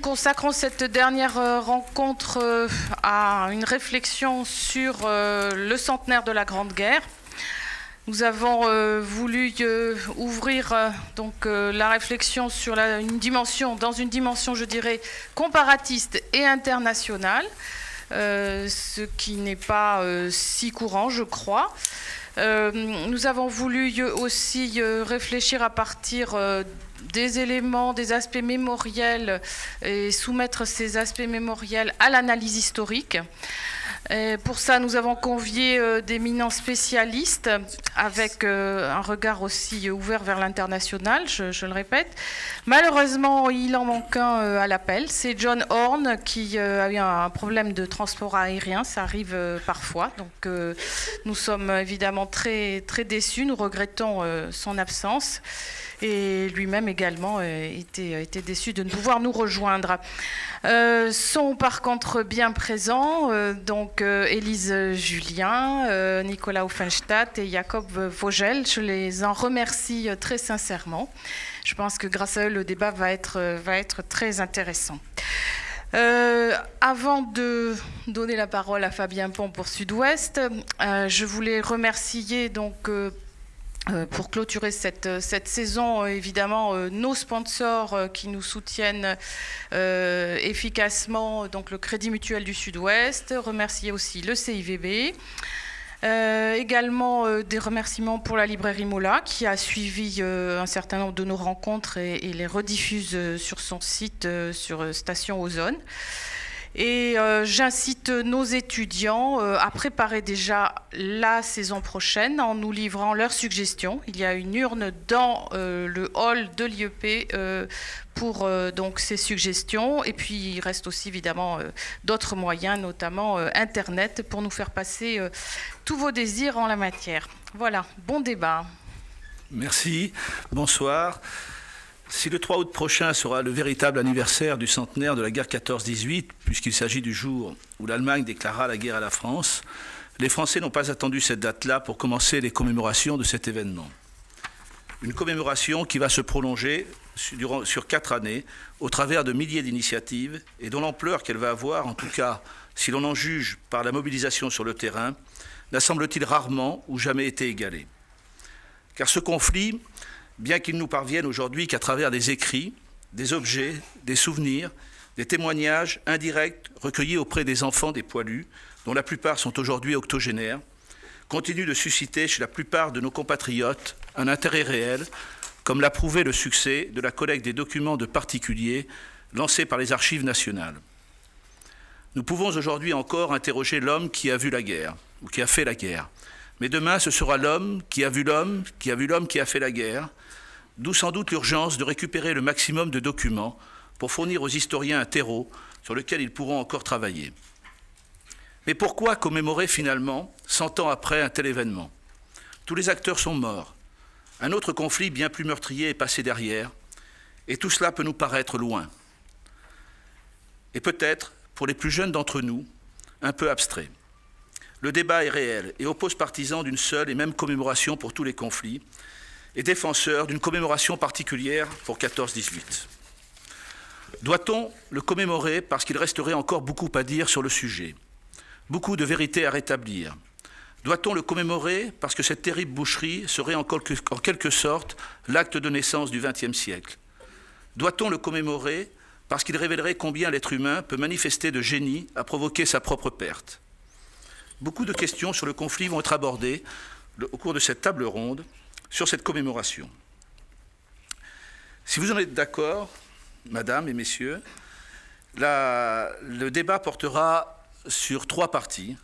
consacrons cette dernière euh, rencontre euh, à une réflexion sur euh, le centenaire de la Grande Guerre. Nous avons voulu ouvrir donc la réflexion sur une dimension, dans une dimension, je dirais, comparatiste et internationale, ce qui n'est pas si courant, je crois. nous avons voulu aussi réfléchir à partir des éléments, des aspects mémoriels et soumettre ces aspects mémoriels à l'analyse historique. pour ça, nous avons convié euh, d'éminents spécialistes avec euh, un regard aussi ouvert vers l'international, je, le répète. Malheureusement, il en manque un euh, à l'appel. C'est John Horn qui a eu un, problème de transport aérien. Ça arrive parfois. Donc, nous sommes évidemment très, très déçus. Nous regrettons son absence et lui-même également euh, était, euh, était, déçu de ne pouvoir nous rejoindre. Euh, sont par contre bien présents donc Élise Julien, Nicolas Offenstadt et Jacob Vogel. Je les en remercie très sincèrement. Je pense que grâce à eux, le débat va être, va être très intéressant. avant de donner la parole à Fabien Pont pour Sud-Ouest, je voulais remercier donc euh, pour clôturer cette, euh, saison, euh, évidemment, nos sponsors qui nous soutiennent efficacement, donc le Crédit Mutuel du Sud-Ouest, remercier aussi le CIVB. également des remerciements pour la librairie Mola qui a suivi un certain nombre de nos rencontres et, et les rediffuse sur son site, sur Station Ozone. Et euh, j'incite nos étudiants euh, à préparer déjà la saison prochaine en nous livrant leurs suggestions. Il y a une urne dans euh, le hall de l'IEP pour donc ces suggestions. Et puis il reste aussi évidemment d'autres moyens, notamment Internet, pour nous faire passer tous vos désirs en la matière. Voilà, bon débat. Merci, bonsoir. Si le 3 août prochain sera le véritable anniversaire du centenaire de la guerre 14-18, puisqu'il s'agit du jour où l'Allemagne déclara la guerre à la France, les Français n'ont pas attendu cette date-là pour commencer les commémorations de cet événement. Une commémoration qui va se prolonger sur, quatre années au travers de milliers d'initiatives et dont l'ampleur qu'elle va avoir, en tout cas si l'on en juge par la mobilisation sur le terrain, n'a semble-t-il rarement ou jamais été égalée. Car ce conflit, bien qu'il nous parvienne aujourd'hui qu'à travers des écrits, des objets, des souvenirs, des témoignages indirects recueillis auprès des enfants des poilus, dont la plupart sont aujourd'hui octogénaires, continuent de susciter chez la plupart de nos compatriotes un intérêt réel, comme l'a prouvé le succès de la collecte des documents de particuliers lancés par les archives nationales. Nous pouvons aujourd'hui encore interroger l'homme qui a vu la guerre, ou qui a fait la guerre. Mais demain, ce sera l'homme qui a vu l'homme, qui a vu l'homme qui a fait la guerre, D'où sans doute l'urgence de récupérer le maximum de documents pour fournir aux historiens un terreau sur lequel ils pourront encore travailler. Mais pourquoi commémorer finalement, 100 ans après un tel événement Tous les acteurs sont morts. Un autre conflit bien plus meurtrier est passé derrière, et tout cela peut nous paraître loin. Et peut-être, pour les plus jeunes d'entre nous, un peu abstrait. Le débat est réel et oppose partisans d'une seule et même commémoration pour tous les conflits, et défenseur d'une commémoration particulière pour 14-18. Doit-on le commémorer parce qu'il resterait encore beaucoup à dire sur le sujet, beaucoup de vérités à rétablir Doit-on le commémorer parce que cette terrible boucherie serait en quelque sorte l'acte de naissance du XXe siècle Doit-on le commémorer parce qu'il révélerait combien l'être humain peut manifester de génie à provoquer sa propre perte Beaucoup de questions sur le conflit vont être abordées au cours de cette table ronde, sur cette commémoration. Si vous en êtes d'accord, Madame et Messieurs, le débat portera sur trois parties.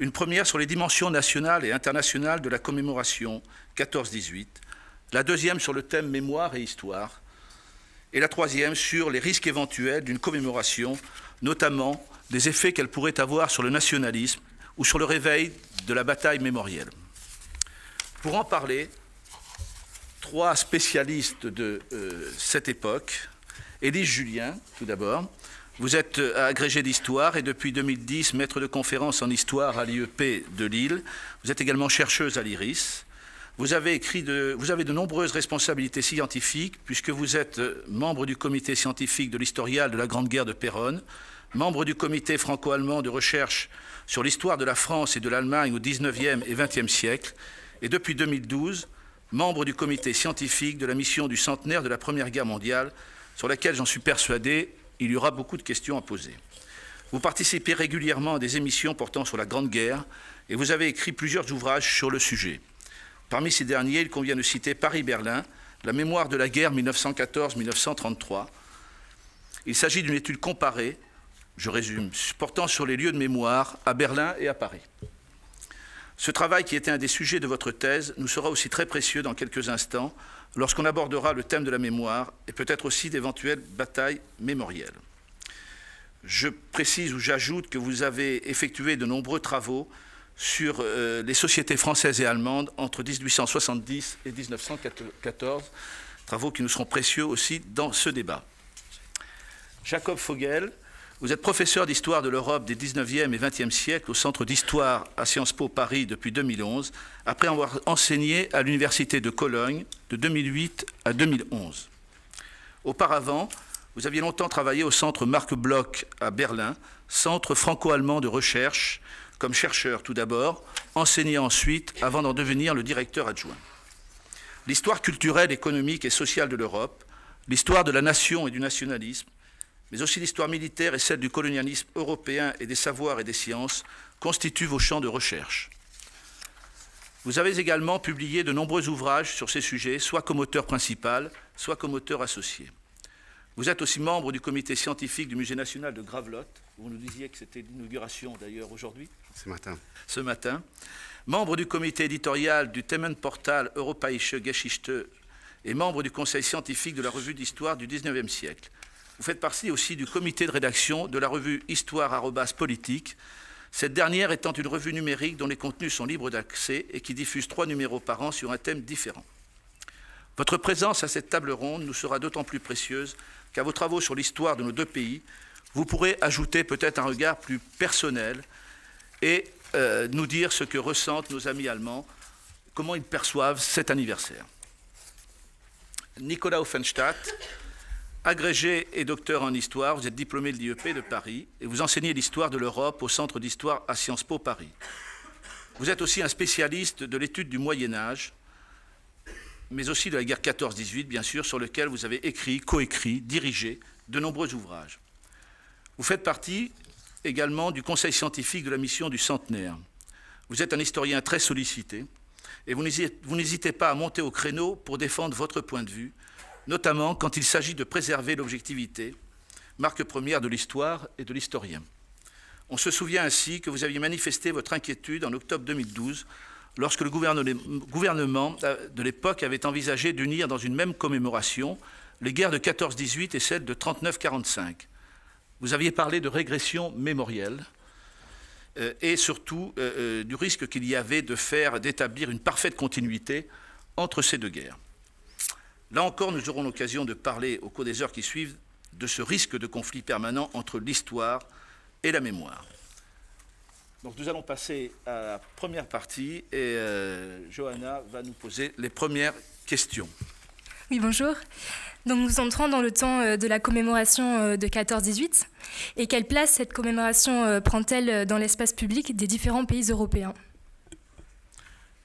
Une première sur les dimensions nationales et internationales de la commémoration 14-18, la deuxième sur le thème mémoire et histoire, et la troisième sur les risques éventuels d'une commémoration, notamment des effets qu'elle pourrait avoir sur le nationalisme ou sur le réveil de la bataille mémorielle. Pour en parler, trois spécialistes de euh, cette époque. Élise Julien, tout d'abord. Vous êtes euh, agrégée d'histoire et depuis 2010 maître de conférence en histoire à l'IEP de Lille. Vous êtes également chercheuse à l'IRIS. Vous avez, écrit de, vous avez de nombreuses responsabilités scientifiques puisque vous êtes euh, membre du comité scientifique de l'historial de la Grande Guerre de Péronne, membre du comité franco-allemand de recherche sur l'histoire de la France et de l'Allemagne au XIXe et XXe siècle, et depuis 2012, membre du comité scientifique de la mission du centenaire de la Première Guerre mondiale, sur laquelle j'en suis persuadé, il y aura beaucoup de questions à poser. Vous participez régulièrement à des émissions portant sur la Grande Guerre et vous avez écrit plusieurs ouvrages sur le sujet. Parmi ces derniers, il convient de citer Paris-Berlin, La mémoire de la guerre 1914-1933. Il s'agit d'une étude comparée, je résume, portant sur les lieux de mémoire à Berlin et à Paris. Ce travail, qui était un des sujets de votre thèse, nous sera aussi très précieux dans quelques instants, lorsqu'on abordera le thème de la mémoire et peut-être aussi d'éventuelles batailles mémorielles. Je précise ou j'ajoute que vous avez effectué de nombreux travaux sur euh, les sociétés françaises et allemandes entre 1870 et 1914, travaux qui nous seront précieux aussi dans ce débat. Jacob Fogel, vous êtes professeur d'histoire de l'Europe des 19e et 20e siècles au Centre d'histoire à Sciences Po Paris depuis 2011, après avoir enseigné à l'Université de Cologne de 2008 à 2011. Auparavant, vous aviez longtemps travaillé au Centre Marc Bloch à Berlin, centre franco-allemand de recherche, comme chercheur tout d'abord, enseignant ensuite avant d'en devenir le directeur adjoint. L'histoire culturelle, économique et sociale de l'Europe, l'histoire de la nation et du nationalisme, mais aussi l'histoire militaire et celle du colonialisme européen et des savoirs et des sciences constituent vos champs de recherche. Vous avez également publié de nombreux ouvrages sur ces sujets, soit comme auteur principal, soit comme auteur associé. Vous êtes aussi membre du comité scientifique du Musée national de Gravelotte. Vous nous disiez que c'était l'inauguration d'ailleurs aujourd'hui. Ce matin. Ce matin. Membre du comité éditorial du Themenportal Europaische Geschichte et membre du conseil scientifique de la revue d'histoire du XIXe siècle. Vous faites partie aussi du comité de rédaction de la revue Histoire-Politique, cette dernière étant une revue numérique dont les contenus sont libres d'accès et qui diffuse trois numéros par an sur un thème différent. Votre présence à cette table ronde nous sera d'autant plus précieuse qu'à vos travaux sur l'histoire de nos deux pays, vous pourrez ajouter peut-être un regard plus personnel et euh, nous dire ce que ressentent nos amis allemands, comment ils perçoivent cet anniversaire. Nicolas Offenstadt, Agrégé et docteur en histoire, vous êtes diplômé de l'IEP de Paris et vous enseignez l'histoire de l'Europe au Centre d'histoire à Sciences Po Paris. Vous êtes aussi un spécialiste de l'étude du Moyen Âge, mais aussi de la guerre 14-18, bien sûr, sur lequel vous avez écrit, coécrit, dirigé de nombreux ouvrages. Vous faites partie également du conseil scientifique de la mission du centenaire. Vous êtes un historien très sollicité et vous n'hésitez pas à monter au créneau pour défendre votre point de vue notamment quand il s'agit de préserver l'objectivité, marque première de l'histoire et de l'historien. On se souvient ainsi que vous aviez manifesté votre inquiétude en octobre 2012 lorsque le gouvernement euh, de l'époque avait envisagé d'unir dans une même commémoration les guerres de 14-18 et celles de 39-45. Vous aviez parlé de régression mémorielle euh, et surtout euh, du risque qu'il y avait de faire d'établir une parfaite continuité entre ces deux guerres. Là encore, nous aurons l'occasion de parler au cours des heures qui suivent de ce risque de conflit permanent entre l'histoire et la mémoire. Donc nous allons passer à la première partie et euh, Johanna va nous poser les premières questions. Oui, bonjour. Donc nous entrons dans le temps euh, de la commémoration euh, de 14-18. Et quelle place cette commémoration prend-elle dans l'espace public des différents pays européens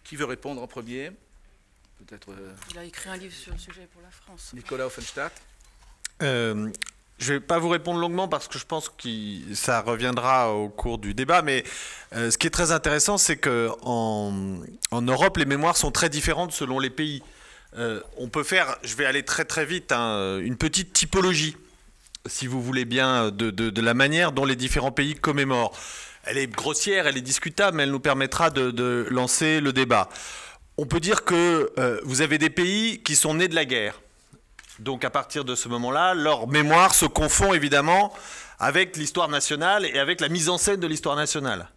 Qui veut répondre en premier être euh, Il a écrit un livre sur le sujet pour la France. Nicolas Offenstadt. Euh, je ne vais pas vous répondre longuement parce que je pense que ça reviendra au cours du débat, mais euh, ce qui est très intéressant, c'est qu'en en, Europe, les mémoires sont très différentes selon les pays. on peut faire, je vais aller très très vite, hein, une petite typologie, si vous voulez bien, de, la manière dont les différents pays commémorent elle est grossière, elle est discutable, mais elle nous permettra de, de lancer le débat on peut dire que euh, vous avez des pays qui sont nés de la guerre. Donc à partir de ce moment-là, leur mémoire se confond évidemment avec l'histoire nationale et avec la mise en scène de l'histoire nationale.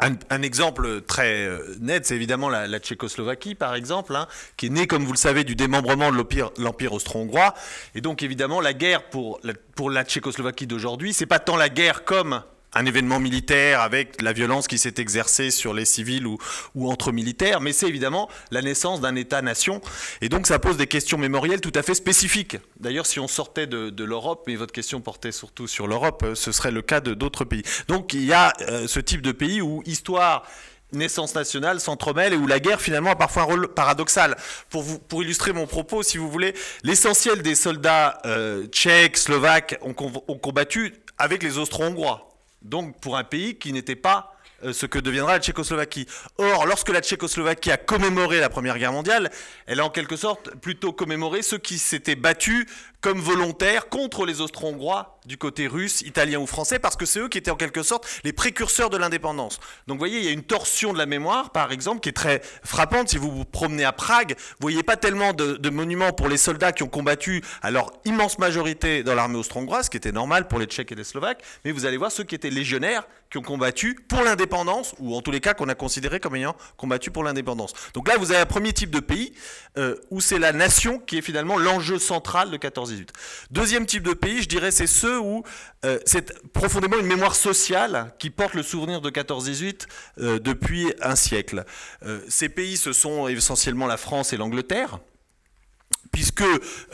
Un, exemple très euh, net, c'est évidemment la, Tchécoslovaquie, par exemple, hein, qui est née, comme vous le savez, du démembrement de l'Empire austro-hongrois. Et donc, évidemment, la guerre pour la, pour la Tchécoslovaquie d'aujourd'hui, c'est pas tant la guerre comme un événement militaire avec la violence qui s'est exercée sur les civils ou, ou entre militaires, mais c'est évidemment la naissance d'un État-nation. Et donc ça pose des questions mémorielles tout à fait spécifiques. D'ailleurs, si on sortait de, l'Europe, mais votre question portait surtout sur l'Europe, euh, ce serait le cas d'autres pays. Donc il y a euh, ce type de pays où histoire naissance nationale s'entremêlent et où la guerre finalement a parfois un rôle paradoxal. Pour, vous, pour illustrer mon propos, si vous voulez, l'essentiel des soldats euh, tchèques, slovaques ont, ont combattu avec les Austro-Hongrois donc pour un pays qui n'était pas euh, ce que deviendra la Tchécoslovaquie. Or, lorsque la Tchécoslovaquie a commémoré la Première Guerre mondiale, elle a en quelque sorte plutôt commémoré ceux qui s'étaient battus comme volontaires contre les Austro-Hongrois du côté russe, italien ou français, parce que c'est eux qui étaient en quelque sorte les précurseurs de l'indépendance. Donc vous voyez, il y a une torsion de la mémoire, par exemple, qui est très frappante. Si vous vous promenez à Prague, vous voyez pas tellement de, monuments pour les soldats qui ont combattu à leur immense majorité dans l'armée austro-hongroise, ce qui était normal pour les Tchèques et les Slovaques, mais vous allez voir ceux qui étaient légionnaires, qui ont combattu pour l'indépendance, ou en tous les cas qu'on a considéré comme ayant combattu pour l'indépendance. Donc là, vous avez un premier type de pays euh, où c'est la nation qui est finalement l'enjeu central de 14 Deuxième type de pays, je dirais, c'est ceux où euh, c'est profondément une mémoire sociale qui porte le souvenir de 14-18 euh, depuis un siècle. Euh, ces pays, ce sont essentiellement la France et l'Angleterre puisque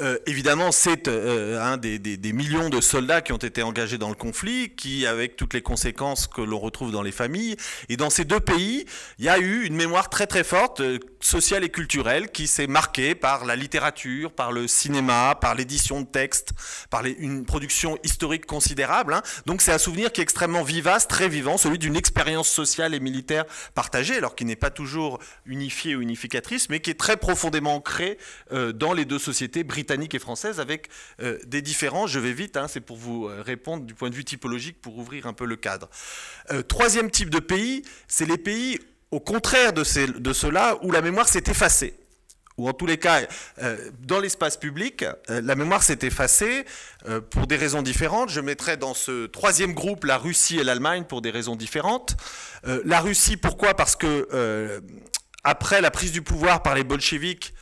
euh, évidemment c'est euh, un des, millions de soldats qui ont été engagés dans le conflit, qui avec toutes les conséquences que l'on retrouve dans les familles. Et dans ces deux pays, il y a eu une mémoire très très forte euh, sociale et culturelle qui s'est marquée par la littérature, par le cinéma, par l'édition de textes, par une production historique considérable. Hein. Donc c'est un souvenir qui est extrêmement vivace, très vivant, celui d'une expérience sociale et militaire partagée, alors qui n'est pas toujours unifiée ou unificatrice, mais qui est très profondément ancrée dans les deux de sociétés britanniques et françaises avec euh, des différences. Je vais vite, hein, c'est pour vous euh, répondre du point de vue typologique pour ouvrir un peu le cadre. Euh, troisième type de pays, c'est les pays au contraire de, ceux-là où la mémoire s'est effacée ou en tous les cas, dans l'espace public, la mémoire s'est effacée pour des raisons différentes. Je mettrai dans ce troisième groupe la Russie et l'Allemagne pour des raisons différentes. la Russie, pourquoi Parce que après la prise du pouvoir par les bolcheviks,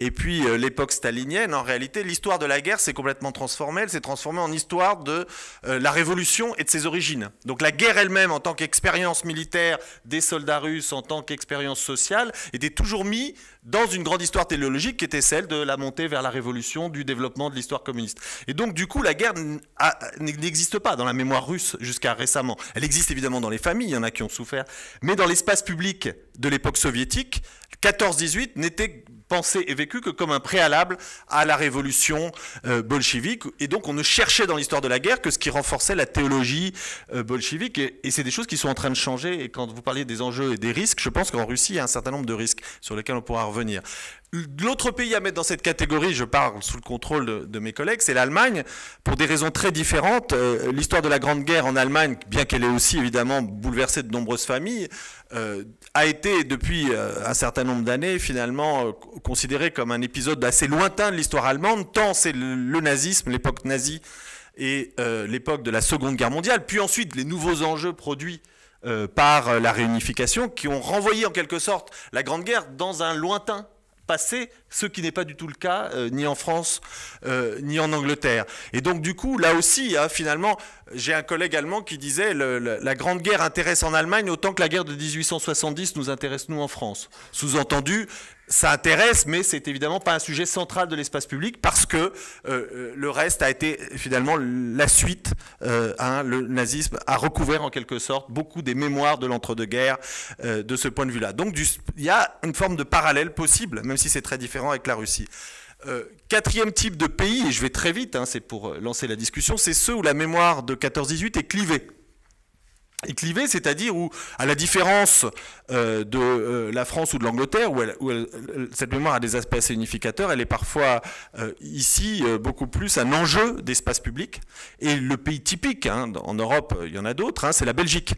et puis euh, l'époque stalinienne, en réalité, l'histoire de la guerre s'est complètement transformée. Elle s'est transformée en histoire de euh, la révolution et de ses origines. Donc la guerre elle-même, en tant qu'expérience militaire des soldats russes, en tant qu'expérience sociale, était toujours mise dans une grande histoire téléologique qui était celle de la montée vers la révolution, du développement de l'histoire communiste. Et donc du coup, la guerre n'existe pas dans la mémoire russe jusqu'à récemment. Elle existe évidemment dans les familles, il y en a qui ont souffert, mais dans l'espace public de l'époque soviétique, 14-18 n'était pensé et vécu que comme un préalable à la révolution euh, bolchevique. Et donc on ne cherchait dans l'histoire de la guerre que ce qui renforçait la théologie euh, bolchevique. Et, et c'est des choses qui sont en train de changer. Et quand vous parliez des enjeux et des risques, je pense qu'en Russie, il y a un certain nombre de risques sur lesquels on pourra revenir. L'autre pays à mettre dans cette catégorie, je parle sous le contrôle de, mes collègues, c'est l'Allemagne, pour des raisons très différentes. Euh, l'histoire de la Grande Guerre en Allemagne, bien qu'elle ait aussi évidemment bouleversé de nombreuses familles, euh, a été depuis euh, un certain nombre d'années finalement considérée comme un épisode assez lointain de l'histoire allemande, tant c'est le, le, nazisme, l'époque nazie et l'époque de la Seconde Guerre mondiale, puis ensuite les nouveaux enjeux produits par la réunification qui ont renvoyé en quelque sorte la Grande Guerre dans un lointain ce qui n'est pas du tout le cas euh, ni en France euh, ni en Angleterre. Et donc du coup, là aussi, hein, finalement, j'ai un collègue allemand qui disait la Grande Guerre intéresse en Allemagne autant que la guerre de 1870 nous intéresse nous en France. Sous-entendu, ça intéresse, mais c'est évidemment pas un sujet central de l'espace public parce que euh, euh, le reste a été finalement la suite. Euh, hein, le nazisme a recouvert en quelque sorte beaucoup des mémoires de l'entre-deux-guerres de ce point de vue-là. Donc il y a une forme de parallèle possible, même si c'est très différent avec la Russie. quatrième type de pays, et je vais très vite, hein, c'est pour lancer la discussion, c'est ceux où la mémoire de 14-18 est clivée c'est-à-dire où, à la différence euh, de euh, la France ou de l'Angleterre, où, cette mémoire a des aspects assez unificateurs, elle est parfois euh, ici beaucoup plus un enjeu d'espace public. Et le pays typique, hein, en Europe, il y en a d'autres, hein, c'est la Belgique.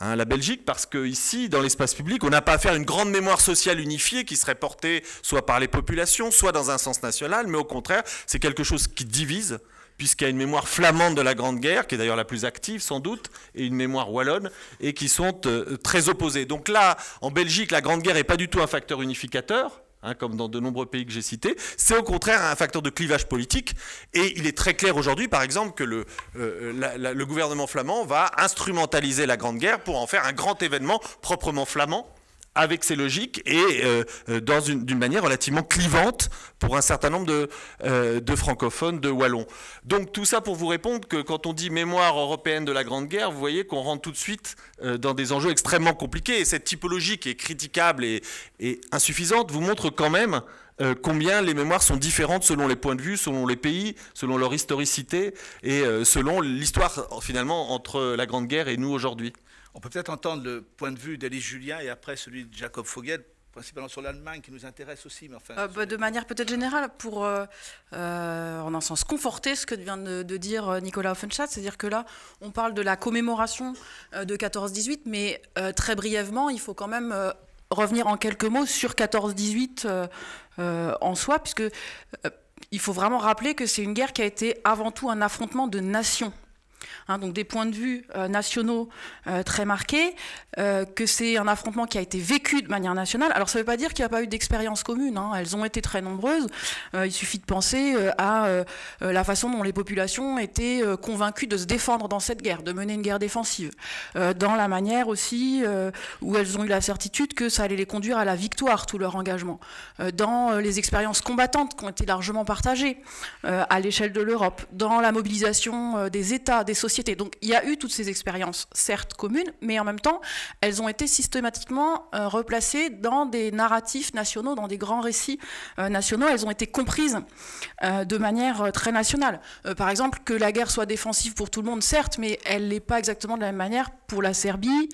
Hein, la Belgique, parce que ici, dans l'espace public, on n'a pas à faire une grande mémoire sociale unifiée qui serait portée soit par les populations, soit dans un sens national, mais au contraire, c'est quelque chose qui divise puisqu'il y a une mémoire flamande de la Grande Guerre, qui est d'ailleurs la plus active sans doute, et une mémoire wallonne, et qui sont euh, très opposées. Donc là, en Belgique, la Grande Guerre n'est pas du tout un facteur unificateur. Hein, comme dans de nombreux pays que j'ai cités, c'est au contraire un facteur de clivage politique. Et il est très clair aujourd'hui, par exemple, que le euh, gouvernement flamand va instrumentaliser la Grande Guerre pour en faire un grand événement proprement flamand, avec ses logiques et euh, euh, d'une manière relativement clivante pour un certain nombre de, euh, francophones, de wallons. Donc tout ça pour vous répondre que quand on dit mémoire européenne de la Grande Guerre, vous voyez qu'on rentre tout de suite dans des enjeux extrêmement compliqués. Et cette typologie qui est critiquable et, insuffisante vous montre quand même combien les mémoires sont différentes selon les points de vue, selon les pays, selon leur historicité et selon l'histoire finalement entre la Grande Guerre et nous aujourd'hui. On peut peut-être entendre le point de vue d'Alice Julien et après celui de Jacob Fogel, principalement sur l'Allemagne qui nous intéresse aussi. Mais euh, bah, de manière peut-être générale, pour, euh, euh, en un sens, conforter ce que vient de, dire Nicolas Offenstadt, c'est-à-dire que là, on parle de la commémoration de 14-18, mais très brièvement, il faut quand même revenir en quelques mots sur 14-18 en soi, puisque il faut vraiment rappeler que c'est une guerre qui a été avant tout un affrontement de nations. Hein, donc des points de vue euh, nationaux euh, très marqués, euh, que c'est un affrontement qui a été vécu de manière nationale. Alors ça ne veut pas dire qu'il n'y a pas eu d'expérience commune, hein. elles ont été très nombreuses. il suffit de penser à la façon dont les populations étaient convaincues de se défendre dans cette guerre, de mener une guerre défensive, dans la manière aussi où elles ont eu la certitude que ça allait les conduire à la victoire, tout leur engagement, dans les expériences combattantes qui ont été largement partagées à l'échelle de l'Europe, dans la mobilisation des États, des sociétés, donc il y a eu toutes ces expériences, certes communes, mais en même temps, elles ont été systématiquement euh, replacées dans des narratifs nationaux, dans des grands récits euh, nationaux. Elles ont été comprises euh, de manière très nationale. par exemple, que la guerre soit défensive pour tout le monde, certes, mais elle n'est pas exactement de la même manière pour la Serbie,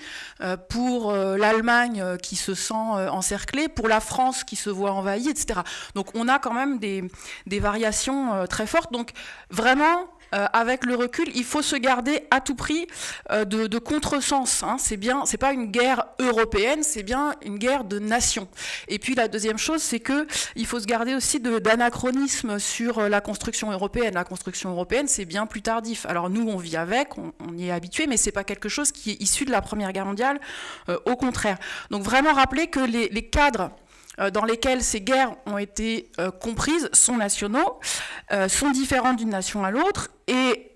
pour l'Allemagne qui se sent encerclée, pour la France qui se voit envahie, etc. Donc on a quand même des, des variations très fortes. Donc vraiment, euh, avec le recul, il faut se garder à tout prix euh, de, contresens. Hein. C'est bien, c'est pas une guerre européenne, c'est bien une guerre de nations. Et puis la deuxième chose, c'est que il faut se garder aussi d'anachronisme sur euh, la construction européenne. La construction européenne, c'est bien plus tardif. Alors nous, on vit avec, on, y est habitué, mais c'est pas quelque chose qui est issu de la Première Guerre mondiale. au contraire. Donc vraiment rappeler que les cadres euh, dans lesquelles ces guerres ont été euh, comprises sont nationaux, euh, sont différents d'une nation à l'autre, et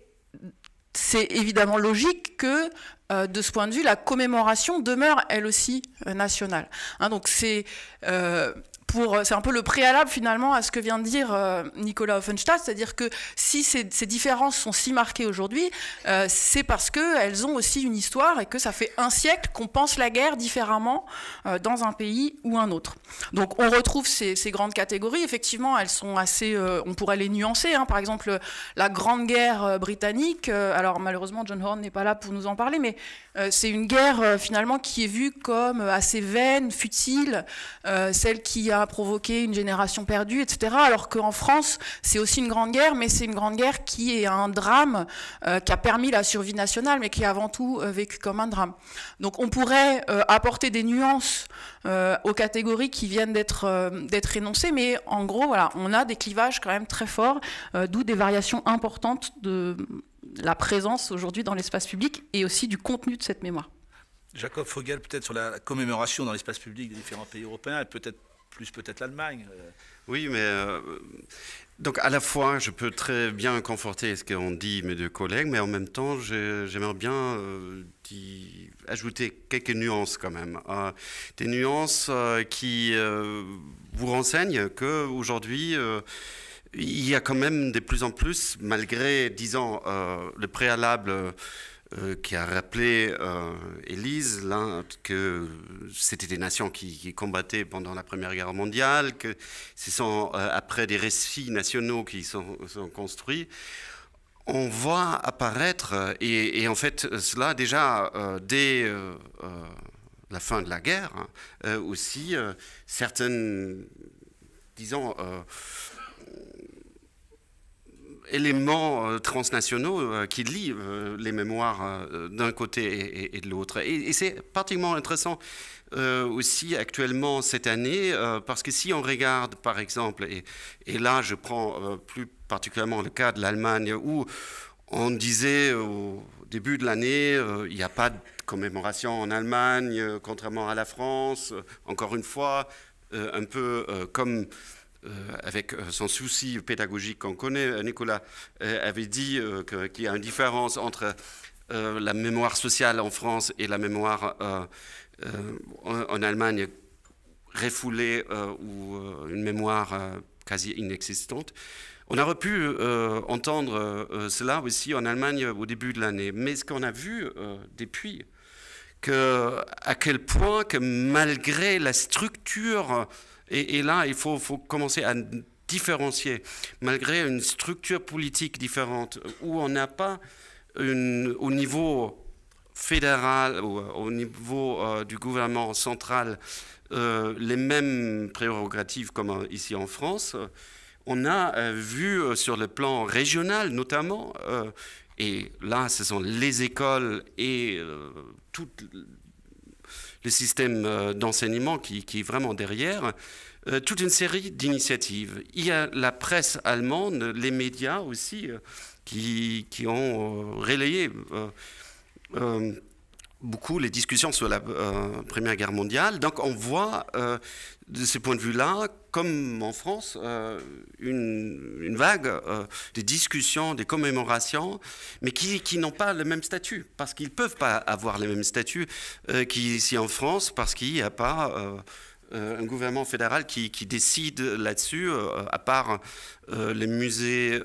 c'est évidemment logique que de ce point de vue, la commémoration demeure elle aussi nationale. Hein, donc c'est euh, c'est un peu le préalable finalement à ce que vient de dire euh, Nicolas Offenstadt, c'est-à-dire que si ces, différences sont si marquées aujourd'hui, euh, c'est parce qu'elles ont aussi une histoire et que ça fait un siècle qu'on pense la guerre différemment dans un pays ou un autre. Donc on retrouve ces, grandes catégories, effectivement elles sont assez, on pourrait les nuancer, hein. par exemple la Grande Guerre britannique, alors malheureusement John Horne n'est pas là pour nous en parler, mais c'est une guerre finalement qui est vue comme assez vaine, futile, celle qui a a provoqué une génération perdue, etc. Alors qu'en France, c'est aussi une grande guerre, mais c'est une grande guerre qui est un drame euh, qui a permis la survie nationale, mais qui est avant tout euh, vécu comme un drame. Donc on pourrait euh, apporter des nuances aux catégories qui viennent d'être d'être énoncées, mais en gros, voilà, on a des clivages quand même très forts, d'où des variations importantes de la présence aujourd'hui dans l'espace public et aussi du contenu de cette mémoire. Jacob Fogel, peut-être sur la commémoration dans l'espace public des différents pays européens, et peut-être plus peut-être l'Allemagne. Euh. Oui, mais euh, donc à la fois, je peux très bien conforter ce qu'ont dit mes deux collègues, mais en même temps, j'aimerais bien euh, ajouter quelques nuances quand même. des nuances qui vous renseignent qu'aujourd'hui, il y a quand même de plus en plus, malgré, disons, le préalable euh, qui a rappelé euh, Élise là, que c'était des nations qui, combattaient pendant la Première Guerre mondiale, que ce sont euh, après des récits nationaux qui sont, sont construits. On voit apparaître, euh, et, en fait cela déjà dès la fin de la guerre, hein, aussi certaines, disons, éléments euh, transnationaux euh, qui lient euh, les mémoires d'un côté et, de l'autre. Et, c'est particulièrement intéressant aussi actuellement cette année, parce que si on regarde par exemple, et, là je prends plus particulièrement le cas de l'Allemagne, où on disait au début de l'année, il n'y a pas de commémoration en Allemagne, contrairement à la France. Encore une fois, un peu comme euh, avec euh, son souci pédagogique qu'on connaît, euh, Nicolas avait dit qu'il y a une différence entre la mémoire sociale en France et la mémoire en, Allemagne refoulée ou une mémoire quasi inexistante. On aurait pu entendre cela aussi en Allemagne au début de l'année, mais ce qu'on a vu depuis, que, à quel point que malgré la structure et, là, il faut, commencer à différencier, malgré une structure politique différente, où on n'a pas au niveau fédéral ou euh, au niveau euh, du gouvernement central euh, les mêmes prérogatives comme ici en France. On a vu sur le plan régional notamment, et là ce sont les écoles et toutes le système euh, d'enseignement qui, est vraiment derrière, euh, toute une série d'initiatives. Il y a la presse allemande, les médias aussi, euh, qui, qui, ont relayé beaucoup les discussions sur la Première Guerre mondiale. Donc on voit de ce point de vue-là, comme en France, euh, une, vague euh, de des discussions, des commémorations, mais qui, n'ont pas le même statut, parce qu'ils ne peuvent pas avoir le même statut euh, qu'ici en France, parce qu'il n'y a pas un gouvernement fédéral qui, décide là-dessus, à part les musées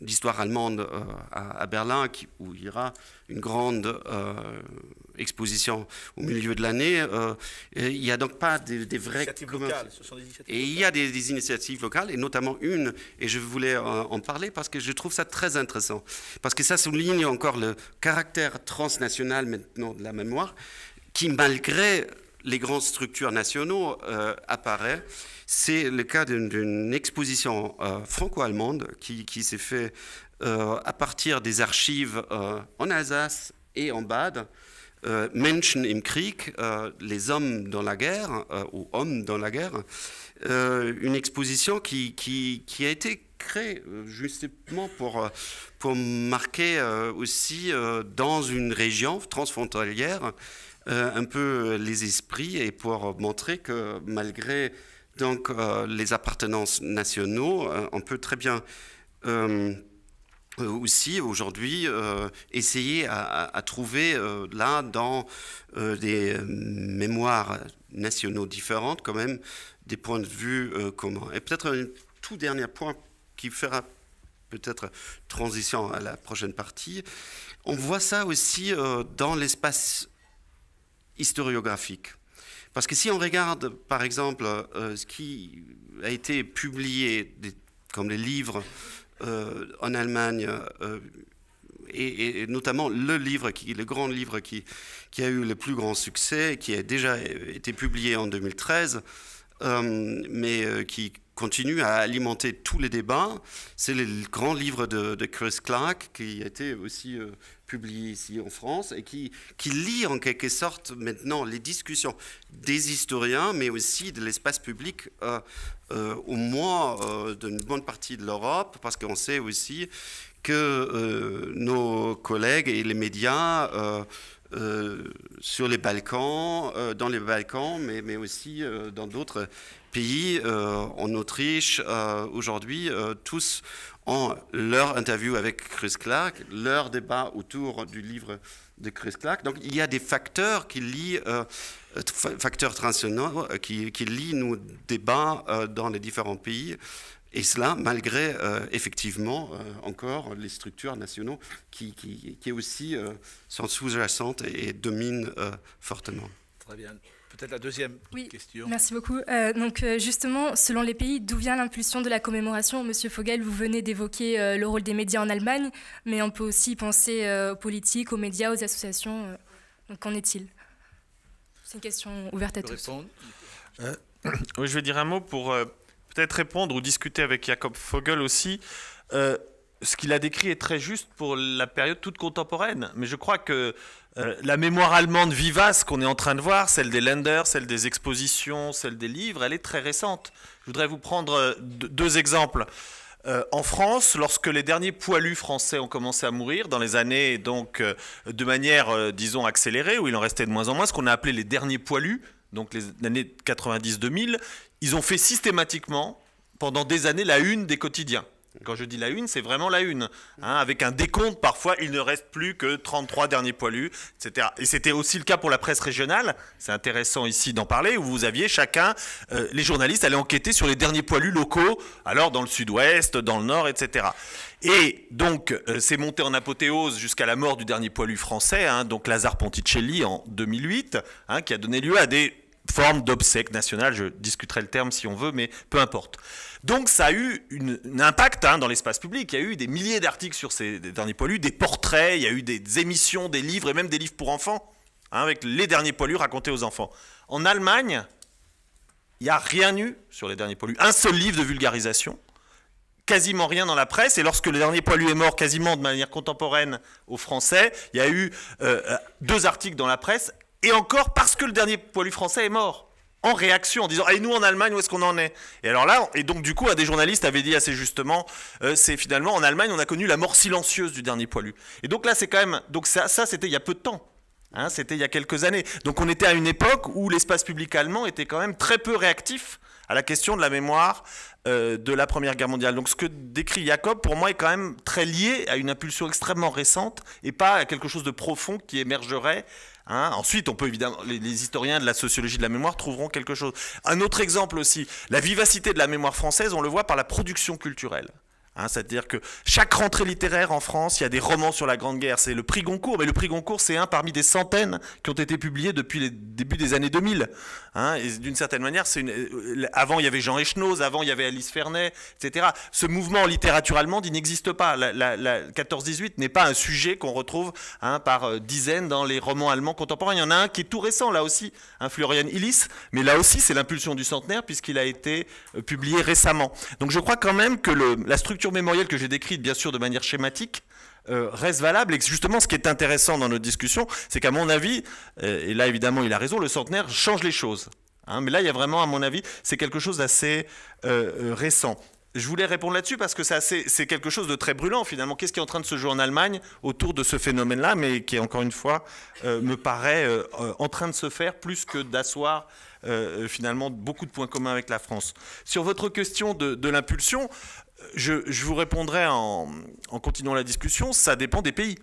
d'histoire allemande à, Berlin, où il y aura une grande exposition au milieu de l'année. il n'y a donc pas des, des vraies... et il y a des, initiatives locales, et notamment une, et je voulais en parler parce que je trouve ça très intéressant, parce que ça souligne encore le caractère transnational maintenant de la mémoire, qui malgré les grandes structures nationales euh, apparaît, C'est le cas d'une exposition euh, franco-allemande qui, s'est faite euh, à partir des archives en Alsace et en Bade, euh, Menschen im Krieg, euh, les hommes dans la guerre, euh, ou hommes dans la guerre, une exposition qui, qui, a été créée justement pour, pour marquer aussi dans une région transfrontalière un peu les esprits et pour montrer que malgré donc, les appartenances nationaux, on peut très bien aussi aujourd'hui euh, essayer à, trouver euh, là dans euh, des mémoires nationaux différentes quand même des points de vue communs. Et peut-être un tout dernier point qui fera peut-être transition à la prochaine partie. On voit ça aussi dans l'espace historiographique. Parce que si on regarde par exemple ce qui a été publié comme les livres euh, en Allemagne. Euh, et, notamment le livre, qui, le grand livre qui, qui, a eu le plus grand succès, qui a déjà été publié en 2013, euh, mais qui continue à alimenter tous les débats, c'est le grand livre de, Chris Clark, qui a été aussi publié ici en France, et qui, qui lit en quelque sorte maintenant les discussions des historiens, mais aussi de l'espace public euh, au moins euh, d'une bonne partie de l'Europe, parce qu'on sait aussi que euh, nos collègues et les médias euh, sur les Balkans, euh, dans les Balkans, mais, aussi euh, dans d'autres pays, en Autriche, aujourd'hui, tous ont leur interview avec Chris Clark, leur débat autour du livre de Chris Clark. Donc il y a des facteurs qui lient, facteurs qui, lient nos débats dans les différents pays et cela malgré euh, effectivement euh, encore les structures nationaux qui, qui, aussi euh, sous-jacentes et, domine dominent fortement. Très bien. Peut-être la deuxième oui, question. Merci beaucoup. donc justement, selon les pays, d'où vient l'impulsion de la commémoration Monsieur Fogel, vous venez d'évoquer le rôle des médias en Allemagne, mais on peut aussi penser aux politiques, aux médias, aux associations. donc qu'en est-il C'est une question ouverte à tous. Oui, je vais dire un mot pour peut-être répondre ou discuter avec Jacob Fogel aussi. Euh, ce qu'il a décrit est très juste pour la période toute contemporaine. Mais je crois que euh, la mémoire allemande vivace qu'on est en train de voir, celle des lenders, celle des expositions, celle des livres, elle est très récente. Je voudrais vous prendre euh, deux exemples. en France, lorsque les derniers poilus français ont commencé à mourir, dans les années donc de manière, disons, accélérée, où il en restait de moins en moins, ce qu'on a appelé les derniers poilus, donc les années 90-2000, ils ont fait systématiquement, pendant des années, la une des quotidiens. Quand je dis la une, c'est vraiment la une. Hein, avec un décompte, parfois, il ne reste plus que 33 derniers poilus, etc. Et c'était aussi le cas pour la presse régionale. C'est intéressant ici d'en parler, où vous aviez chacun, euh, les journalistes allaient enquêter sur les derniers poilus locaux, alors dans le sud-ouest, dans le nord, etc. Et donc, euh, c'est monté en apothéose jusqu'à la mort du dernier poilu français, hein, donc Lazare Ponticelli en 2008, hein, qui a donné lieu à des forme d'obsèque nationale. je discuterai le terme si on veut, mais peu importe. Donc ça a eu une, un impact hein, dans l'espace public, il y a eu des milliers d'articles sur ces derniers poilus, des portraits, il y a eu des émissions, des livres et même des livres pour enfants, hein, avec les derniers poilus racontés aux enfants. En Allemagne, il n'y a rien eu sur les derniers poilus, un seul livre de vulgarisation, quasiment rien dans la presse. Et lorsque le dernier poilu est mort quasiment de manière contemporaine aux Français, il y a eu euh, euh, deux articles dans la presse, et encore parce que le dernier poilu français est mort. En réaction, en disant Et nous en Allemagne, où est-ce qu'on en est Et alors là, et donc du coup, un des journalistes avait dit assez justement euh, C'est finalement en Allemagne, on a connu la mort silencieuse du dernier poilu. Et donc là, c'est quand même. Donc ça, c'était il y a peu de temps. Hein, c'était il y a quelques années. Donc on était à une époque où l'espace public allemand était quand même très peu réactif à la question de la mémoire euh, de la Première Guerre mondiale. Donc ce que décrit Jacob, pour moi, est quand même très lié à une impulsion extrêmement récente et pas à quelque chose de profond qui émergerait. Hein. Ensuite, on peut évidemment, les, les, historiens de la sociologie de la mémoire trouveront quelque chose. Un autre exemple aussi, la vivacité de la mémoire française, on le voit par la production culturelle. Hein, c'est-à-dire que chaque rentrée littéraire en France, il y a des romans sur la Grande Guerre. C'est le prix Goncourt, mais le prix Goncourt, c'est un parmi des centaines qui ont été publiés depuis le début des années 2000. Hein, et d'une certaine manière, c'est une... Euh, avant, il y avait Jean Echenoz, avant, il y avait Alice Fernet, etc. Ce mouvement en littérature allemande, il n'existe pas. La, 14-18 n'est pas un sujet qu'on retrouve hein, par euh, dizaines dans les romans allemands contemporains. Il y en a un qui est tout récent, là aussi, Florian Illis, mais là aussi, c'est l'impulsion du centenaire, puisqu'il a été euh, publié récemment. Donc je crois quand même que la structure mémorielle que j'ai décrite, bien sûr, de manière schématique, euh, reste valable. Et justement, ce qui est intéressant dans notre discussion, c'est qu'à mon avis, euh, et là évidemment il a raison, le centenaire change les choses. Hein. mais là, il y a vraiment, à mon avis, c'est quelque chose d'assez euh, récent. Je voulais répondre là-dessus parce que c'est quelque chose de très brûlant finalement. Qu'est-ce qui est en train de se jouer en Allemagne autour de ce phénomène-là, mais qui encore une fois me paraît en train de se faire plus que d'asseoir finalement beaucoup de points communs avec la France. Sur votre question de, de l'impulsion, je, vous répondrai en, continuant la discussion, ça dépend des pays.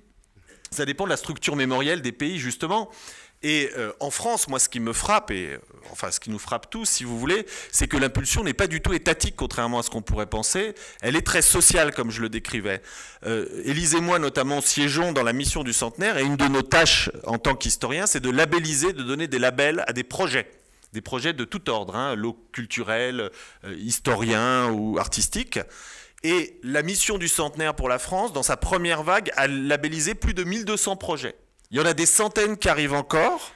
Ça dépend de la structure mémorielle des pays, justement. Et euh, en France, moi, ce qui me frappe, et euh, enfin ce qui nous frappe tous, si vous voulez, c'est que l'impulsion n'est pas du tout étatique, contrairement à ce qu'on pourrait penser. Elle est très sociale, comme je le décrivais. Euh, Élise et moi, notamment, siégeons dans la mission du centenaire, et une de nos tâches en tant qu'historien, c'est de labelliser, de donner des labels à des projets des projets de tout ordre, hein, culturel, euh, historien ou artistique. Et la mission du centenaire pour la France, dans sa première vague, a labellisé plus de 1200 projets. Il y en a des centaines qui arrivent encore.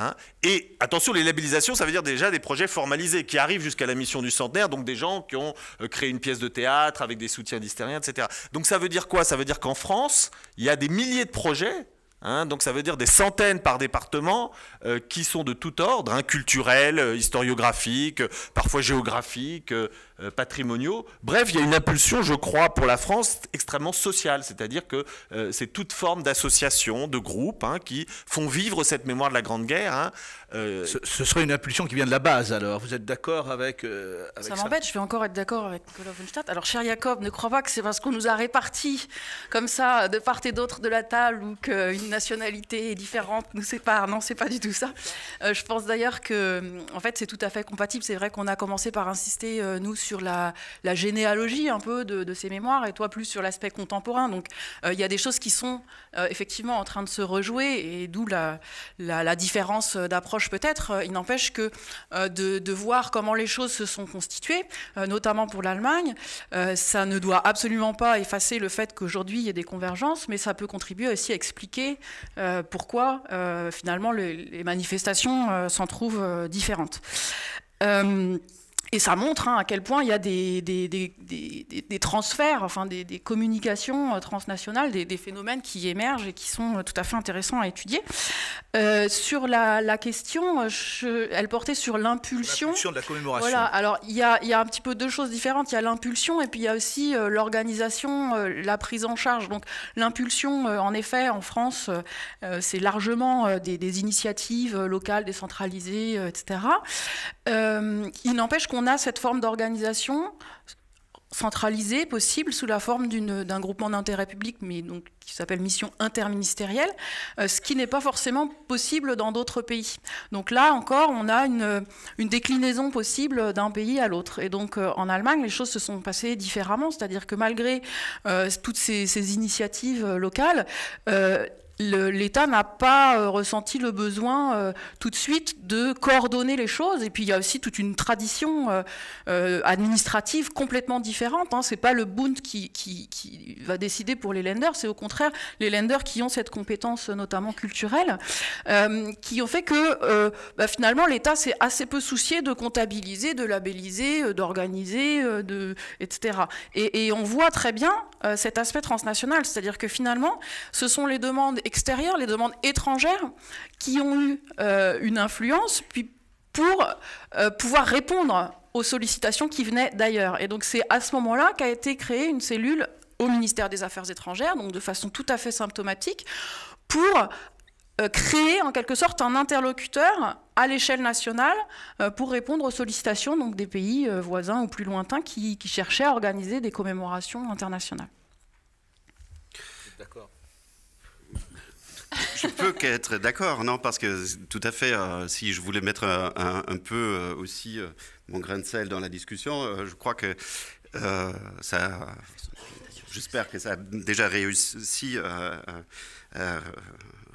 Hein. et attention, les labellisations, ça veut dire déjà des projets formalisés qui arrivent jusqu'à la mission du centenaire, donc des gens qui ont euh, créé une pièce de théâtre avec des soutiens d'hystériens, etc. Donc ça veut dire quoi Ça veut dire qu'en France, il y a des milliers de projets Hein. donc ça veut dire des centaines par département euh, qui sont de tout ordre, hein, culturel, euh, historiographique, euh, parfois géographique, euh, patrimoniaux. Bref, il y a une impulsion, je crois, pour la France extrêmement sociale, c'est-à-dire que euh, c'est toute forme d'association, de groupe, hein, qui font vivre cette mémoire de la Grande Guerre. Hein, euh, ce, serait une impulsion qui vient de la base, alors. Vous êtes d'accord avec, avec, ça m'embête, je vais encore être d'accord avec Nicolas Wunstadt. Alors, cher Jacob, ne crois pas que c'est parce qu'on nous a répartis comme ça, de part et d'autre de la table, ou qu'une nationalité différente nous sépare. Non, c'est pas du tout ça. je pense d'ailleurs que, en fait, c'est tout à fait compatible. C'est vrai qu'on a commencé par insister, nous, sur sur la, généalogie un peu de, ces mémoires et toi plus sur l'aspect contemporain. Donc euh, il y a des choses qui sont euh, effectivement en train de se rejouer et d'où la, différence d'approche peut-être. Euh, il n'empêche que de, voir comment les choses se sont constituées, notamment pour l'Allemagne, ça ne doit absolument pas effacer le fait qu'aujourd'hui il y ait des convergences, mais ça peut contribuer aussi à expliquer pourquoi finalement les, manifestations s'en trouvent différentes et ça montre hein, à quel point il y a des, des, des, des transferts, enfin des, communications euh, transnationales, des, phénomènes qui émergent et qui sont euh, tout à fait intéressants à étudier. Euh, sur la, la question, elle portait sur l'impulsion. L'impulsion de la commémoration. Voilà, alors il y, a, il y a, un petit peu deux choses différentes. Il y a l'impulsion et puis il y a aussi l'organisation, la prise en charge. Donc l'impulsion, en effet, en France, c'est largement des, initiatives locales, décentralisées, etc. il n'empêche qu'on on a cette forme d'organisation centralisée, possible, sous la forme d'un groupement d'intérêt public, mais donc, qui s'appelle mission interministérielle, euh, ce qui n'est pas forcément possible dans d'autres pays. Donc là encore, on a une, déclinaison possible d'un pays à l'autre. Et donc euh, en Allemagne, les choses se sont passées différemment, c'est-à-dire que malgré euh, toutes ces, initiatives locales, l'État n'a pas euh, ressenti le besoin euh, tout de suite de coordonner les choses. Et puis il y a aussi toute une tradition euh, administrative complètement différente. Hein. Ce n'est pas le Bund qui, va décider pour les lenders, c'est au contraire les lenders qui ont cette compétence notamment culturelle, qui ont fait que bah, finalement l'État s'est assez peu soucié de comptabiliser, de labelliser, d'organiser, etc. Et, et, on voit très bien cet aspect transnational, c'est-à-dire que finalement ce sont les demandes extérieures, les demandes étrangères, qui ont eu euh, une influence puis pour euh, pouvoir répondre aux sollicitations qui venaient d'ailleurs. Et donc c'est à ce moment-là qu'a été créée une cellule au ministère des Affaires étrangères, donc de façon tout à fait symptomatique, pour euh, créer en quelque sorte un interlocuteur à l'échelle nationale pour répondre aux sollicitations donc des pays voisins ou plus lointains qui, qui cherchaient à organiser des commémorations internationales. D'accord. Je peux qu'être d'accord, non, parce que tout à fait, euh, si je voulais mettre un, peu euh, aussi euh, mon grain de sel dans la discussion, je crois que ça. J'espère que ça a déjà réussi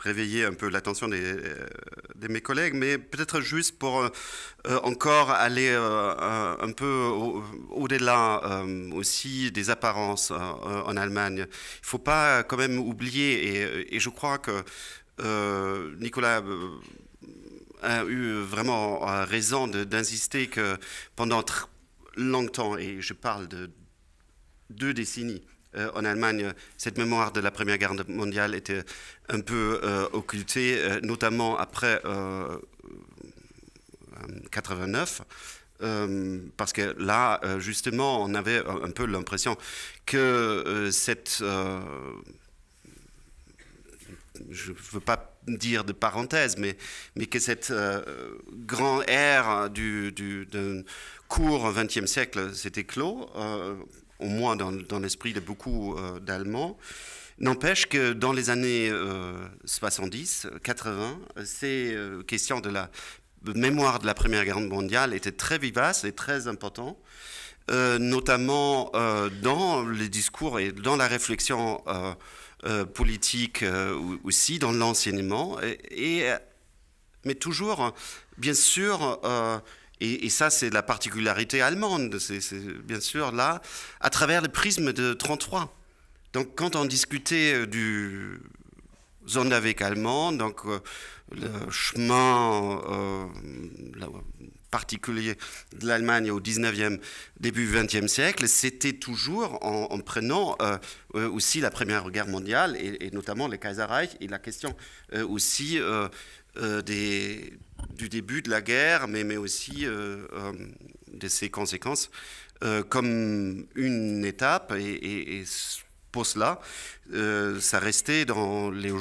réveiller un peu l'attention des, euh, de mes collègues, mais peut-être juste pour euh, euh, encore aller un peu au-delà aussi des apparences en Allemagne. Il ne faut pas quand même oublier, et, je crois que Nicolas a eu vraiment raison d'insister que pendant longtemps, et je parle de deux décennies, euh, en Allemagne, euh, cette mémoire de la Première Guerre mondiale était euh, un peu occultée, notamment après 89. parce que là, justement, on avait un peu l'impression que cette je ne veux pas dire de parenthèse, mais, mais que cette grande ère du, du, court XXe siècle s'était clos au moins dans, l'esprit de beaucoup euh, d'Allemands. N'empêche que dans les années 70, euh, 80, ces euh, questions de la mémoire de la Première Guerre mondiale étaient très vivaces et très importantes. notamment dans les discours et dans la réflexion politique aussi, dans l'enseignement, et, mais toujours, bien sûr, et, ça, c'est la particularité allemande, c'est bien sûr là, à travers le prisme de 33. Donc quand on discutait euh, du zone avec allemand, donc euh, le chemin euh, particulier de l'Allemagne au 19e, début 20e siècle, c'était toujours en, prenant aussi la Première Guerre mondiale et, notamment les Kaiserreich et la question aussi des du début de la guerre, mais, mais aussi euh, euh, de ses conséquences, euh, comme une étape. Et, pour cela, ça restait dans les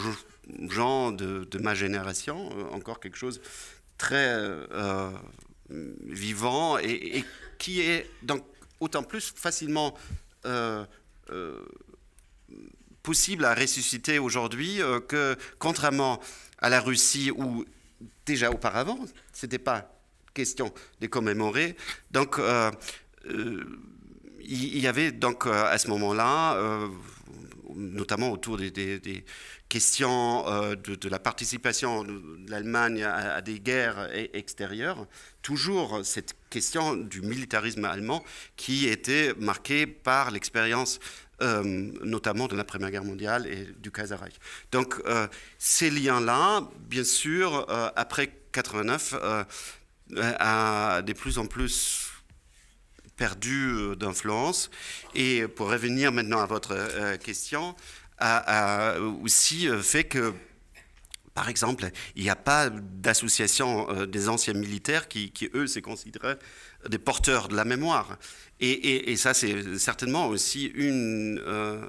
gens de, ma génération encore quelque chose très vivant et, qui est donc autant plus facilement possible à ressusciter aujourd'hui que, contrairement à la Russie où déjà auparavant, ce n'était pas question de commémorer. Donc, euh, euh, il y avait donc euh, à ce moment-là, notamment autour des, questions de, la participation de l'Allemagne à, à, des guerres e-, extérieures, toujours cette question du militarisme allemand qui était marquée par l'expérience euh, notamment de la Première Guerre mondiale et du Kaiserreich. Donc euh, ces liens-là, bien sûr, euh, après 89, a de plus en plus perdu d'influence. Et pour revenir maintenant à votre question, a, aussi fait que par exemple, il n'y a pas d'association des anciens militaires qui, eux, se considéraient des porteurs de la mémoire. Et, ça, c'est certainement aussi une euh,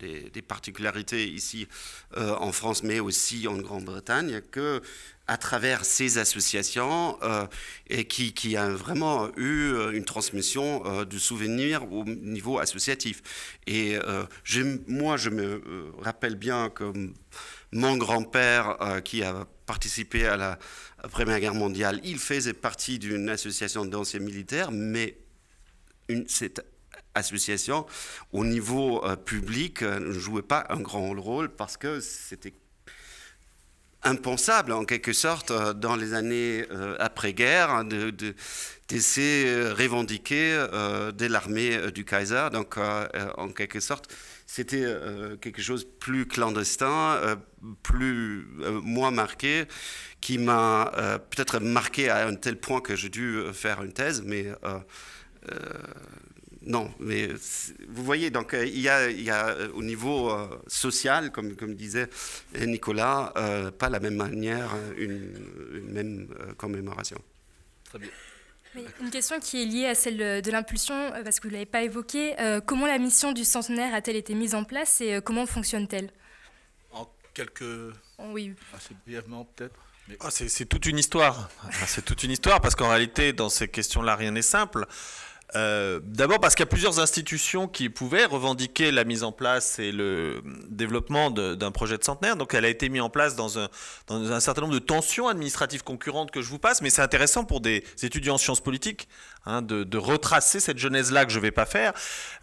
des, particularités ici euh, en France, mais aussi en Grande-Bretagne, que à travers ces associations euh, et qui, a vraiment eu une transmission du de souvenirs au niveau associatif. Et moi, je me rappelle bien que mon grand-père, qui a participé à la Première Guerre mondiale, il faisait partie d'une association d'anciens militaires, mais cette association au niveau euh, public euh, ne jouait pas un grand rôle parce que c'était impensable en quelque sorte euh, dans les années après-guerre hein, d'essayer de, revendiquer de l'armée du Kaiser. Donc en quelque sorte, c'était quelque chose de plus clandestin, plus moins marqué, qui m'a peut-être marqué à un tel point que j'ai dû faire une thèse, mais euh, non, mais vous voyez, donc euh, il y a, il y a euh, au niveau social, comme, comme disait Nicolas, pas la même manière, une, même commémoration. Très bien. une question qui est liée à celle de l'impulsion, parce que vous ne l'avez pas évoquée. comment la mission du centenaire a-t-elle été mise en place et comment fonctionne-t-elle En quelques... Oh, oui. Assez brièvement peut-être. Ah, c'est toute une histoire. Ah, c'est toute une histoire, parce qu'en réalité, dans ces questions-là, rien n'est simple. Euh, d'abord parce qu'il y a plusieurs institutions qui pouvaient revendiquer la mise en place et le développement d'un projet de centenaire. Donc elle a été mise en place dans un, certain nombre de tensions administratives concurrentes que je vous passe, mais c'est intéressant pour des étudiants en sciences politiques hein, de, retracer cette genèse-là que je ne vais pas faire.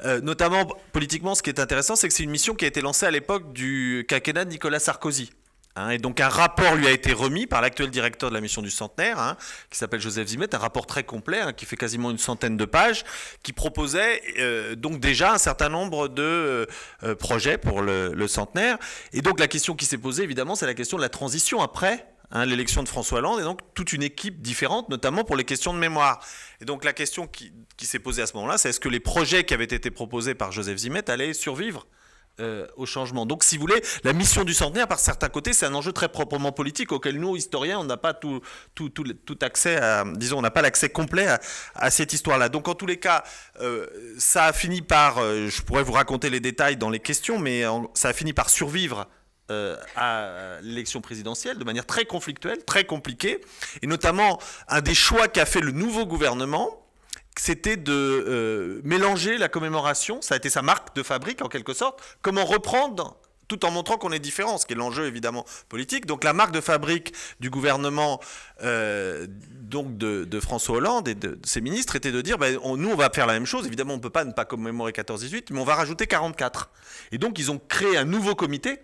Euh, notamment politiquement, ce qui est intéressant, c'est que c'est une mission qui a été lancée à l'époque du quinquennat de Nicolas Sarkozy. Hein, et donc un rapport lui a été remis par l'actuel directeur de la mission du Centenaire, hein, qui s'appelle Joseph Zimet, un rapport très complet, hein, qui fait quasiment une centaine de pages, qui proposait euh, donc déjà un certain nombre de euh, projets pour le, Centenaire. Et donc la question qui s'est posée, évidemment, c'est la question de la transition après. l'élection de François Hollande et donc toute une équipe différente, notamment pour les questions de mémoire. Et donc la question qui, qui s'est posée à ce moment-là, c'est est-ce que les projets qui avaient été proposés par Joseph Zimet allaient survivre euh, au changement. Donc, si vous voulez, la mission du centenaire, par certains côtés, c'est un enjeu très proprement politique auquel nous, historiens, on n'a pas tout, accès à, disons, on n'a pas l'accès complet à, cette histoire-là. Donc, en tous les cas, euh, ça a fini par, euh, je pourrais vous raconter les détails dans les questions, mais ça a fini par survivre à l'élection présidentielle de manière très conflictuelle, très compliquée, et notamment un des choix qu'a fait le nouveau gouvernement, c'était de euh, mélanger la commémoration, ça a été sa marque de fabrique en quelque sorte, comment reprendre tout en montrant qu'on est différent, ce qui est l'enjeu évidemment politique. Donc la marque de fabrique du gouvernement euh, donc de, François Hollande et de, ses ministres était de dire ben, nous on va faire la même chose, évidemment on ne peut pas ne pas commémorer 14-18, mais on va rajouter 44. Et donc ils ont créé un nouveau comité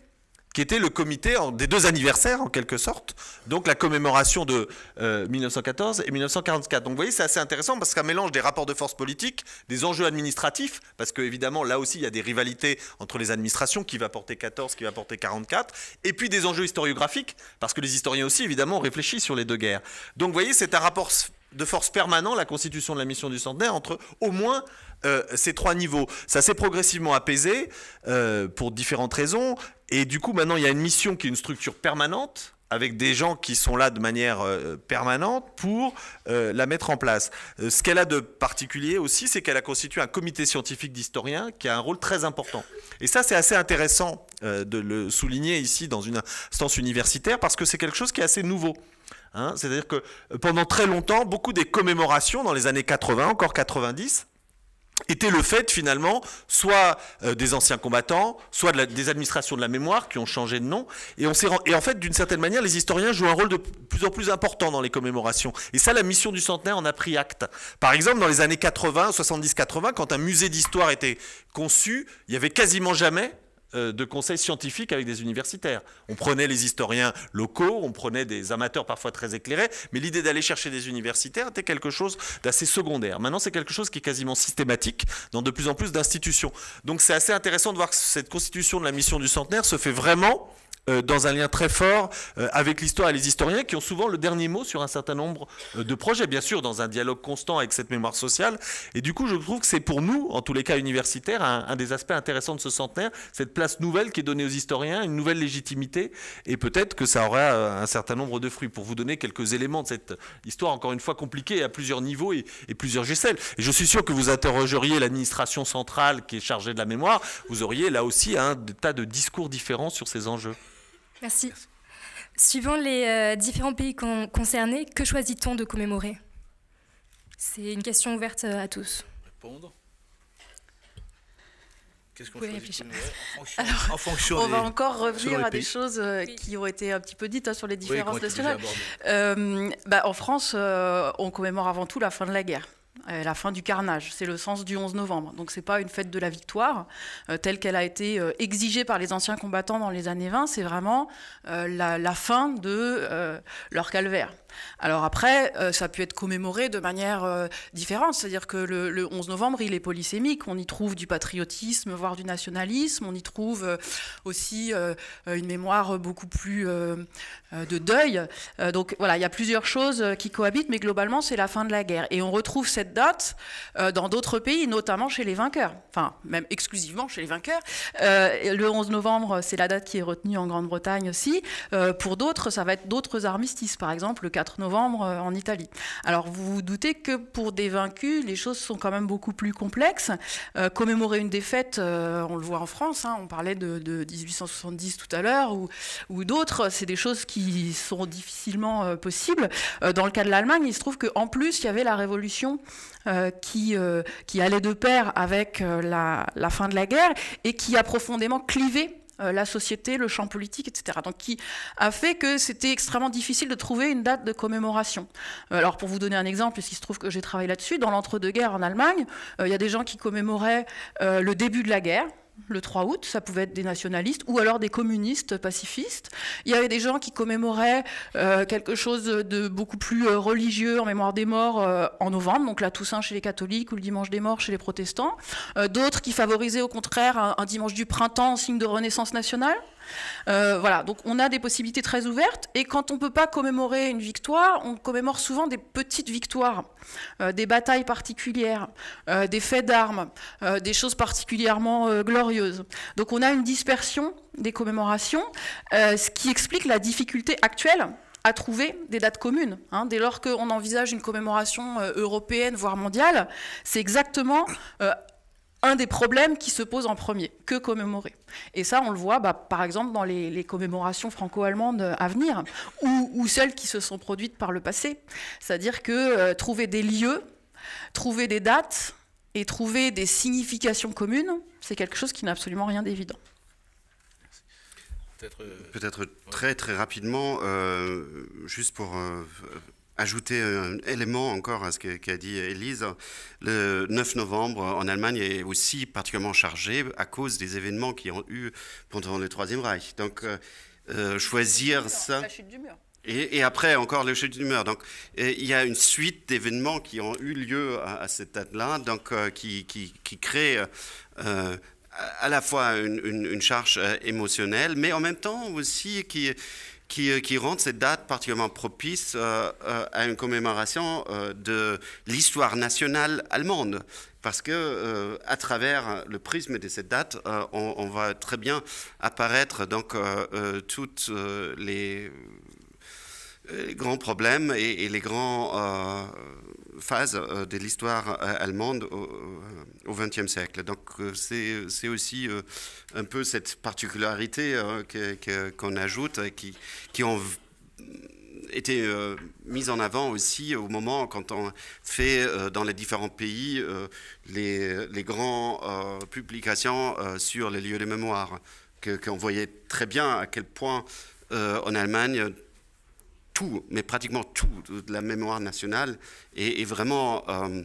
qui était le comité des deux anniversaires en quelque sorte, donc la commémoration de 1914 euh, et 1944. Donc vous voyez, c'est assez intéressant parce qu'un mélange des rapports de force politique, des enjeux administratifs, parce que évidemment là aussi il y a des rivalités entre les administrations, qui va porter 14, qui va porter 44, et puis des enjeux historiographiques, parce que les historiens aussi évidemment réfléchi sur les deux guerres. Donc vous voyez, c'est un rapport de force permanent la constitution de la mission du centenaire entre au moins euh, ces trois niveaux. Ça s'est progressivement apaisé euh, pour différentes raisons. Et du coup, maintenant, il y a une mission qui est une structure permanente avec des gens qui sont là de manière euh, permanente pour euh, la mettre en place. Euh, ce qu'elle a de particulier aussi, c'est qu'elle a constitué un comité scientifique d'historiens qui a un rôle très important. Et ça, c'est assez intéressant de le souligner ici dans une instance universitaire parce que c'est quelque chose qui est assez nouveau. Hein. C'est-à-dire que pendant très longtemps, beaucoup des commémorations dans les années 80, encore 90, était le fait finalement soit euh, des anciens combattants, soit des administrations de la mémoire qui ont changé de nom. Et, on et en fait, d'une certaine manière, les historiens jouent un rôle de plus en plus important dans les commémorations. Et ça, la mission du centenaire en a pris acte. Par exemple, dans les années 80, 70-80, quand un musée d'histoire était conçu, il y avait quasiment jamais euh, de conseils scientifiques avec des universitaires. On prenait les historiens locaux, on prenait des amateurs parfois très éclairés, mais l'idée d'aller chercher des universitaires était quelque chose d'assez secondaire. Maintenant, c'est quelque chose qui est quasiment systématique dans de plus en plus d'institutions. Donc c'est assez intéressant de voir que cette constitution de la mission du centenaire se fait vraiment euh, dans un lien très fort euh, avec l'histoire et les historiens qui ont souvent le dernier mot sur un certain nombre euh, de projets, bien sûr, dans un dialogue constant avec cette mémoire sociale. Et du coup, je trouve que c'est pour nous, en tous les cas universitaires, un, des aspects intéressants de ce centenaire, cette place nouvelle qui est donnée aux historiens, une nouvelle légitimité, et peut-être que ça aura un certain nombre de fruits. Pour vous donner quelques éléments de cette histoire, encore une fois compliquée à plusieurs niveaux et, plusieurs gestes. Et je suis sûr que vous interrogeriez l'administration centrale qui est chargée de la mémoire, vous auriez là aussi un tas de discours différents sur ces enjeux. Merci. Suivant les euh, différents pays concernés, que choisit-on de commémorer C'est une question ouverte euh, à tous. Répondre. Qu'est-ce qu'on choisit en fonction, On va encore revenir à des choses euh, qui ont été un petit peu dites hein, sur les différences nationales. Bah, en France, on commémore avant tout la fin de la guerre. Euh, la fin du carnage. C'est le sens du 11 novembre. Donc n'est pas une fête de la victoire euh, telle qu'elle a été euh, exigée par les anciens combattants dans les années 20. C'est vraiment la, fin de leur calvaire. Alors après, euh, ça a pu être commémoré de manière euh, différente, c'est-à-dire que le, 11 novembre, il est polysémique, on y trouve du patriotisme, voire du nationalisme, on y trouve euh, aussi une mémoire beaucoup plus de deuil. donc voilà, il y a plusieurs choses qui cohabitent, mais globalement, c'est la fin de la guerre. Et on retrouve cette date dans d'autres pays, notamment chez les vainqueurs, enfin même exclusivement chez les vainqueurs. le 11 novembre, c'est la date qui est retenue en Grande-Bretagne aussi. pour d'autres, ça va être d'autres armistices, par exemple le 4 novembre euh, en Italie. Alors vous vous doutez que pour des vaincus, les choses sont quand même beaucoup plus complexes. Euh, commémorer une défaite, euh, on le voit en France, hein, on parlait de, 1870 tout à l'heure, ou, ou d'autres, c'est des choses qui sont difficilement possibles. dans le cas de l'Allemagne, il se trouve qu'en plus, il y avait la révolution qui, qui allait de pair avec la fin de la guerre et qui a profondément clivé euh, la société, le champ politique, etc. Donc qui a fait que c'était extrêmement difficile de trouver une date de commémoration. Euh, alors pour vous donner un exemple, puisqu'il se trouve que j'ai travaillé là-dessus, dans l'entre-deux-guerres en Allemagne, euh, il y a des gens qui commémoraient le début de la guerre, le 3 août, ça pouvait être des nationalistes ou alors des communistes pacifistes. Il y avait des gens qui commémoraient euh, quelque chose de beaucoup plus euh, religieux en mémoire des morts euh, en novembre, donc la Toussaint chez les catholiques ou le dimanche des morts chez les protestants. D'autres qui favorisaient au contraire un, un dimanche du printemps en signe de renaissance nationale. Euh, voilà, donc on a des possibilités très ouvertes. Et quand on ne peut pas commémorer une victoire, on commémore souvent des petites victoires, euh, des batailles particulières, euh, des faits d'armes, des choses particulièrement glorieuses. Donc on a une dispersion des commémorations, ce qui explique la difficulté actuelle à trouver des dates communes. Hein. dès lors qu'on envisage une commémoration européenne, voire mondiale, c'est exactement un des problèmes qui se pose en premier, que commémorer. Et ça, on le voit bah, par exemple dans les, commémorations franco-allemandes à venir, ou, celles qui se sont produites par le passé. C'est-à-dire que euh, trouver des lieux, trouver des dates et trouver des significations communes, c'est quelque chose qui n'a absolument rien d'évident. Peut-être euh, très très rapidement, euh, juste pour ajouter un élément encore à ce qu'a dit Elise. Le 9 novembre en Allemagne est aussi particulièrement chargé à cause des événements qui ont eu pendant le Troisième Reich. Donc, euh, euh, choisir ça. La chute Et, après, encore le chute d'humeur. Donc, il y a une suite d'événements qui ont eu lieu à, cette date-là, donc euh, qui, qui, qui créent à la fois une, charge émotionnelle, mais en même temps aussi qui, euh, qui, rendent cette date particulièrement propice euh, euh, à une commémoration de l'histoire nationale allemande. Parce que, à travers le prisme de cette date, on, on, va très bien apparaître donc toutes les, grands problèmes et les grands phase euh, de l'histoire euh, allemande euh, au XXe siècle. Donc c'est aussi un peu cette particularité qu'on ajoute qui, qui ont été mises mise en avant aussi au moment quand on fait dans les différents pays les, les grandes publications sur les lieux de mémoire, qu'on voyait très bien à quel point en Allemagne tout, mais pratiquement tout de la mémoire nationale est, vraiment euh,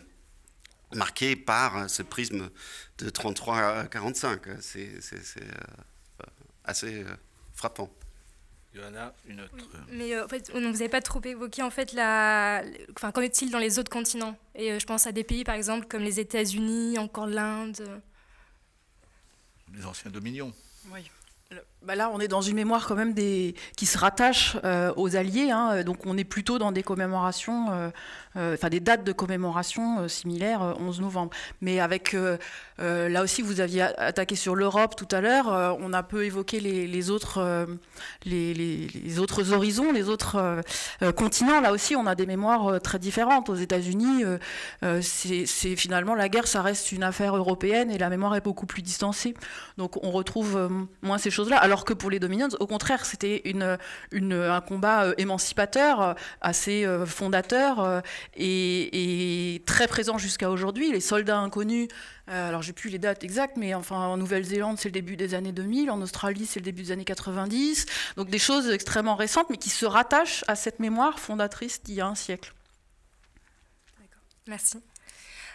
marqué par ce prisme de 33 à 45. C'est euh, assez euh, frappant. a une autre. Mais en fait, vous n'avez pas trop évoqué en fait la. Enfin, qu'en est-il dans les autres continents Et je pense à des pays, par exemple, comme les États-Unis, encore l'Inde. Les anciens dominions. Oui. Bah là, on est dans une mémoire quand même des... qui se rattache euh, aux Alliés. Hein. donc, on est plutôt dans des commémorations, euh, euh, enfin des dates de commémoration similaires, 11 novembre. Mais avec, là aussi, vous aviez attaqué sur l'Europe tout à l'heure. on a peu évoqué les, autres, les, autres horizons, les autres continents. Là aussi, on a des mémoires très différentes. Aux États-Unis, c'est finalement la guerre, ça reste une affaire européenne et la mémoire est beaucoup plus distancée. Donc, on retrouve moins ces choses-là alors que pour les Dominions, au contraire, c'était une, un combat euh, émancipateur, euh, assez euh, fondateur et, très présent jusqu'à aujourd'hui. Les soldats inconnus, alors j'ai plus les dates exactes, mais enfin en Nouvelle-Zélande, c'est le début des années 2000, en Australie, c'est le début des années 90, donc des choses extrêmement récentes, mais qui se rattachent à cette mémoire fondatrice d'il y a un siècle. Merci.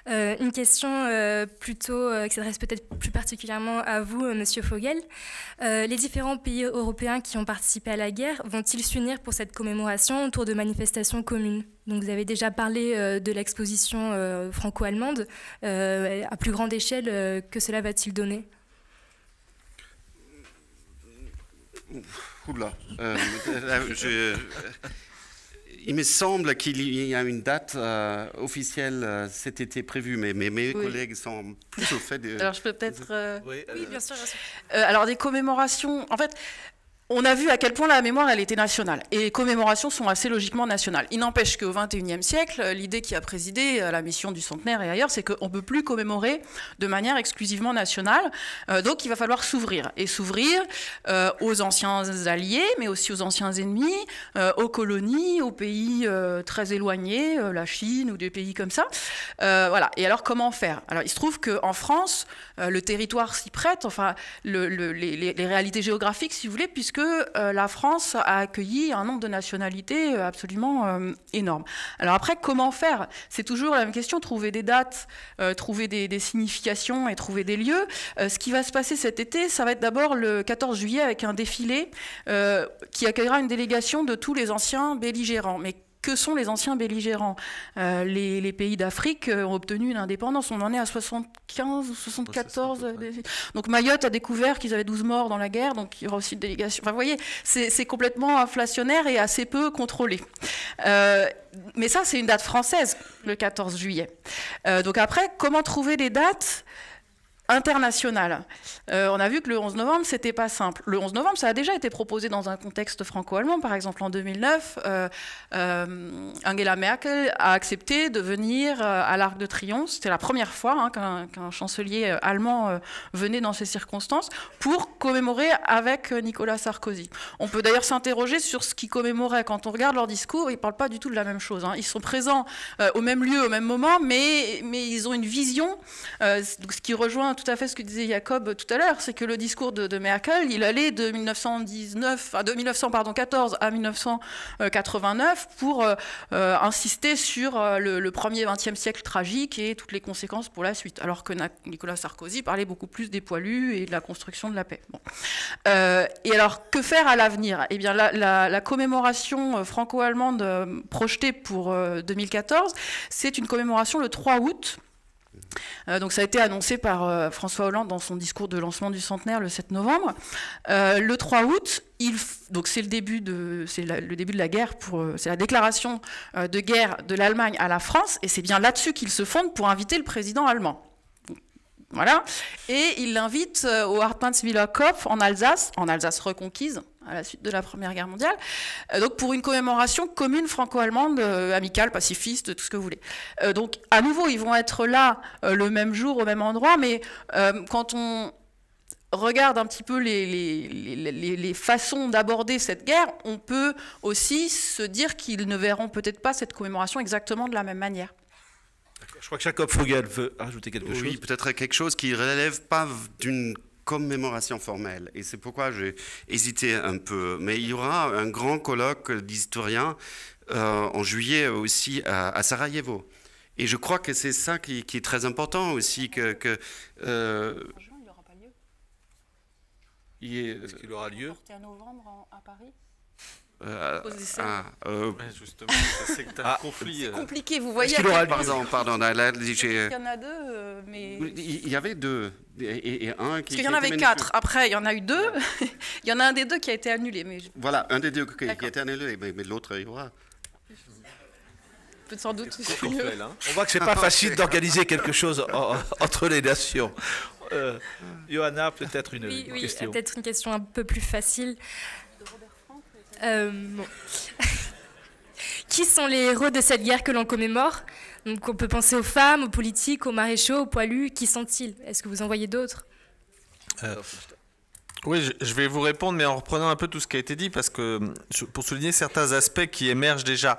Euh, une question euh, plutôt euh, qui s'adresse peut-être plus particulièrement à vous, Monsieur Fogel. les différents pays européens qui ont participé à la guerre vont-ils s'unir pour cette commémoration autour de manifestations communes Donc, vous avez déjà parlé de l'exposition franco-allemande. à plus grande échelle, que cela va-t-il donner Oula, il me semble qu'il y a une date euh, officielle euh, cet été prévue, mais, mes collègues sont plus au fait de... Alors je peux peut-être... Euh, oui, Bien sûr. alors des commémorations, en fait, on a vu à quel point la mémoire, elle était nationale. Et les commémorations sont assez logiquement nationales. Il n'empêche qu'au XXIe siècle, l'idée qui a présidé à la mission du centenaire et ailleurs, c'est qu'on ne peut plus commémorer de manière exclusivement nationale. Euh, donc, il va falloir s'ouvrir. Et s'ouvrir euh, aux anciens alliés, mais aussi aux anciens ennemis, euh, aux colonies, aux pays très éloignés, la Chine ou des pays comme ça. voilà. Et alors, comment faire Alors, il se trouve qu'en France, le territoire s'y prête, enfin, les réalités géographiques, si vous voulez, puisque euh, la France a accueilli un nombre de nationalités euh, absolument euh, énorme. Alors après, comment faire C'est toujours la même question, trouver des dates, trouver des, des significations et trouver des lieux. ce qui va se passer cet été, ça va être d'abord le 14 juillet avec un défilé qui accueillera une délégation de tous les anciens belligérants. Mais que sont les anciens belligérants. Euh, les, pays d'Afrique euh, ont obtenu une indépendance. On en est à 75 ou 74. Donc Mayotte a découvert qu'ils avaient 12 morts dans la guerre, donc il y aura aussi une délégation. Enfin, vous voyez, c'est complètement inflationnaire et assez peu contrôlé. Euh, mais ça, c'est une date française, le 14 juillet. donc après, comment trouver des dates International. Euh, on a vu que le 11 novembre, c'était pas simple. Le 11 novembre, ça a déjà été proposé dans un contexte franco-allemand. Par exemple, en 2009, euh, euh, Angela Merkel a accepté de venir à l'Arc de Triomphe. C'était la première fois hein, qu'un chancelier allemand venait dans ces circonstances pour commémorer avec Nicolas Sarkozy. On peut d'ailleurs s'interroger sur ce qu'ils commémoraient. Quand on regarde leur discours, ils ne parlent pas du tout de la même chose. Hein. Ils sont présents au même lieu, au même moment, mais, mais ils ont une vision, ce qui rejoint tout à fait ce que disait Jacob tout à l'heure, c'est que le discours de, Merkel, il allait de 1914 euh, à 1989 pour euh, euh, insister sur le, premier XXe siècle tragique et toutes les conséquences pour la suite, alors que Nicolas Sarkozy parlait beaucoup plus des poilus et de la construction de la paix. et alors, que faire à l'avenir Eh bien, la commémoration franco-allemande projetée pour 2014, c'est une commémoration le 3 août euh, donc ça a été annoncé par euh, François Hollande dans son discours de lancement du centenaire le 7 novembre. Euh, le 3 août, il donc c'est le début de c'est le début de la guerre pour c'est la déclaration de guerre de l'Allemagne à la France et c'est bien là-dessus qu'il se fonde pour inviter le président allemand. Voilà. Et il l'invite au Hartmannswiller Kopf en Alsace, en Alsace reconquise, à la suite de la Première Guerre mondiale, euh, donc pour une commémoration commune franco-allemande, euh, amicale, pacifiste, tout ce que vous voulez. Euh, donc à nouveau, ils vont être là le même jour, au même endroit, mais quand on regarde un petit peu les, les, façons d'aborder cette guerre, on peut aussi se dire qu'ils ne verront peut-être pas cette commémoration exactement de la même manière. Je crois que Jacob Frugel veut ajouter quelque chose. Oui, peut-être quelque chose qui ne relève pas d'une commémoration formelle. Et c'est pourquoi j'ai hésité un peu. Mais il y aura un grand colloque d'historiens euh, en juillet aussi à, Sarajevo. Et je crois que c'est ça qui, est très important aussi. Que, que euh, en il n'aura pas lieu. Euh, Est-ce qu'il aura lieu novembre à Paris euh, ah, euh, justement, ah, c'est conflit. Euh, compliqué, vous voyez. pardon, pardon, il y en a deux, euh, mais. Il y avait deux. Et, un qui. Parce qu'il y en avait quatre. Après, il y en a eu deux. il y en a un des deux qui a été annulé. Mais... Voilà, un des deux qui, a été annulé, mais, l'autre, il y aura. Sans doute. hein. On voit que ce n'est pas facile d'organiser quelque chose entre les nations. Johanna, peut-être une, oui, oui, Peut-être une question un peu plus facile. Euh, bon. Qui sont les héros de cette guerre que l'on commémore Donc on peut penser aux femmes, aux politiques, aux maréchaux, aux poilus. Qui sont-ils Est-ce que vous en voyez d'autres euh, Oui, je vais vous répondre, mais en reprenant un peu tout ce qui a été dit, parce que pour souligner certains aspects qui émergent déjà.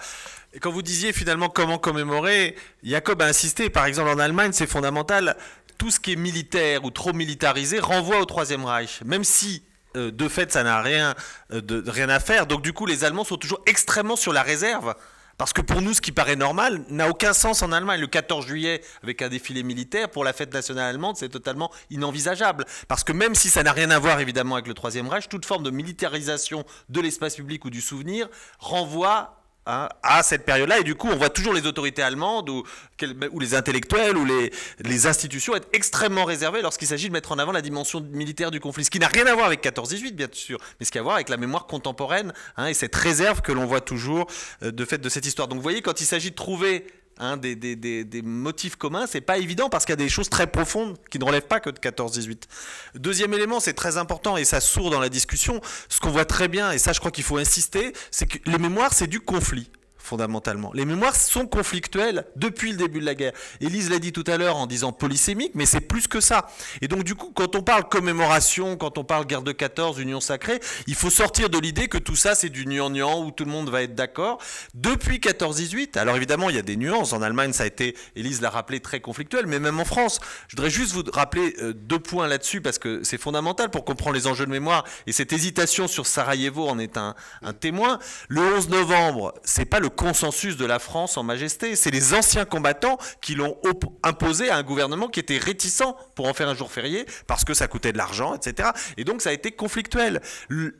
Et quand vous disiez finalement comment commémorer, Jacob a insisté, par exemple en Allemagne, c'est fondamental, tout ce qui est militaire ou trop militarisé renvoie au Troisième Reich. Même si euh, de fait, ça n'a rien, euh, rien à faire. Donc, du coup, les Allemands sont toujours extrêmement sur la réserve. Parce que pour nous, ce qui paraît normal n'a aucun sens en Allemagne. Le 14 juillet, avec un défilé militaire, pour la fête nationale allemande, c'est totalement inenvisageable. Parce que même si ça n'a rien à voir évidemment avec le Troisième Reich, toute forme de militarisation de l'espace public ou du souvenir renvoie à cette période-là. Et du coup, on voit toujours les autorités allemandes ou, les intellectuels ou les, institutions être extrêmement réservées lorsqu'il s'agit de mettre en avant la dimension militaire du conflit. Ce qui n'a rien à voir avec 14-18, bien sûr, mais ce qui a à voir avec la mémoire contemporaine hein, et cette réserve que l'on voit toujours euh, de fait de cette histoire. Donc vous voyez, quand il s'agit de trouver Hein, des, des, motifs communs, c'est pas évident parce qu'il y a des choses très profondes qui ne relèvent pas que de 14-18. Deuxième élément, c'est très important et ça sourd dans la discussion, ce qu'on voit très bien, et ça je crois qu'il faut insister, c'est que les mémoires c'est du conflit fondamentalement. Les mémoires sont conflictuelles depuis le début de la guerre. Élise l'a dit tout à l'heure en disant polysémique, mais c'est plus que ça. Et donc du coup, quand on parle commémoration, quand on parle guerre de 14, union sacrée, il faut sortir de l'idée que tout ça c'est du gnangnan où tout le monde va être d'accord. Depuis 14-18, alors évidemment il y a des nuances. En Allemagne ça a été, Élise l'a rappelé, très conflictuel, mais même en France. Je voudrais juste vous rappeler euh, deux points là-dessus parce que c'est fondamental pour comprendre les enjeux de mémoire et cette hésitation sur Sarajevo en est un, un témoin. Le 11 novembre, c'est pas le consensus de la France en majesté. C'est les anciens combattants qui l'ont imposé à un gouvernement qui était réticent pour en faire un jour férié parce que ça coûtait de l'argent, etc. Et donc ça a été conflictuel.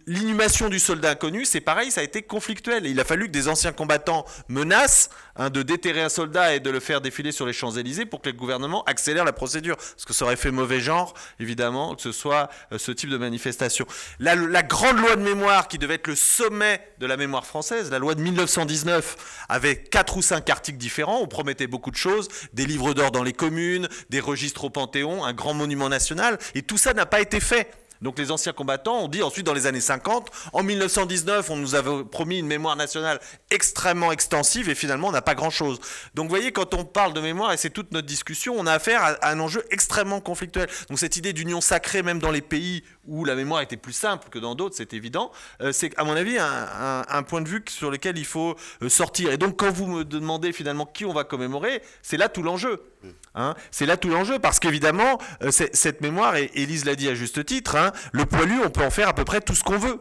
L'inhumation du soldat inconnu, c'est pareil, ça a été conflictuel. Il a fallu que des anciens combattants menacent Hein, de déterrer un soldat et de le faire défiler sur les Champs-Élysées pour que le gouvernement accélère la procédure. ce que ça aurait fait mauvais genre, évidemment, que ce soit euh, ce type de manifestation. La, la grande loi de mémoire qui devait être le sommet de la mémoire française, la loi de 1919, avait quatre ou cinq articles différents. On promettait beaucoup de choses, des livres d'or dans les communes, des registres au Panthéon, un grand monument national. Et tout ça n'a pas été fait. Donc les anciens combattants ont dit ensuite dans les années 50, en 1919, on nous avait promis une mémoire nationale extrêmement extensive et finalement on n'a pas grand-chose. Donc vous voyez, quand on parle de mémoire, et c'est toute notre discussion, on a affaire à, à un enjeu extrêmement conflictuel. Donc cette idée d'union sacrée, même dans les pays où la mémoire était plus simple que dans d'autres, c'est évident. Euh, c'est, à mon avis, un, point de vue sur lequel il faut euh, sortir. Et donc, quand vous me demandez finalement qui on va commémorer, c'est là tout l'enjeu. Hein. c'est là tout l'enjeu, parce qu'évidemment, euh, cette mémoire, et Elise l'a dit à juste titre, hein, le poilu, on peut en faire à peu près tout ce qu'on veut.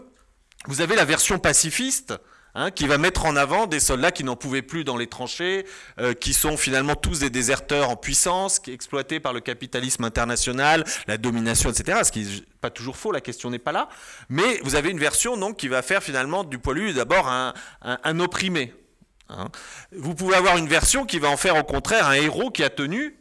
Vous avez la version pacifiste Hein, qui va mettre en avant des soldats qui n'en pouvaient plus dans les tranchées, euh, qui sont finalement tous des déserteurs en puissance, exploités par le capitalisme international, la domination, etc. Ce qui n'est pas toujours faux, la question n'est pas là. Mais vous avez une version donc qui va faire finalement du poilu d'abord un, opprimé. Hein. Vous pouvez avoir une version qui va en faire au contraire un héros qui a tenu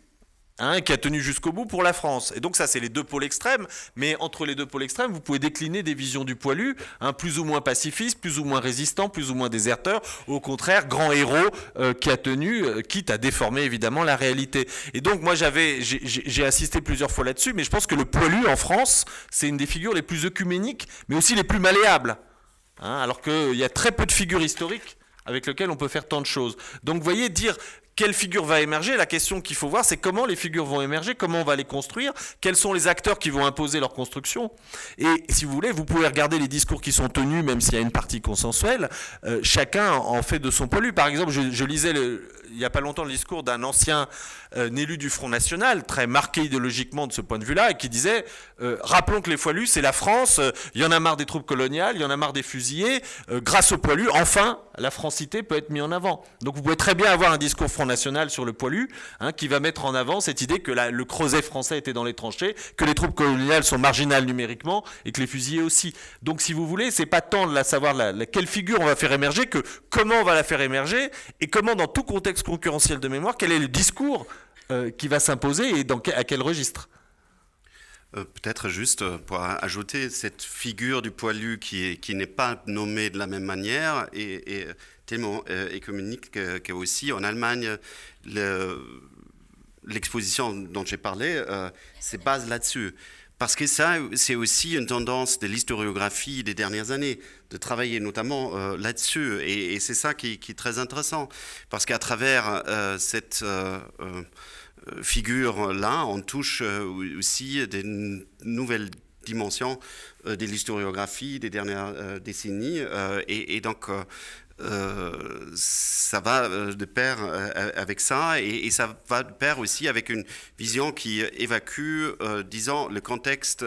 Hein, qui a tenu jusqu'au bout pour la France. Et donc ça, c'est les deux pôles extrêmes. Mais entre les deux pôles extrêmes, vous pouvez décliner des visions du poilu, hein, plus ou moins pacifiste, plus ou moins résistant, plus ou moins déserteur. Au contraire, grand héros euh, qui a tenu, euh, quitte à déformer évidemment la réalité. Et donc moi, j'avais, j'ai assisté plusieurs fois là-dessus, mais je pense que le poilu en France, c'est une des figures les plus œcuméniques, mais aussi les plus malléables. Hein. alors qu'il y a très peu de figures historiques avec lesquelles on peut faire tant de choses. Donc vous voyez, dire quelle figure va émerger La question qu'il faut voir, c'est comment les figures vont émerger, comment on va les construire, quels sont les acteurs qui vont imposer leur construction. Et si vous voulez, vous pouvez regarder les discours qui sont tenus, même s'il y a une partie consensuelle, euh, chacun en fait de son poilu. Par exemple, je, lisais il n'y a pas longtemps le discours d'un ancien euh, élu du Front National, très marqué idéologiquement de ce point de vue-là, et qui disait euh, Rappelons que les poilus, c'est la France, il y en a marre des troupes coloniales, il y en a marre des fusillés, grâce aux poilus, enfin, la francité peut être mise en avant. Donc vous pouvez très bien avoir un discours National sur le poilu, hein, qui va mettre en avant cette idée que le creuset français était dans les tranchées, que les troupes coloniales sont marginales numériquement et que les fusillés aussi. Donc, si vous voulez, c'est pas tant de la savoir la, quelle figure on va faire émerger que comment on va la faire émerger et comment, dans tout contexte concurrentiel de mémoire, quel est le discours euh, qui va s'imposer et à quel registre. Euh, peut-être juste euh, pour ajouter cette figure du poilu qui, n'est pas nommée de la même manière et et euh, communique euh, que aussi en Allemagne, l'exposition dont j'ai parlé euh, se base là-dessus. Parce que ça, c'est aussi une tendance de l'historiographie des dernières années, de travailler notamment là-dessus. Et, c'est ça qui, est très intéressant. Parce qu'à travers cette figure-là, on touche aussi des nouvelles dimensions de l'historiographie des dernières décennies. Et, et, donc, euh, ça va euh, de pair euh, avec ça, et, ça va de pair aussi avec une vision qui évacue, disons, le contexte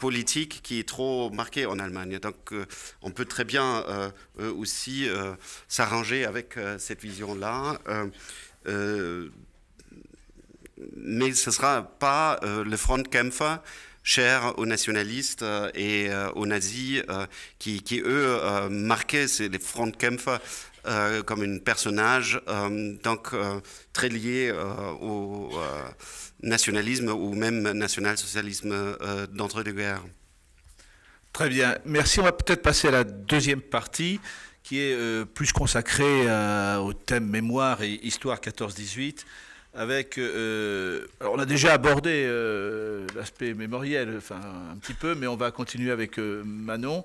politique qui est trop marqué en Allemagne. Donc on peut très bien aussi s'arranger avec cette vision-là mais ce ne sera pas le front chers aux nationalistes euh, et euh, aux nazis euh, qui, eux, marquaient les frontkämpfer comme un personnage donc, très lié au nationalisme ou même national-socialisme d'entre-deux-guerres. Très bien. Merci. On va peut-être passer à la deuxième partie qui est plus consacrée au thème mémoire et histoire 14-18 avec. Euh, euh, on a déjà abordé euh, l'aspect mémoriel, enfin un petit peu, mais on va continuer avec Manon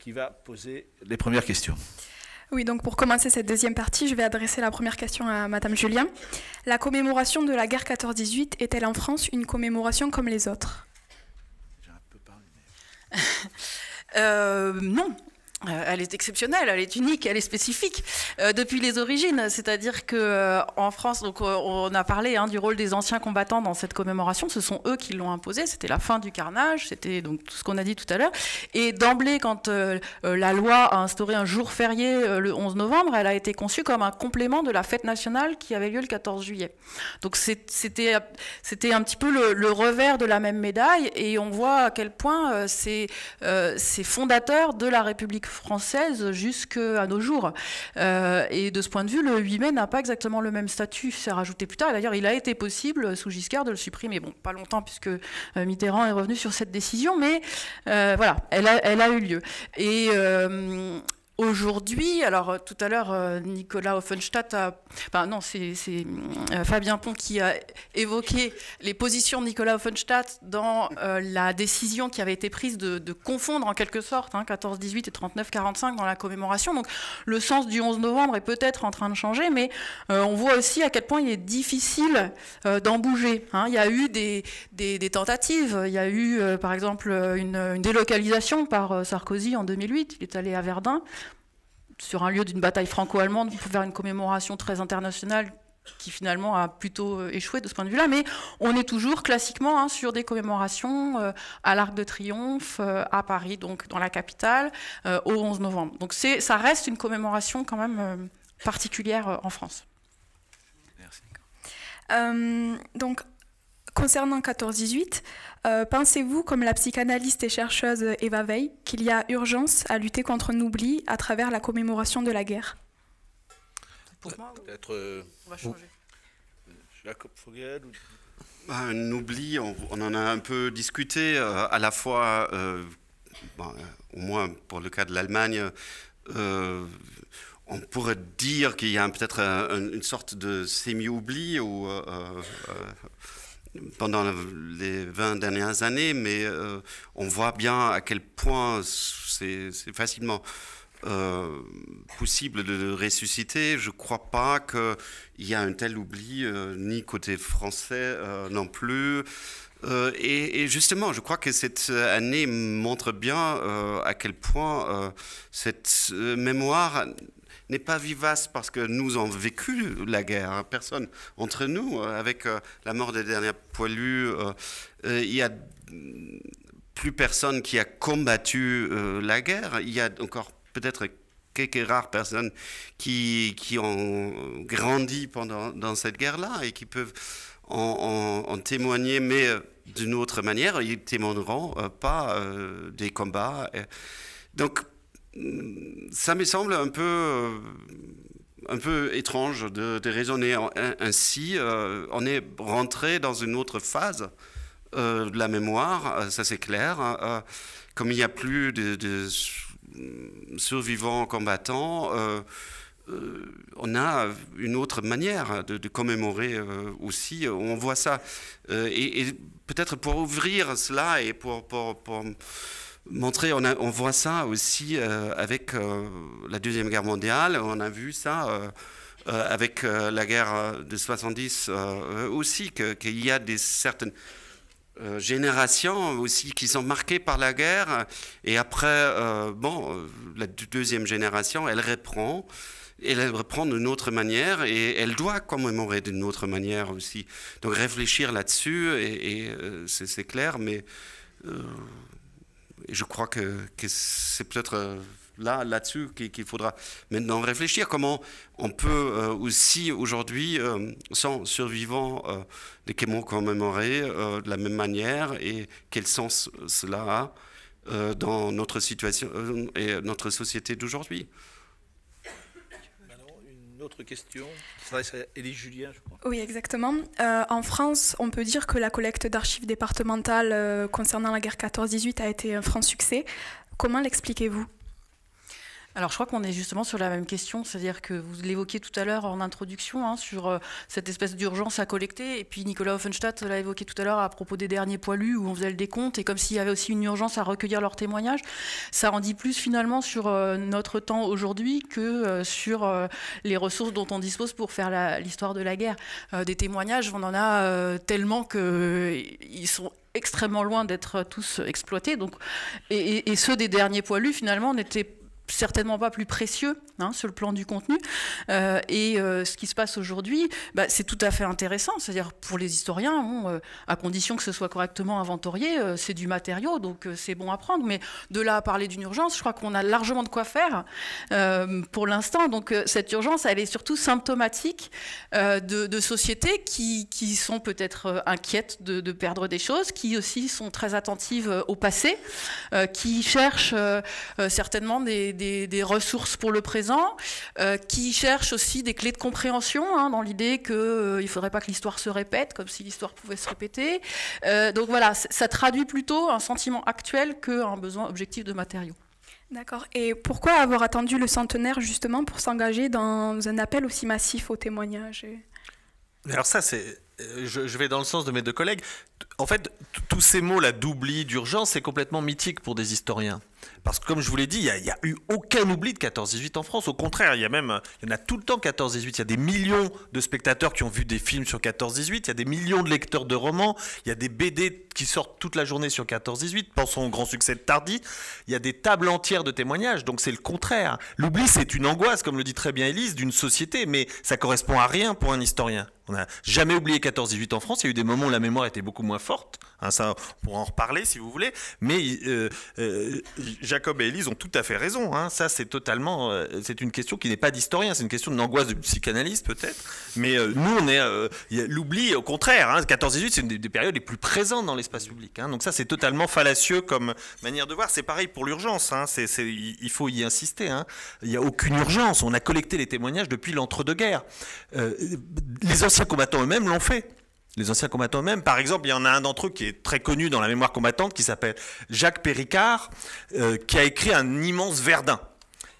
qui va poser les premières questions. Oui, donc pour commencer cette deuxième partie, je vais adresser la première question à Madame Julien. La commémoration de la guerre 14-18 est-elle en France une commémoration comme les autres euh, non, euh, elle est exceptionnelle, elle est unique, elle est spécifique euh, depuis les origines. C'est-à-dire que euh, en France, donc on a parlé hein, du rôle des anciens combattants dans cette commémoration. Ce sont eux qui l'ont imposé. C'était la fin du carnage. C'était donc tout ce qu'on a dit tout à l'heure. Et d'emblée, quand la loi a instauré un jour férié le 11 novembre, elle a été conçue comme un complément de la fête nationale qui avait lieu le 14 juillet. Donc c'était c'était un petit peu le, le, revers de la même médaille. Et on voit à quel point c'est fondateur de la République française française jusqu'à nos jours. Euh, et de ce point de vue, le 8 mai n'a pas exactement le même statut. C'est rajouté plus tard. D'ailleurs, il a été possible, sous Giscard, de le supprimer. Bon, pas longtemps, puisque euh, Mitterrand est revenu sur cette décision, mais euh, voilà, elle a, elle a, eu lieu. Et, Aujourd'hui, alors euh, tout à l'heure, euh, Nicolas Offenstadt a. non, c'est euh, Fabien Pont qui a évoqué les positions de Nicolas Offenstadt dans la décision qui avait été prise de, confondre en quelque sorte 14-18 hein, et 39-45 dans la commémoration. Donc le sens du 11 novembre est peut-être en train de changer, mais on voit aussi à quel point il est difficile d'en bouger. Hein. Il y a eu des, tentatives. Il y a eu, par exemple, une, une délocalisation par Sarkozy en 2008. Il est allé à Verdun sur un lieu d'une bataille franco-allemande, on faire une commémoration très internationale qui finalement a plutôt euh, échoué de ce point de vue-là, mais on est toujours classiquement hein, sur des commémorations euh, à l'Arc de Triomphe, euh, à Paris, donc dans la capitale, au 11 novembre. Donc ça reste une commémoration quand même particulière en France. Merci. donc Concernant 14-18, euh, pensez-vous, comme la psychanalyste et chercheuse Eva Veil, qu'il y a urgence à lutter contre un oubli à travers la commémoration de la guerre Pour moi, euh, on va changer. Euh, Jacob Fogel bah, Un oubli, on, en a un peu discuté, à la fois, bah, au moins pour le cas de l'Allemagne, on pourrait dire qu'il y a peut-être une sorte de semi-oubli ou pendant les 20 dernières années, mais euh, on voit bien à quel point c'est facilement euh, possible de ressusciter. Je ne crois pas qu'il y a un tel oubli, euh, ni côté français non plus. Et, et, justement, je crois que cette année montre bien à quel point cette mémoire n'est pas vivace parce que nous avons vécu la guerre, hein. personne entre nous, euh, avec euh, la mort des derniers poilus, euh, il y a plus personne qui a combattu la guerre, il y a encore peut-être quelques rares personnes qui, ont grandi pendant dans cette guerre-là et qui peuvent en, témoigner, mais d'une autre manière, ils témoigneront pas des combats. Donc, ça me semble un peu, euh, un peu étrange de, raisonner ainsi. Euh, on est rentré dans une autre phase euh, de la mémoire, ça c'est clair. Hein, comme il n'y a plus de, survivants combattants, on a une autre manière de, commémorer aussi. On voit ça. et, peut-être pour ouvrir cela et pour, pour montrer, on, voit ça aussi euh, avec euh, la Deuxième Guerre mondiale, on a vu ça euh, avec la guerre de 70 aussi, qu'il y a des certaines générations aussi qui sont marquées par la guerre, et après, bon, la deuxième génération, elle reprend. elle reprend d'une autre manière et elle doit commémorer d'une autre manière aussi. Donc réfléchir là-dessus, et, et c'est clair, mais je crois que, c'est peut-être euh, là, là-dessus qu'il faudra maintenant réfléchir. Comment on peut euh, aussi aujourd'hui, euh, sans survivants les des Kémons commémorés de la même manière, et quel sens cela a dans notre situation et notre société d'aujourd'hui question ça Julien, je crois. Oui, exactement. Euh, en France, on peut dire que la collecte d'archives départementales euh, concernant la guerre 14-18 a été un franc succès. Comment l'expliquez-vous alors je crois qu'on est justement sur la même question, c'est-à-dire que vous l'évoquiez tout à l'heure en introduction hein, sur euh, cette espèce d'urgence à collecter, et puis Nicolas Offenstadt l'a évoqué tout à l'heure à propos des derniers poilus où on faisait le décompte, et comme s'il y avait aussi une urgence à recueillir leurs témoignages, ça en dit plus finalement sur euh, notre temps aujourd'hui que euh, sur les ressources dont on dispose pour faire l'histoire de la guerre. des témoignages, on en a tellement qu'ils sont extrêmement loin d'être tous exploités. Donc, et, et, ceux des derniers poilus, finalement, n'étaient certainement pas plus précieux hein, sur le plan du contenu. Euh, et euh, ce qui se passe aujourd'hui, bah, c'est tout à fait intéressant. C'est-à-dire pour les historiens, euh, à condition que ce soit correctement inventorié, c'est du matériau, donc c'est bon à prendre. Mais de là à parler d'une urgence, je crois qu'on a largement de quoi faire pour l'instant. Donc cette urgence, elle est surtout symptomatique de, sociétés qui, qui sont peut-être inquiètes de, de, perdre des choses, qui aussi sont très attentives au passé, qui cherchent certainement des des, ressources pour le présent, euh, qui cherche aussi des clés de compréhension, hein, dans l'idée qu'il euh, il ne faudrait pas que l'histoire se répète, comme si l'histoire pouvait se répéter. Euh, donc voilà, ça traduit plutôt un sentiment actuel qu'un besoin objectif de matériaux. D'accord. Et pourquoi avoir attendu le centenaire justement pour s'engager dans un appel aussi massif au témoignage Alors ça, c'est euh, je, vais dans le sens de mes deux collègues. En fait, tous ces mots-là d'oubli, d'urgence, c'est complètement mythique pour des historiens. Parce que comme je vous l'ai dit, il n'y a, eu aucun oubli de 14-18 en France. Au contraire, il y a même, il y en a tout le temps 14-18. Il y a des millions de spectateurs qui ont vu des films sur 14-18. Il y a des millions de lecteurs de romans. Il y a des BD qui sortent toute la journée sur 14-18. Pensons au grand succès de Tardy. Il y a des tables entières de témoignages. Donc c'est le contraire. L'oubli, c'est une angoisse, comme le dit très bien Élise, d'une société. Mais ça correspond à rien pour un historien. On n'a jamais oublié 14-18 en France, il y a eu des moments où la mémoire était beaucoup moins forte, Hein, ça, on pourra en reparler si vous voulez. Mais euh, euh, Jacob et Elise ont tout à fait raison. Hein. Ça, c'est totalement, euh, c'est une question qui n'est pas d'historien, c'est une question de psychanalyste peut-être. Mais nous, on est l'oubli au contraire. 14-18, hein. c'est une des, périodes les plus présentes dans l'espace public. Donc ça, c'est totalement fallacieux comme manière de voir. C'est pareil pour l'urgence. il faut y insister. Il n'y a aucune urgence. On a collecté les témoignages depuis l'entre-deux-guerres. les anciens combattants eux-mêmes l'ont fait les anciens combattants eux-mêmes. Par exemple, il y en a un d'entre eux qui est très connu dans la mémoire combattante, qui s'appelle Jacques Péricard, euh, qui a écrit un immense Verdun.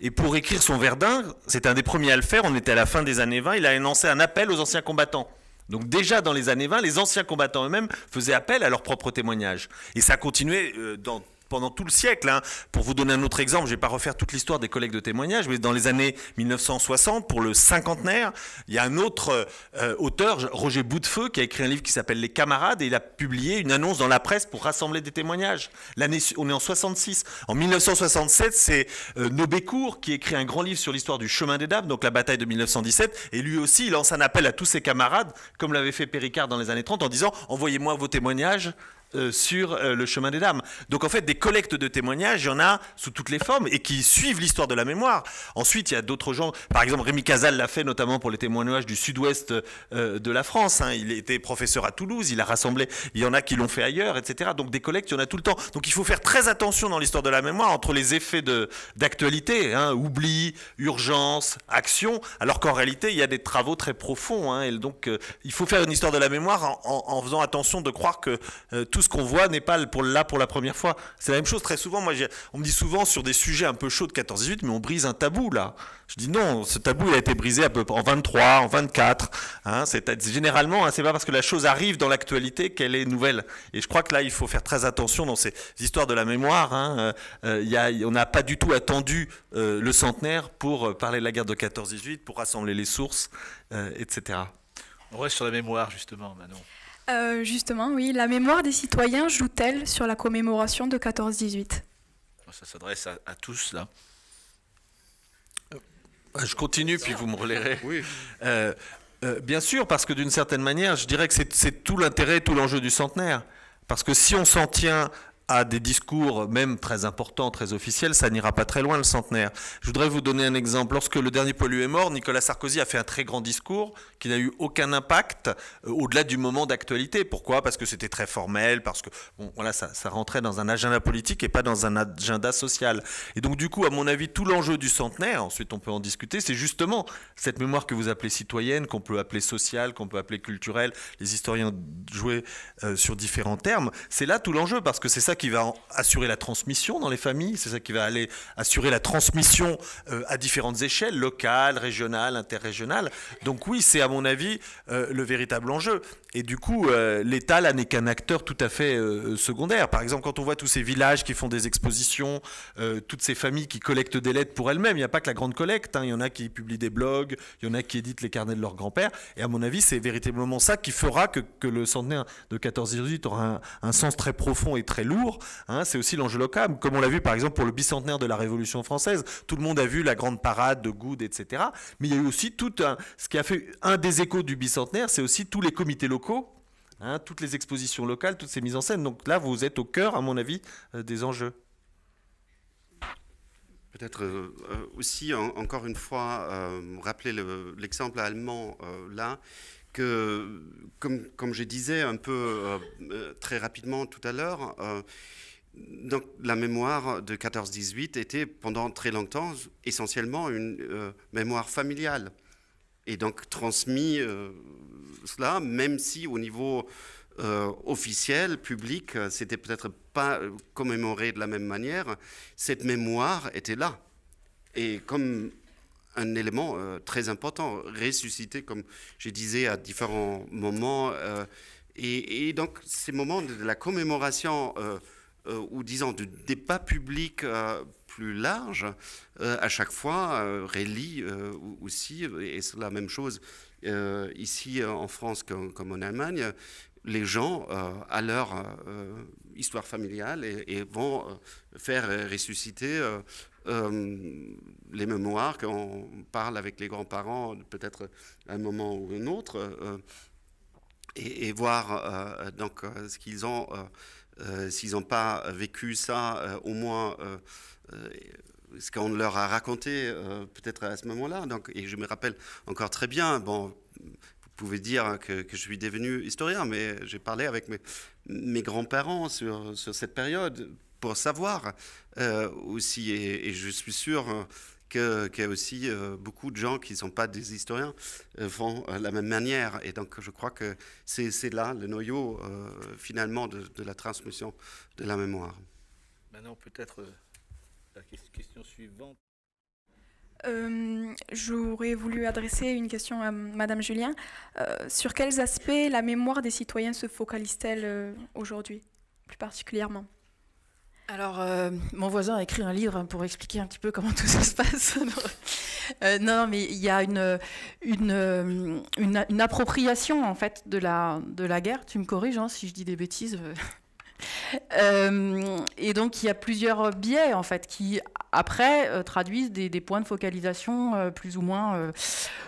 Et pour écrire son Verdun, c'est un des premiers à le faire, on était à la fin des années 20, il a énoncé un appel aux anciens combattants. Donc déjà dans les années 20, les anciens combattants eux-mêmes faisaient appel à leurs propres témoignages. Et ça continuait euh, dans pendant tout le siècle. Hein. Pour vous donner un autre exemple, je ne vais pas refaire toute l'histoire des collègues de témoignages, mais dans les années 1960, pour le cinquantenaire, il y a un autre euh, auteur, Roger Boutefeu, qui a écrit un livre qui s'appelle Les Camarades, et il a publié une annonce dans la presse pour rassembler des témoignages. L'année, on est en 66. En 1967, c'est euh, Nobécourt qui écrit un grand livre sur l'histoire du chemin des dames, donc la bataille de 1917, et lui aussi, il lance un appel à tous ses camarades, comme l'avait fait Péricard dans les années 30, en disant, envoyez-moi vos témoignages euh, sur euh, le chemin des dames. Donc en fait, des collectes de témoignages, il y en a sous toutes les formes et qui suivent l'histoire de la mémoire. Ensuite, il y a d'autres gens, par exemple Rémi Casal l'a fait notamment pour les témoignages du sud-ouest euh, de la France. Hein. Il était professeur à Toulouse, il a rassemblé, il y en a qui l'ont fait ailleurs, etc. Donc des collectes, il y en a tout le temps. Donc il faut faire très attention dans l'histoire de la mémoire entre les effets d'actualité, hein, oubli, urgence, action, alors qu'en réalité, il y a des travaux très profonds. Hein, donc il faut faire une histoire de la mémoire en, en faisant attention de croire que tout tout ce qu'on voit n'est pas là pour la première fois. C'est la même chose très souvent. Moi, on me dit souvent sur des sujets un peu chauds de 14-18, mais on brise un tabou là. Je dis non, ce tabou a été brisé à en 23, en 24. Hein. généralement, hein, c'est pas parce que la chose arrive dans l'actualité qu'elle est nouvelle. Et je crois que là, il faut faire très attention dans ces histoires de la mémoire. Hein. Euh, euh, on n'a pas du tout attendu euh, le centenaire pour parler de la guerre de 14-18, pour rassembler les sources, etc. On reste sur la mémoire justement, Manon. Euh, justement, oui. La mémoire des citoyens joue-t-elle sur la commémoration de 14-18 Ça s'adresse à, tous, là. Euh, je continue, puis vous me relayerez. Oui. Euh, bien sûr, parce que d'une certaine manière, je dirais que c'est tout l'intérêt, tout l'enjeu du centenaire. Parce que si on s'en tient à des discours même très importants, très officiels, ça n'ira pas très loin le centenaire. Je voudrais vous donner un exemple. Lorsque le dernier pollu est mort, Nicolas Sarkozy a fait un très grand discours qui n'a eu aucun impact euh, au-delà du moment d'actualité. Pourquoi Parce que c'était très formel, parce que bon, voilà, ça, rentrait dans un agenda politique et pas dans un agenda social. Et donc du coup, à mon avis, tout l'enjeu du centenaire, ensuite on peut en discuter, c'est justement cette mémoire que vous appelez citoyenne, qu'on peut appeler sociale, qu'on peut appeler culturelle. Les historiens jouaient euh, sur différents termes. C'est là tout l'enjeu parce que c'est ça qui va assurer la transmission dans les familles, c'est ça qui va aller assurer la transmission euh, à différentes échelles, locales, régionales, interrégionales. Donc oui, c'est à mon avis euh, le véritable enjeu. Et du coup, euh, l'État, là, n'est qu'un acteur tout à fait euh, secondaire. Par exemple, quand on voit tous ces villages qui font des expositions, euh, toutes ces familles qui collectent des lettres pour elles-mêmes, il n'y a pas que la grande collecte. Hein. Il y en a qui publient des blogs, il y en a qui éditent les carnets de leur grand-père. Et à mon avis, c'est véritablement ça qui fera que, le centenaire de 14-18 aura un, sens très profond et très lourd. Hein. C'est aussi l'enjeu local. Comme on l'a vu, par exemple, pour le bicentenaire de la Révolution française, tout le monde a vu la grande parade de Goud, etc. Mais il y a eu aussi tout Ce qui a fait un des échos du bicentenaire, c'est aussi tous les comités locaux Hein, toutes les expositions locales, toutes ces mises en scène. Donc là, vous êtes au cœur, à mon avis, euh, des enjeux. Peut-être euh, euh, aussi, encore une fois, rappeler l'exemple allemand là, que comme, comme, je disais un peu très rapidement tout à l'heure, donc la mémoire de 14-18 était pendant très longtemps essentiellement une mémoire familiale et donc transmise cela, même si au niveau euh, officiel, public, euh, c'était peut-être pas commémoré de la même manière, cette mémoire était là. Et comme un élément euh, très important, ressuscité, comme je disais, à différents moments. et, donc, ces moments de la commémoration, ou disons du débat public plus large, à chaque fois, relie aussi, et c'est la même chose euh, ici euh, en France comme, en Allemagne, les gens, euh, à leur histoire familiale, et, vont faire ressusciter les mémoires qu'on parle avec les grands-parents, peut-être à un moment ou un autre, et, voir donc ce qu'ils ont, s'ils n'ont pas vécu ça, au moins ce qu'on leur a raconté euh, peut-être à ce moment-là. Donc, et je me rappelle encore très bien, bon, vous pouvez dire que, je suis devenu historien, mais j'ai parlé avec mes, mes grands-parents sur, cette période pour savoir euh, aussi, et, je suis sûr qu'il y a aussi euh, beaucoup de gens qui ne sont pas des historiens font la même manière. Et donc, je crois que c'est là le noyau, finalement, de, de, la transmission de la mémoire. Maintenant, peut-être la question suivante. Euh, j'aurais voulu adresser une question à Madame Julien. Euh, sur quels aspects la mémoire des citoyens se focalise-t-elle euh, aujourd'hui, plus particulièrement Alors, mon voisin a écrit un livre pour expliquer un petit peu comment tout ça se passe. non, mais il y a une, une, une, appropriation, en fait, de la, de la guerre. Tu me corriges hein, si je dis des bêtises Euh, et donc il y a plusieurs biais en fait qui après euh, traduisent des, points de focalisation euh, plus ou moins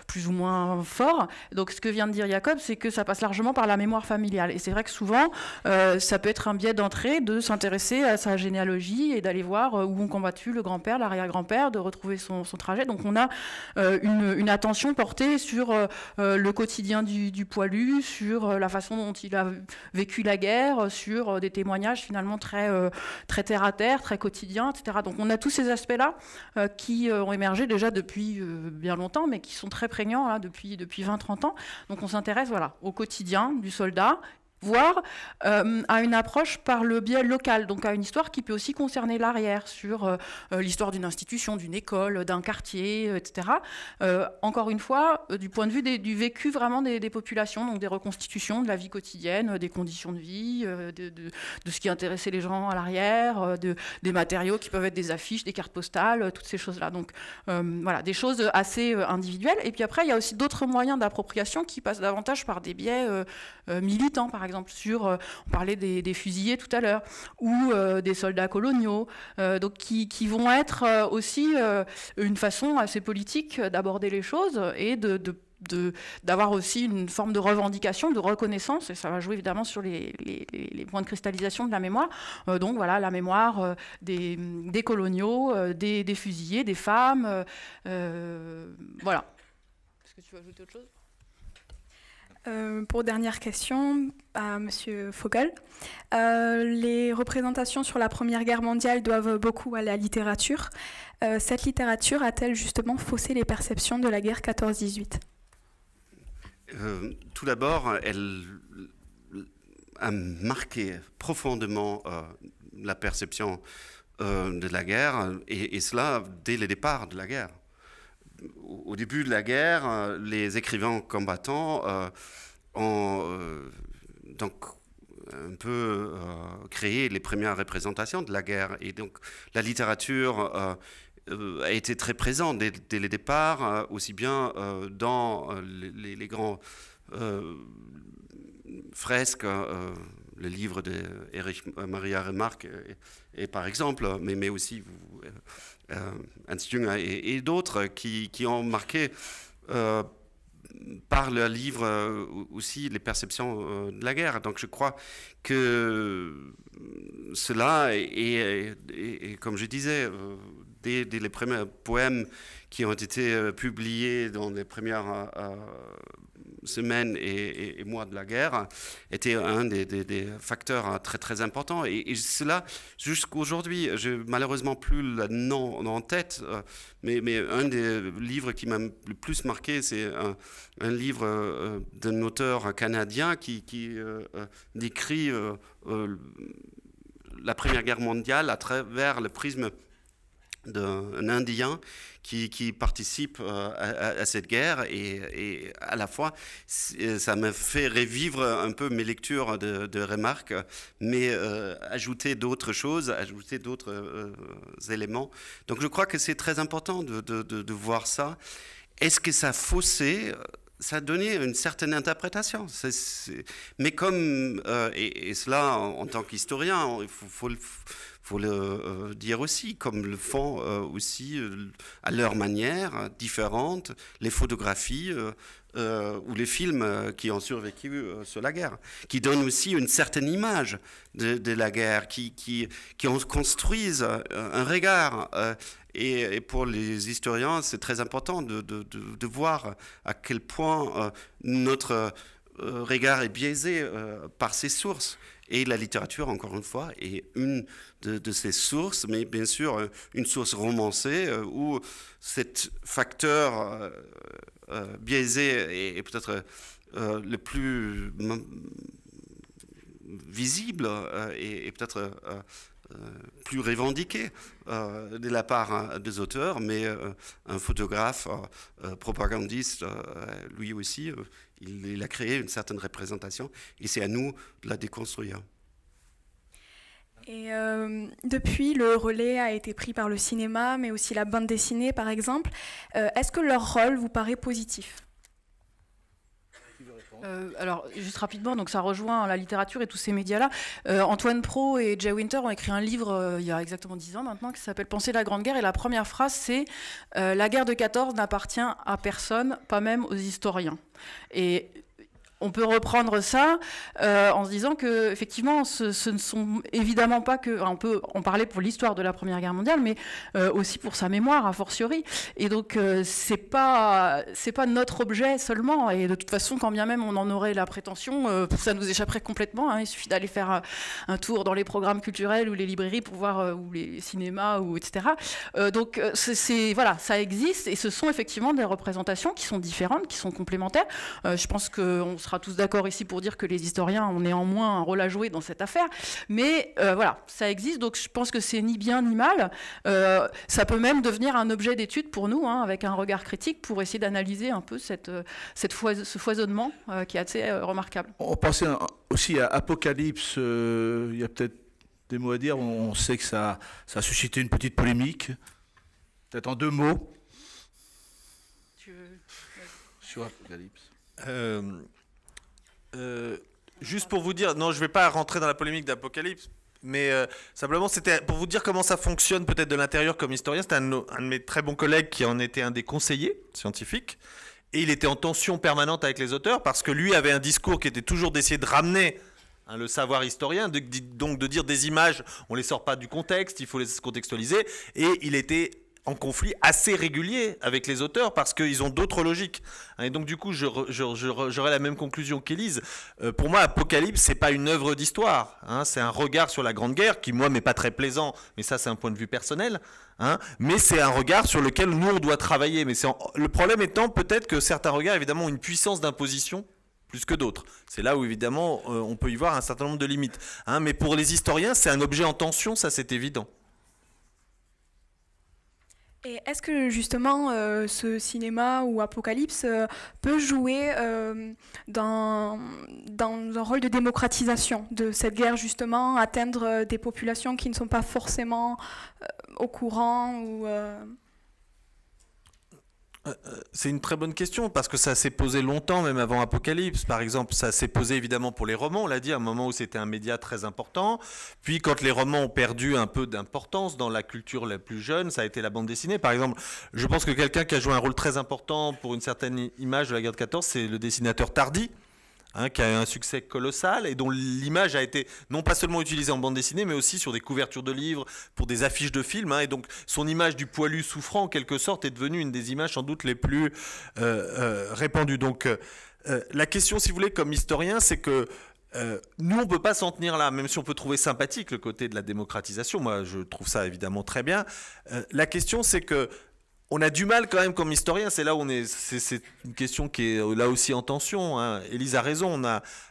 plus ou moins forts. Donc ce que vient de dire Jacob, c'est que ça passe largement par la mémoire familiale. Et c'est vrai que souvent ça peut être un biais d'entrée de s'intéresser à sa généalogie et d'aller voir où ont combattu le grand-père, l'arrière-grand-père, de retrouver son, trajet. Donc on a une, attention portée sur le quotidien du, du poilu, sur la façon dont il a vécu la guerre, sur des témoignages finalement très, euh, très terre à terre, très quotidien, etc. Donc on a tous ces aspects-là euh, qui euh, ont émergé déjà depuis bien longtemps, mais qui sont très prégnants hein, depuis, depuis 20-30 ans. Donc on s'intéresse voilà, au quotidien du soldat voire euh, à une approche par le biais local, donc à une histoire qui peut aussi concerner l'arrière, sur euh, euh, l'histoire d'une institution, d'une école, d'un quartier, etc. encore une fois, du point de vue du vécu vraiment des, populations, donc des reconstitutions de la vie quotidienne, des conditions de vie, de, ce qui intéressait les gens à l'arrière, de, des matériaux qui peuvent être des affiches, des cartes postales, toutes ces choses-là. Donc voilà, des choses assez individuelles. Et puis après, il y a aussi d'autres moyens d'appropriation qui passent davantage par des biais militants, par exemple exemple, sur, euh, on parlait des, fusillés tout à l'heure, ou euh, des soldats coloniaux, euh, donc qui, vont être aussi une façon assez politique d'aborder les choses et de, d'avoir aussi une forme de revendication, de reconnaissance, et ça va jouer évidemment sur les, points de cristallisation de la mémoire. donc voilà, la mémoire des, coloniaux, des, des, fusillés, des femmes. voilà. Est-ce que tu veux ajouter autre chose euh, pour dernière question à Monsieur Fogel. Euh, les représentations sur la Première Guerre mondiale doivent beaucoup à la littérature. Euh, cette littérature a-t-elle justement faussé les perceptions de la guerre 14-18 Tout d'abord, elle a marqué profondément la perception de la guerre, et, cela dès le départ de la guerre au début de la guerre, euh, les écrivains combattants euh, ont euh, donc un peu créé les premières représentations de la guerre. Et donc la littérature a été très présente dès, le les départs, aussi bien dans les, grands fresques, le livre livres de Maria Remarque, et, par exemple, mais, mais aussi vous, euh, Ernst et, d'autres qui, qui, ont marqué euh, par leur livre euh, aussi les perceptions de la guerre. Donc je crois que cela est, comme je disais, dès, les premiers poèmes qui ont été publiés dans les premières semaines et, mois de la guerre était un des, facteurs hein, très très importants. Et, cela jusqu'aujourd'hui, j'ai malheureusement plus le nom en tête, euh, mais, mais un des livres qui m'a le plus marqué, c'est un, livre euh, d'un auteur canadien qui, euh, décrit la Première Guerre mondiale à travers le prisme d'un Indien qui, participe euh, à, cette guerre et, à la fois euh, ça m'a fait revivre un peu mes lectures de, remarques, mais euh, ajouter d'autres choses, ajouter d'autres éléments. Donc je crois que c'est très important de, voir ça. Est-ce que ça faussait ça donnait une certaine interprétation. Mais comme, et, cela en, tant qu'historien, il faut, faut faut le euh, dire aussi, comme le font euh, aussi euh, à leur manière différente les photographies ou les films qui ont survécu sur la guerre, qui donnent aussi une certaine image de, la guerre, qui, qui, construisent un regard. Et, pour les historiens, c'est très important de, de, de, voir à quel point notre regard est biaisé par ces sources et la littérature, encore une fois, est une de, ces sources, mais bien sûr euh, une source romancée euh, où cet facteur euh, biaisé est, peut-être le plus visible et, et peut-être plus revendiqué de la part hein, des auteurs, mais un photographe propagandiste, lui aussi, il, a créé une certaine représentation et c'est à nous de la déconstruire. Et euh, depuis, le relais a été pris par le cinéma, mais aussi la bande dessinée, par exemple. Euh, est-ce que leur rôle vous paraît positif euh, alors, juste rapidement, donc ça rejoint la littérature et tous ces médias-là. Euh, Antoine Pro et Jay Winter ont écrit un livre euh, il y a exactement dix ans maintenant qui s'appelle Penser la Grande Guerre. Et la première phrase, c'est La guerre de 14 n'appartient à personne, pas même aux historiens. Et on peut reprendre ça euh, en se disant que effectivement ce, ne sont évidemment pas que on peut en parler pour l'histoire de la Première Guerre mondiale mais euh, aussi pour sa mémoire a fortiori et donc euh, c'est pas c'est pas notre objet seulement et de toute façon quand bien même on en aurait la prétention ça nous échapperait complètement hein. il suffit d'aller faire un, tour dans les programmes culturels ou les librairies pour voir ou les cinémas ou etc donc c'est voilà ça existe et ce sont effectivement des représentations qui sont différentes qui sont complémentaires je pense que on sera tous d'accord ici pour dire que les historiens ont néanmoins un rôle à jouer dans cette affaire. Mais euh, voilà, ça existe, donc je pense que c'est ni bien ni mal. Euh, ça peut même devenir un objet d'étude pour nous, hein, avec un regard critique, pour essayer d'analyser un peu cette, euh, cette ce foisonnement qui est assez remarquable. On pensait aussi à Apocalypse, il y a peut-être des mots à dire, on sait que ça, ça a suscité une petite polémique, peut-être en deux mots. Sur Apocalypse. Euh, juste pour vous dire, non, je vais pas rentrer dans la polémique d'Apocalypse, mais euh, simplement, c'était pour vous dire comment ça fonctionne peut-être de l'intérieur comme historien. C'était un, de mes très bons collègues qui en était un des conseillers scientifiques. Et il était en tension permanente avec les auteurs parce que lui avait un discours qui était toujours d'essayer de ramener hein, le savoir historien, donc de dire des images, on les sort pas du contexte, il faut les contextualiser. Et il était en conflit assez régulier avec les auteurs parce qu'ils ont d'autres logiques. Hein, et donc du coup, j'aurais la même conclusion qu'Élise. Euh, pour moi, Apocalypse, c'est pas une œuvre d'histoire. Hein. c'est un regard sur la Grande Guerre qui, moi, n'est pas très plaisant. Mais ça, c'est un point de vue personnel. Hein. mais c'est un regard sur lequel nous on doit travailler. Mais c'est le problème étant peut-être que certains regards, évidemment, ont une puissance d'imposition plus que d'autres. C'est là où évidemment euh, on peut y voir un certain nombre de limites. mais pour les historiens, c'est un objet en tension, ça c'est évident. Et est-ce que justement euh, ce cinéma ou Apocalypse euh, peut jouer euh, dans, dans un rôle de démocratisation de cette guerre, justement, atteindre des populations qui ne sont pas forcément au courant ou c'est une très bonne question parce que ça s'est posé longtemps, même avant Apocalypse. Par exemple, ça s'est posé évidemment pour les romans, on l'a dit, à un moment où c'était un média très important. Puis quand les romans ont perdu un peu d'importance dans la culture la plus jeune, ça a été la bande dessinée. Par exemple, je pense que quelqu'un qui a joué un rôle très important pour une certaine image de la guerre de 14, c'est le dessinateur Tardy. Hein, qui a eu un succès colossal et dont l'image a été non pas seulement utilisée en bande dessinée, mais aussi sur des couvertures de livres, pour des affiches de films. Hein. et donc son image du poilu souffrant, en quelque sorte, est devenue une des images sans doute les plus euh, euh, répandues. Donc euh, la question, si vous voulez, comme historien, c'est que nous, on ne peut pas s'en tenir là, même si on peut trouver sympathique le côté de la démocratisation. Moi, je trouve ça évidemment très bien. la question, c'est que on a du mal quand même comme historien, c'est là où on est, c'est une question qui est là aussi en tension. Hein. Elise a raison,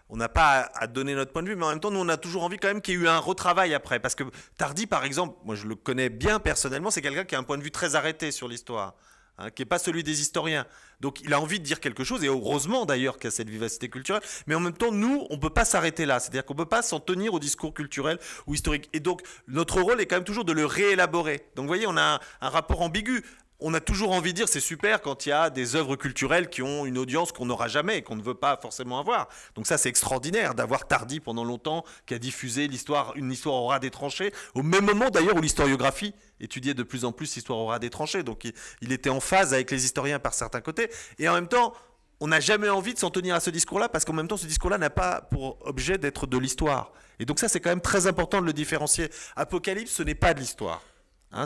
on n'a pas à donner notre point de vue, mais en même temps, nous, on a toujours envie quand même qu'il y ait eu un retravail après. Parce que Tardy, par exemple, moi je le connais bien personnellement, c'est quelqu'un qui a un point de vue très arrêté sur l'histoire. Hein, qui n'est pas celui des historiens. Donc il a envie de dire quelque chose, et heureusement d'ailleurs qu'il a cette vivacité culturelle, mais en même temps, nous, on ne peut pas s'arrêter là, c'est-à-dire qu'on ne peut pas s'en tenir au discours culturel ou historique. Et donc notre rôle est quand même toujours de le réélaborer. Donc vous voyez, on a un rapport ambigu on a toujours envie de dire c'est super quand il y a des œuvres culturelles qui ont une audience qu'on n'aura jamais et qu'on ne veut pas forcément avoir. Donc ça c'est extraordinaire d'avoir tardi pendant longtemps qui a diffusé l'histoire une histoire aura des tranchées au même moment d'ailleurs où l'historiographie étudiait de plus en plus l'histoire aura des tranchées. Donc il était en phase avec les historiens par certains côtés et en même temps on n'a jamais envie de s'en tenir à ce discours-là parce qu'en même temps, ce discours-là n'a pas pour objet d'être de l'histoire. Et donc ça, c'est quand même très important de le différencier. Apocalypse, ce n'est pas de l'histoire. Hein,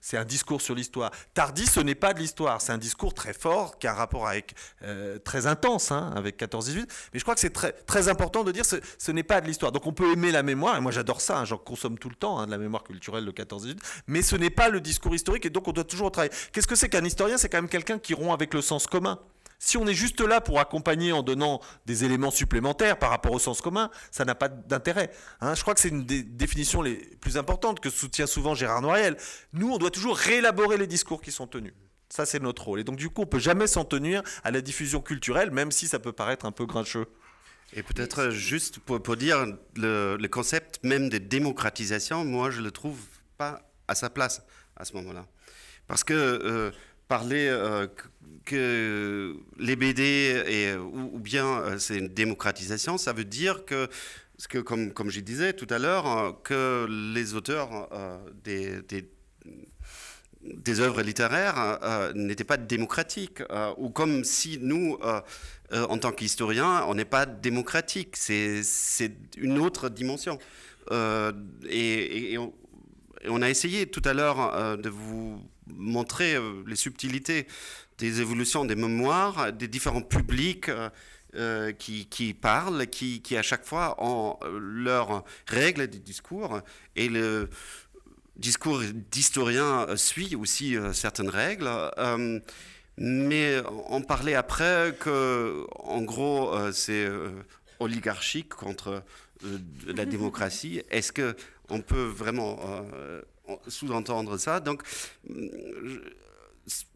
c'est un discours sur l'histoire. tardi ce n'est pas de l'histoire, c'est un discours très fort, qui a un rapport avec, euh, très intense hein, avec 14-18. Mais je crois que c'est très, important de dire ce, ce n'est pas de l'histoire. Donc on peut aimer la mémoire, et moi j'adore ça, hein, j'en consomme tout le temps de la mémoire culturelle de 14-18, mais ce n'est pas le discours historique, et donc on doit toujours travailler. Qu'est-ce que c'est qu'un historien C'est quand même quelqu'un qui rompt avec le sens commun. Si on est juste là pour accompagner en donnant des éléments supplémentaires par rapport au sens commun, ça n'a pas d'intérêt. Hein. je crois que c'est une des définitions les plus importantes que soutient souvent Gérard Noiriel. Nous, on doit toujours réélaborer les discours qui sont tenus. Ça, c'est notre rôle. Et donc, du coup, on peut jamais s'en tenir à la diffusion culturelle, même si ça peut paraître un peu grincheux. Et peut-être euh, juste pour, pour dire, le, concept même de démocratisation, moi, je le trouve pas à sa place à ce moment-là. Parce que euh, Parler euh, que les BD et, ou, bien euh, c'est une démocratisation, ça veut dire que que comme, comme je disais tout à l'heure, euh, que les auteurs des, des, œuvres littéraires n'étaient pas démocratiques, ou comme si nous, en tant qu'historiens, on n'est pas démocratique. C'est une autre dimension. et, on, a essayé tout à l'heure de vous montrer euh, les subtilités des évolutions des mémoires des différents publics euh, euh, qui, parlent, qui, à chaque fois ont leurs règles du discours et le discours d'historien suit aussi certaines règles. mais on parlait après que, en gros, c'est oligarchique contre la démocratie. Est-ce que on peut vraiment sous-entendre ça. Donc,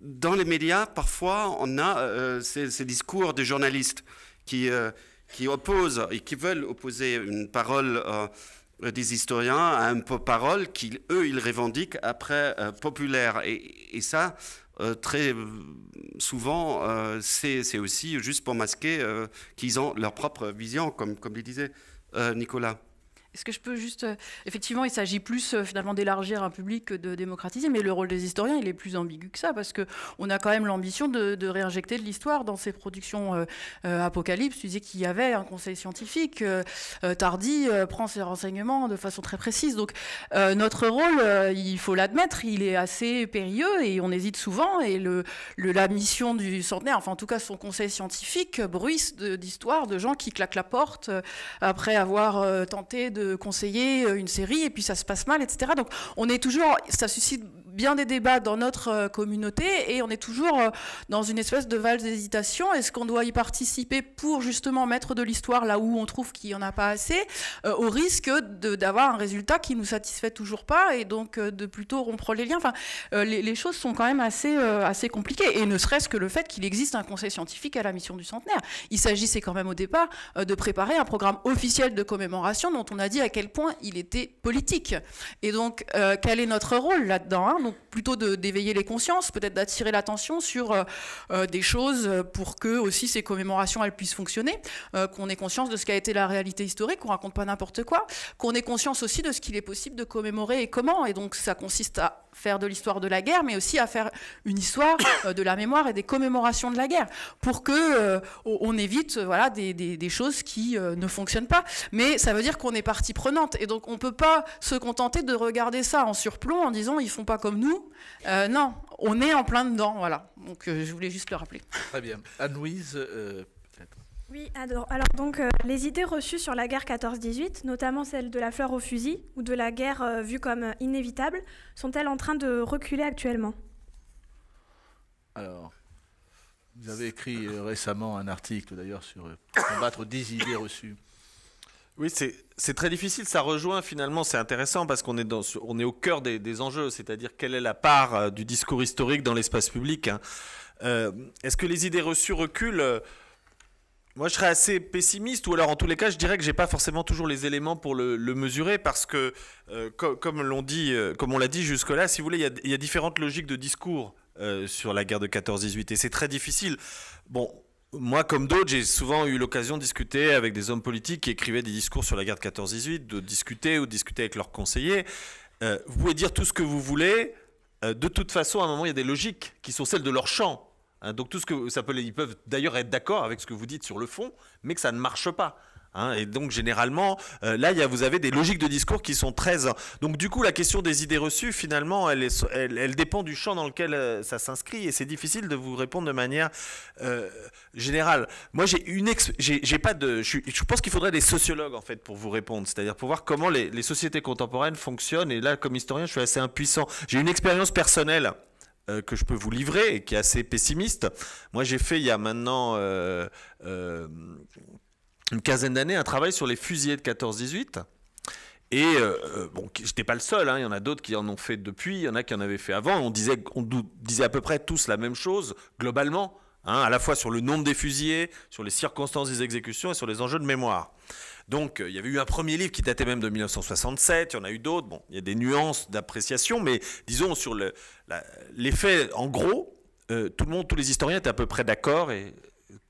dans les médias, parfois, on a euh, ces, discours de journalistes qui, euh, qui opposent et qui veulent opposer une parole euh, des historiens à une parole qu'ils, eux, ils revendiquent après populaire. Et, et ça, très souvent, c'est aussi juste pour masquer qu'ils ont leur propre vision, comme, comme le disait Nicolas. Est-ce que je peux juste... Euh, effectivement, il s'agit plus euh, finalement d'élargir un public que de démocratiser, mais le rôle des historiens, il est plus ambigu que ça, parce qu'on a quand même l'ambition de, réinjecter de l'histoire dans ces productions euh, apocalypse. Tu disais qu'il y avait un conseil scientifique. tardi prend ses renseignements de façon très précise. Donc notre rôle, il faut l'admettre, il est assez périlleux et on hésite souvent. Et le, la mission du centenaire, enfin en tout cas son conseil scientifique, bruisse d'histoires de gens qui claquent la porte après avoir tenté de conseiller euh, une série et puis ça se passe mal, etc. Donc on est toujours, ça suscite bien des débats dans notre euh, communauté et on est toujours euh, dans une espèce de valse d'hésitation. Est-ce qu'on doit y participer pour justement mettre de l'histoire là où on trouve qu'il n'y en a pas assez, euh, au risque d'avoir un résultat qui ne nous satisfait toujours pas et donc de plutôt rompre les liens Enfin, les, choses sont quand même assez, assez compliquées et ne serait-ce que le fait qu'il existe un conseil scientifique à la mission du centenaire. Il s'agissait quand même au départ de préparer un programme officiel de commémoration dont on a dit à quel point il était politique. Et donc, quel est notre rôle là-dedans hein? donc plutôt d'éveiller les consciences, peut-être d'attirer l'attention sur euh, euh, des choses pour que aussi ces commémorations elles puissent fonctionner, euh, qu'on ait conscience de ce qu'a été la réalité historique, qu'on raconte pas n'importe quoi, qu'on ait conscience aussi de ce qu'il est possible de commémorer et comment. Et donc ça consiste à faire de l'histoire de la guerre, mais aussi à faire une histoire euh, de la mémoire et des commémorations de la guerre, pour que euh, on évite euh, voilà des, des, choses qui ne fonctionnent pas. Mais ça veut dire qu'on est partie prenante, et donc on peut pas se contenter de regarder ça en surplomb en disant ils font pas comme nous. non, on est en plein dedans, voilà. Donc je voulais juste le rappeler. Très bien, Anne-Louise oui, alors, donc euh, les idées reçues sur la guerre 14-18, notamment celle de la fleur au fusil ou de la guerre euh, vue comme euh, inévitable, sont-elles en train de reculer actuellement Alors, vous avez écrit récemment un article d'ailleurs sur combattre 10 idées reçues. Oui, c'est très difficile. Ça rejoint finalement, c'est intéressant parce qu'on est, est au cœur des, enjeux, c'est-à-dire quelle est la part du discours historique dans l'espace public. Hein. Est-ce que les idées reçues reculent moi, je serais assez pessimiste, ou alors en tous les cas, je dirais que j'ai pas forcément toujours les éléments pour le, mesurer, parce que, euh, comme l'on dit, euh, comme on l'a dit jusque-là, si vous voulez, il y, a différentes logiques de discours euh, sur la guerre de 14-18, et c'est très difficile. Bon. Moi, comme d'autres, j'ai souvent eu l'occasion de discuter avec des hommes politiques qui écrivaient des discours sur la guerre de 14-18, de discuter ou de discuter avec leurs conseillers. vous pouvez dire tout ce que vous voulez. de toute façon, à un moment, il y a des logiques qui sont celles de leur champ Hein, donc tout ce que ça peut, ils peuvent d'ailleurs être d'accord avec ce que vous dites sur le fond, mais que ça ne marche pas. Hein, et donc généralement, euh, là, vous avez des logiques de discours qui sont très... Donc du coup, la question des idées reçues, finalement, elle, dépend du champ dans lequel euh, ça s'inscrit, et c'est difficile de vous répondre de manière euh, générale. Moi, j'ai une... J'ai, pas de... Je, pense qu'il faudrait des sociologues, en fait, pour vous répondre, c'est-à-dire pour voir comment les sociétés contemporaines fonctionnent, et là, comme historien, je suis assez impuissant. J'ai une expérience personnelle euh, que je peux vous livrer et qui est assez pessimiste. Moi, j'ai fait il y a maintenant euh, euh, une quinzaine d'années un travail sur les fusillés de 14-18. Et je bon, j'étais pas le seul, hein, il y en a d'autres qui en ont fait depuis, il y en a qui en avaient fait avant. On disait, on disait à peu près tous la même chose, globalement, hein, à la fois sur le nombre des fusillés, sur les circonstances des exécutions et sur les enjeux de mémoire. Donc, euh, il y avait eu un premier livre qui datait même de 1967, il y en a eu d'autres. Bon, il y a des nuances d'appréciation, mais disons, sur l'effet, en gros, euh, tout le monde, tous les historiens étaient à peu près d'accord et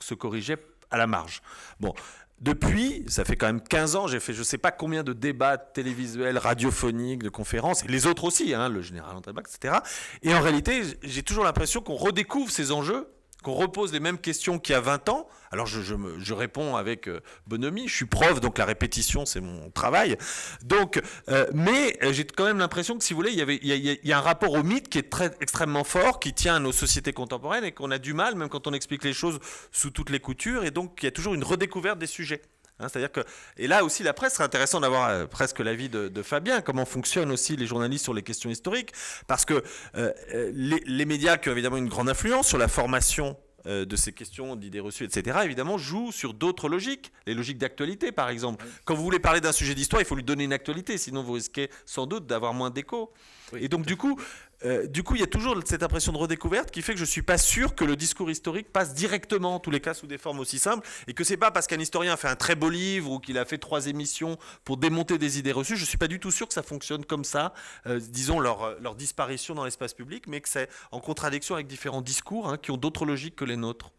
se corrigeaient à la marge. Bon, depuis, ça fait quand même 15 ans, j'ai fait je ne sais pas combien de débats télévisuels, radiophoniques, de conférences, et les autres aussi, hein, le général Antabac, etc. Et en réalité, j'ai toujours l'impression qu'on redécouvre ces enjeux qu'on repose les mêmes questions qu'il y a 20 ans, alors je, réponds avec euh, bonhomie, je suis prof, donc la répétition, c'est mon travail. Donc, euh, mais euh, j'ai quand même l'impression que, si vous voulez, il y, avait, il, y a, un rapport au mythe qui est très, extrêmement fort, qui tient à nos sociétés contemporaines et qu'on a du mal, même quand on explique les choses sous toutes les coutures, et donc il y a toujours une redécouverte des sujets. Hein, c'est-à-dire que et là aussi la presse serait intéressant d'avoir euh, presque l'avis de, Fabien comment fonctionnent aussi les journalistes sur les questions historiques parce que euh, euh, les, médias qui ont évidemment une grande influence sur la formation de ces questions d'idées reçues, etc., évidemment, jouent sur d'autres logiques, les logiques d'actualité, par exemple. Quand vous voulez parler d'un sujet d'histoire, il faut lui donner une actualité, sinon vous risquez sans doute d'avoir moins d'écho. et donc, du coup, euh, du coup, il y a toujours cette impression de redécouverte qui fait que je suis pas sûr que le discours historique passe directement, en tous les cas, sous des formes aussi simples, et que c'est pas parce qu'un historien a fait un très beau livre ou qu'il a fait trois émissions pour démonter des idées reçues, je suis pas du tout sûr que ça fonctionne comme ça, euh, disons leur, euh, leur, disparition dans l'espace public, mais que c'est en contradiction avec différents discours hein, qui ont d'autres logiques que les nôtres.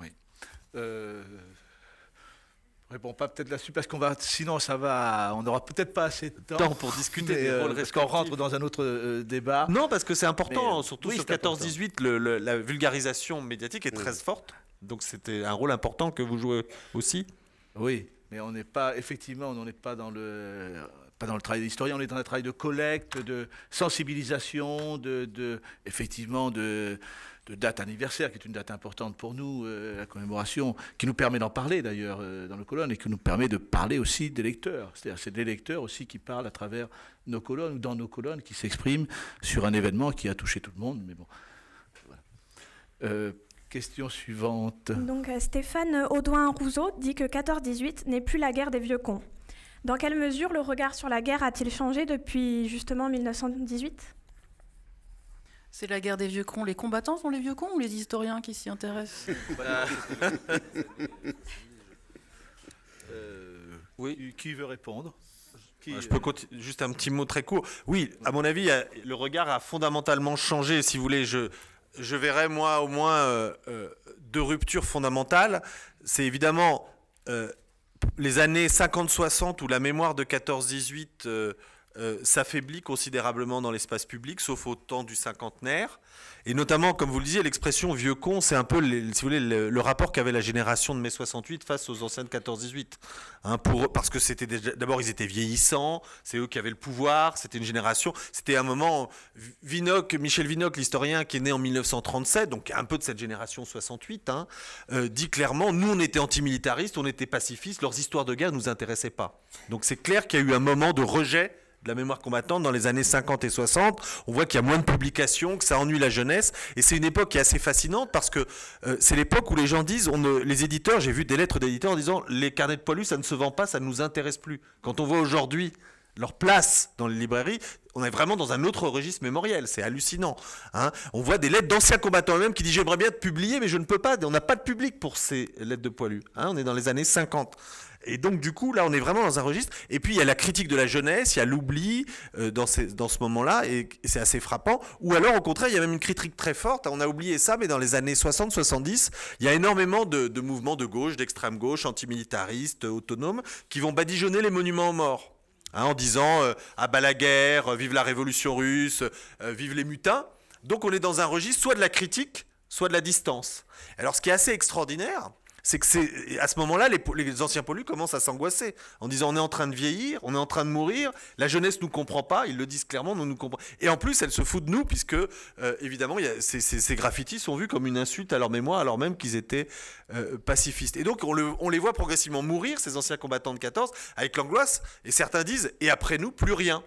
Oui. Mais bon, pas peut-être là-dessus, parce qu'on va, sinon ça va, on n'aura peut-être pas assez de temps, pour discuter des euh, rôles qu'on rentre dans un autre euh, débat. Non, parce que c'est important, euh, surtout sur 14-18, la vulgarisation médiatique est très forte. Donc c'était un rôle important que vous jouez aussi. Oui, mais on n'est pas, effectivement, on n'est pas dans le pas dans le travail d'historien, on est dans un travail de collecte, de sensibilisation, de, de effectivement de de date anniversaire, qui est une date importante pour nous, euh, la commémoration, qui nous permet d'en parler d'ailleurs euh, dans nos colonnes et qui nous permet de parler aussi des lecteurs. C'est-à-dire c'est des lecteurs aussi qui parlent à travers nos colonnes ou dans nos colonnes, qui s'expriment sur un événement qui a touché tout le monde. Mais bon, euh, Question suivante. Donc Stéphane Audouin Rousseau dit que 14-18 n'est plus la guerre des vieux cons. Dans quelle mesure le regard sur la guerre a-t-il changé depuis justement 1918 c'est la guerre des vieux cons. Les combattants sont les vieux cons ou les historiens qui s'y intéressent euh, Oui. Qui veut répondre je peux juste un petit mot très court. Oui, à mon avis, le regard a fondamentalement changé. Si vous voulez, je, je verrais moi au moins euh, euh, deux ruptures fondamentales. C'est évidemment les années 50-60 où la mémoire de 14-18 euh, s'affaiblit considérablement dans l'espace public, sauf au temps du cinquantenaire. Et notamment, comme vous le disiez, l'expression vieux con, c'est un peu, si vous voulez, le, rapport qu'avait la génération de mai 68 face aux anciennes 14-18. Hein, parce que c'était d'abord, ils étaient vieillissants, c'est eux qui avaient le pouvoir, c'était une génération. C'était un moment, Vinoc, Michel Vinocq, l'historien qui est né en 1937, donc un peu de cette génération 68, hein, euh, dit clairement, nous on était antimilitaristes, on était pacifistes, leurs histoires de guerre ne nous intéressaient pas. Donc c'est clair qu'il y a eu un moment de rejet de la mémoire combattante dans les années 50 et 60. On voit qu'il y a moins de publications, que ça ennuie la jeunesse. Et c'est une époque qui est assez fascinante parce que euh, c'est l'époque où les gens disent, on les éditeurs, j'ai vu des lettres d'éditeurs en disant, les carnets de poilus, ça ne se vend pas, ça ne nous intéresse plus. Quand on voit aujourd'hui leur place dans les librairies, on est vraiment dans un autre registre mémoriel. C'est hallucinant. Hein. On voit des lettres d'anciens combattants eux-mêmes qui disent j'aimerais bien te publier, mais je ne peux pas. On n'a pas de public pour ces lettres de poilus. Hein. On est dans les années 50 et donc du coup là on est vraiment dans un registre et puis il y a la critique de la jeunesse il y a l'oubli euh, dans, dans ce moment là et, c'est assez frappant ou alors au contraire il y a même une critique très forte on a oublié ça mais dans les années 60-70 il y a énormément de, mouvements de gauche d'extrême gauche antimilitaristes autonomes qui vont badigeonner les monuments aux morts hein, en disant euh, ah bah la guerre euh, vive la révolution russe euh, vive les mutins donc on est dans un registre soit de la critique soit de la distance alors ce qui est assez extraordinaire c'est que c'est à ce moment-là, les, anciens pollus commencent à s'angoisser en disant on est en train de vieillir, on est en train de mourir, la jeunesse nous comprend pas, ils le disent clairement, nous nous comprend. Et en plus, elle se fout de nous puisque euh, évidemment, y a, ces, graffitis sont vus comme une insulte à leur mémoire, alors même qu'ils étaient euh, pacifistes. Et donc on, le, on, les voit progressivement mourir ces anciens combattants de 14 avec l'angoisse. Et certains disent et après nous plus rien.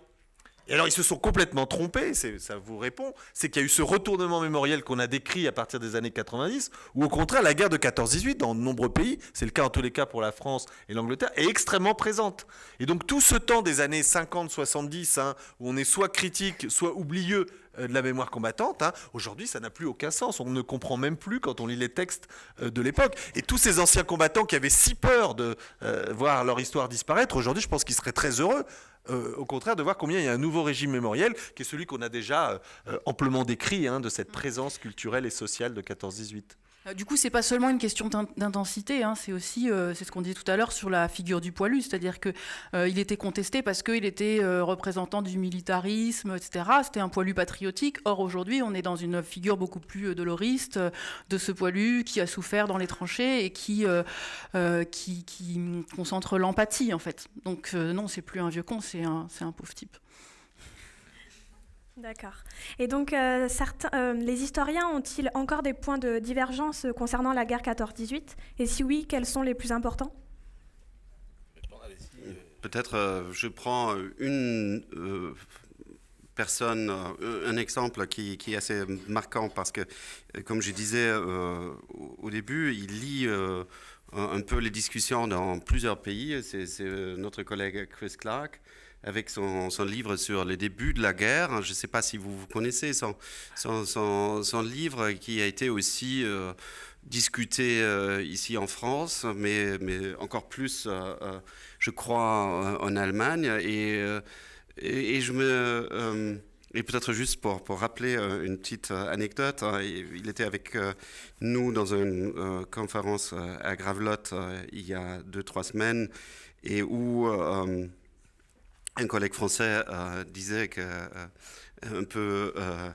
Et alors, ils se sont complètement trompés, ça vous répond, c'est qu'il y a eu ce retournement mémoriel qu'on a décrit à partir des années 90, où au contraire, la guerre de 14-18, dans de nombreux pays, c'est le cas en tous les cas pour la France et l'Angleterre, est extrêmement présente. Et donc, tout ce temps des années 50-70, hein, où on est soit critique, soit oublieux euh, de la mémoire combattante, hein, aujourd'hui, ça n'a plus aucun sens. On ne comprend même plus quand on lit les textes euh, de l'époque. Et tous ces anciens combattants qui avaient si peur de euh, voir leur histoire disparaître, aujourd'hui, je pense qu'ils seraient très heureux euh, au contraire de voir combien il y a un nouveau régime mémoriel, qui est celui qu'on a déjà euh, euh, amplement décrit, hein, de cette présence culturelle et sociale de 14-18. Euh, du coup, c'est pas seulement une question d'intensité, hein, c'est aussi, euh, c'est ce qu'on disait tout à l'heure sur la figure du poilu, c'est-à-dire que euh, il était contesté parce qu'il était représentant du militarisme, etc. C'était un poilu patriotique. Or aujourd'hui, on est dans une figure beaucoup plus doloriste de ce poilu qui a souffert dans les tranchées et qui qui, hum, concentre l'empathie en fait. Donc non, c'est plus un vieux con, c'est un pauvre type. D'accord. Et donc, euh, euh, les historiens ont-ils encore des points de divergence concernant la guerre 14-18 Et si oui, quels sont les plus importants Peut-être euh, je prends une personne, un exemple qui, est assez marquant parce que, comme je disais au début, il lit un peu les discussions dans plusieurs pays. C'est notre collègue Chris Clark avec son, livre sur les débuts de la guerre. Je ne sais pas si vous, vous connaissez son, son, livre qui a été aussi euh, discuté euh, ici en France, mais, mais encore plus, euh, je crois, en Allemagne. Et, et, je me... peut-être juste pour, pour, rappeler une petite anecdote, hein, il était avec nous dans une conférence à Gravelotte il y a deux, trois semaines, et où un collègue français euh, disait que, euh, un peu euh,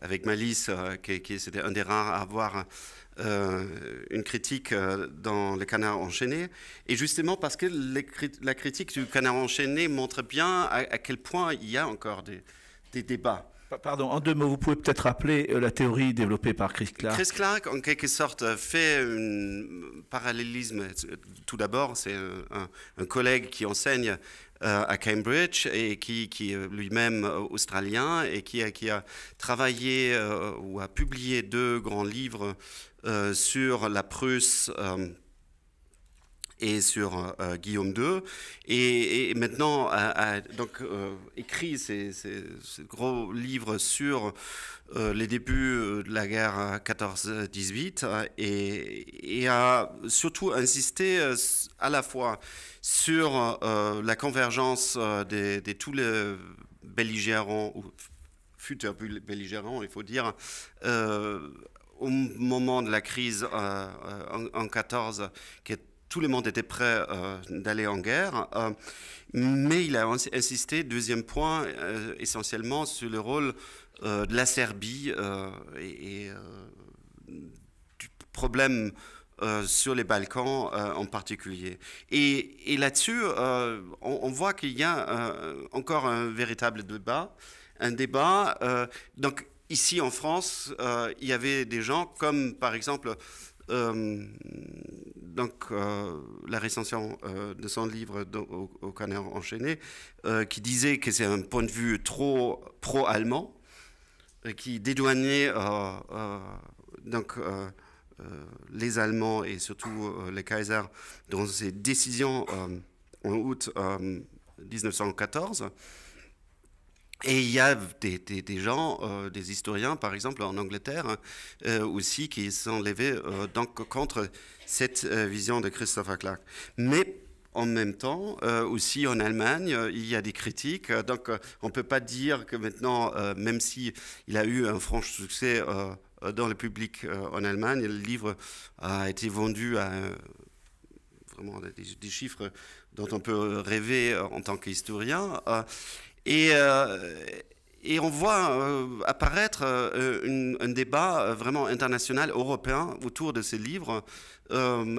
avec malice, qui, c'était un des rares à avoir une critique dans le canard enchaîné. Et justement parce que la critique du canard enchaîné montre bien à, quel point il y a encore des débats. Pardon, en deux mots, vous pouvez peut-être rappeler euh, la théorie développée par Chris Clark. Chris Clark, en quelque sorte, fait un parallélisme. Tout d'abord, c'est un, collègue qui enseigne euh, à Cambridge et qui, est lui-même euh, australien et qui a, qui a travaillé ou a publié deux grands livres sur la Prusse et sur euh, euh, Guillaume II. Et, maintenant a, donc euh, écrit ces, gros livre sur les débuts de la guerre 14-18 hein, et, a surtout insisté à la fois sur la convergence de, tous les belligérants, ou futurs belligérants, il faut dire, au moment de la crise en, en 14, qui est tout le monde était prêt euh, d'aller en guerre. Euh, mais il a insisté, deuxième point, euh, essentiellement sur le rôle de la Serbie et, du problème sur les Balkans en particulier. Et, là-dessus, on, on, voit qu'il y a encore un véritable débat. Un débat. donc, ici en France, il y avait des gens comme, par exemple, euh, donc, euh, la recension euh, de son livre au, enchaîné, qui disait que c'est un point de vue trop pro-allemand, qui dédouanait donc, les Allemands et surtout les Kaisers dans ses décisions en août 1914. Et il y a des, gens, euh, des historiens, par exemple en Angleterre, hein, euh, aussi, qui sont levés euh, donc, contre cette vision de Christopher Clark. Mais en même temps, aussi en Allemagne, il y a des critiques. donc on ne peut pas dire que maintenant, même s'il il a eu un franc succès dans le public en Allemagne, le livre a été vendu à vraiment des, des, chiffres dont on peut rêver en tant qu'historien. Et, euh, et on voit euh, apparaître euh, un débat vraiment international, européen, autour de ces livres,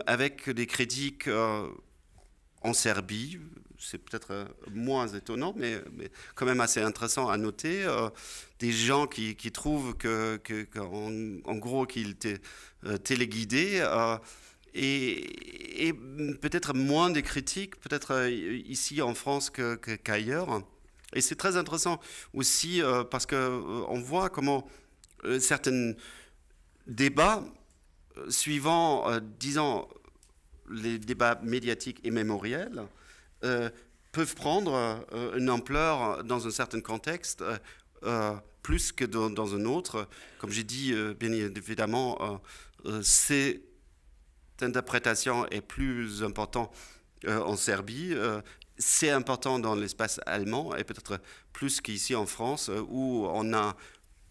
avec des critiques en Serbie, c'est peut-être moins étonnant, mais, quand même assez intéressant à noter. des gens qui, trouvent qu'en en, gros, qu'il étaient téléguidés, et, peut-être moins de critiques, peut-être ici en France qu'ailleurs. Et c'est très intéressant aussi euh, parce qu'on euh, voit comment euh, certains débats, suivant, disons, les débats médiatiques et mémoriels, peuvent prendre une ampleur dans un certain contexte plus que dans, un autre. Comme j'ai dit, bien évidemment, cette interprétation est plus importante en Serbie, c'est important dans l'espace allemand et peut-être plus qu'ici en France où on a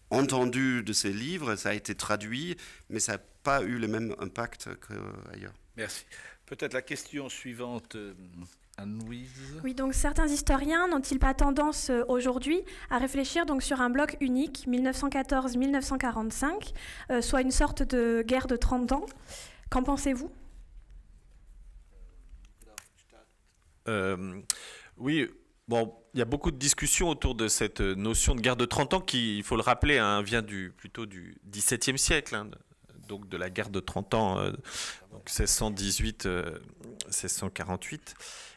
entendu de ces livres, ça a été traduit, mais ça n'a pas eu le même impact qu'ailleurs. Merci. Peut-être la question suivante. Euh, anne Oui, donc certains historiens n'ont-ils pas tendance euh, aujourd'hui à réfléchir donc sur un bloc unique 1914-1945, euh, soit une sorte de guerre de 30 ans Qu'en pensez-vous Euh, oui, bon, il y a beaucoup de discussions autour de cette notion de guerre de 30 ans qui, il faut le rappeler, hein, vient du, plutôt du XVIIe siècle, hein, donc de la guerre de 30 ans, euh, donc 1618-1648. Euh,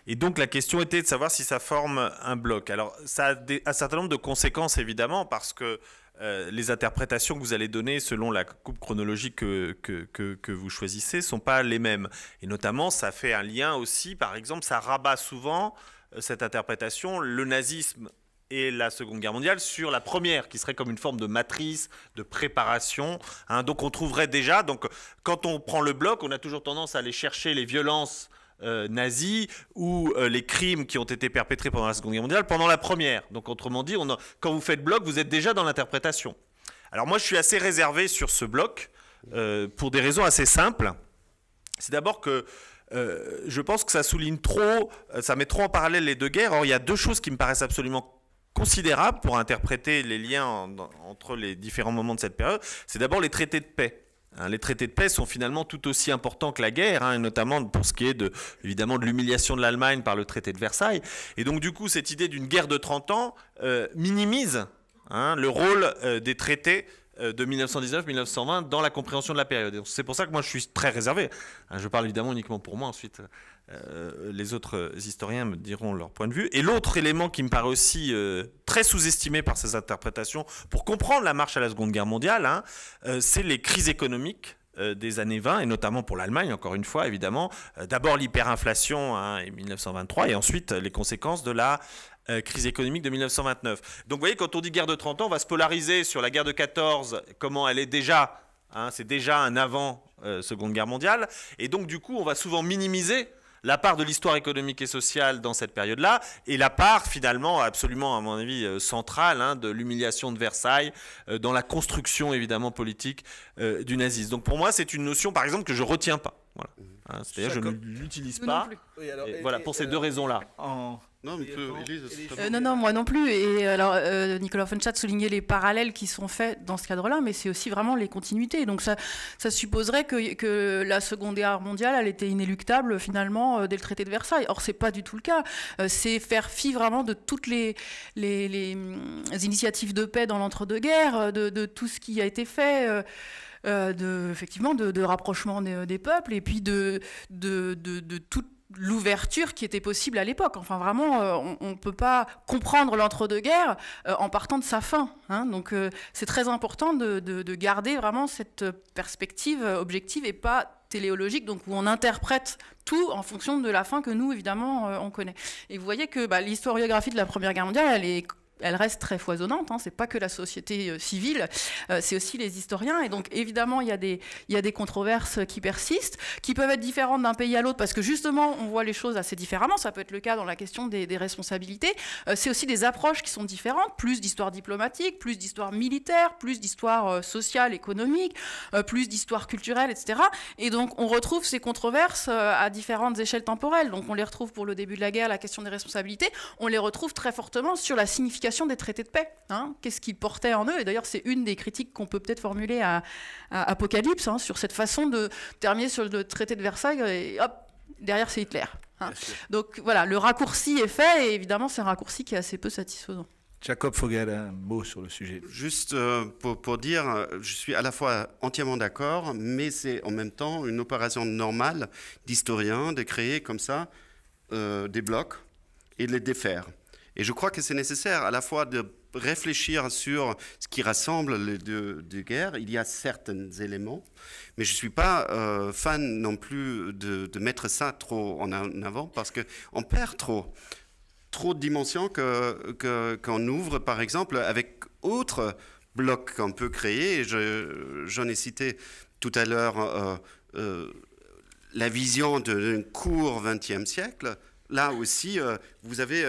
et donc la question était de savoir si ça forme un bloc. Alors ça a un certain nombre de conséquences évidemment parce que euh, les interprétations que vous allez donner selon la coupe chronologique que, que, vous choisissez sont pas les mêmes. Et notamment, ça fait un lien aussi, par exemple, ça rabat souvent euh, cette interprétation, le nazisme et la Seconde Guerre mondiale sur la première, qui serait comme une forme de matrice, de préparation. Hein. donc on trouverait déjà, donc quand on prend le bloc, on a toujours tendance à aller chercher les violences Nazi euh, nazis ou euh, les crimes qui ont été perpétrés pendant la Seconde Guerre mondiale pendant la Première. Donc autrement dit, quand vous faites bloc, vous êtes déjà dans l'interprétation. Alors moi, je suis assez réservé sur ce bloc euh, pour des raisons assez simples. C'est d'abord que je pense que ça souligne trop, ça met trop en parallèle les deux guerres. Or, il y a deux choses qui me paraissent absolument considérables pour interpréter les liens entre les différents moments de cette période. C'est d'abord les traités de paix. Hein, les traités de paix sont finalement tout aussi importants que la guerre, hein, notamment pour ce qui est de, évidemment de l'humiliation de l'Allemagne par le traité de Versailles. Et donc du coup, cette idée d'une guerre de 30 ans euh, minimise hein, le rôle euh, des traités euh, de 1919-1920 dans la compréhension de la période. C'est pour ça que moi je suis très réservé. je parle évidemment uniquement pour moi ensuite. Euh, les autres historiens me diront leur point de vue. Et l'autre élément qui me paraît aussi euh, très sous-estimé par ces interprétations pour comprendre la marche à la Seconde Guerre mondiale, hein, euh, c'est les crises économiques des années 20, et notamment pour l'Allemagne, encore une fois, évidemment. D'abord l'hyperinflation hein, en 1923, et ensuite les conséquences de la crise économique de 1929. Donc vous voyez, quand on dit guerre de 30 ans, on va se polariser sur la guerre de 14, comment elle est déjà, hein, c'est déjà un avant Seconde Guerre mondiale, et donc du coup, on va souvent minimiser la part de l'histoire économique et sociale dans cette période-là, et la part finalement absolument, à mon avis, euh, centrale hein, de l'humiliation de Versailles euh, dans la construction évidemment politique euh, du nazisme. Donc pour moi, c'est une notion, par exemple, que je retiens pas. Voilà. Hein, c'est-à-dire, je ne l'utilise pas. voilà, pour ces deux raisons-là. Non, mais peut, euh, non, non, moi non plus. Et euh, alors, euh, Nicolas Offenstadt soulignait les parallèles qui sont faits dans ce cadre-là, mais c'est aussi vraiment les continuités. Donc, ça, ça supposerait que, la Seconde Guerre mondiale, elle était inéluctable, finalement, euh, dès le traité de Versailles. Or, c'est pas du tout le cas. c'est faire fi vraiment de toutes les, les, hum, initiatives de paix dans l'entre-deux-guerres, de, tout ce qui a été fait. de, effectivement, de, rapprochement des, peuples et puis de, de, de toute l'ouverture qui était possible à l'époque. Enfin, vraiment, euh, on ne peut pas comprendre l'entre-deux-guerres euh, en partant de sa fin. Hein. Donc, euh, c'est très important de, garder vraiment cette perspective objective et pas téléologique, donc où on interprète tout en fonction de la fin que nous, évidemment, on connaît. Et vous voyez que bah, l'historiographie de la Première Guerre mondiale, elle est elle reste très foisonnante. Hein. C'est pas que la société euh, civile, euh, c'est aussi les historiens. Et donc évidemment, il y, a des, il y a des controverses qui persistent, qui peuvent être différentes d'un pays à l'autre, parce que justement, on voit les choses assez différemment. Ça peut être le cas dans la question des, responsabilités. Euh, c'est aussi des approches qui sont différentes, plus d'histoire diplomatique, plus d'histoire militaire, plus d'histoire sociale, économique, plus d'histoire culturelle, etc. Et donc on retrouve ces controverses à différentes échelles temporelles. Donc on les retrouve pour le début de la guerre, la question des responsabilités. On les retrouve très fortement sur la signification des traités de paix. Hein Qu'est-ce qu'ils portaient en eux Et d'ailleurs, c'est une des critiques qu'on peut peut-être formuler à, Apocalypse hein, sur cette façon de terminer sur le traité de Versailles et hop, derrière c'est Hitler. Hein. Donc voilà, le raccourci est fait et évidemment c'est un raccourci qui est assez peu satisfaisant. Jacob Fogel, un mot sur le sujet. Juste euh, pour, dire, je suis à la fois entièrement d'accord, mais c'est en même temps une opération normale d'historien de créer comme ça euh, des blocs et de les défaire. Et je crois que c'est nécessaire à la fois de réfléchir sur ce qui rassemble les deux, guerres. Il y a certains éléments, mais je ne suis pas euh, fan non plus de, mettre ça trop en avant parce qu'on perd trop, trop de dimensions qu'on que, qu'on ouvre, par exemple, avec autres blocs qu'on peut créer. J'en je, ai cité tout à l'heure euh, euh, la vision d'un court XXe siècle. Là aussi, vous avez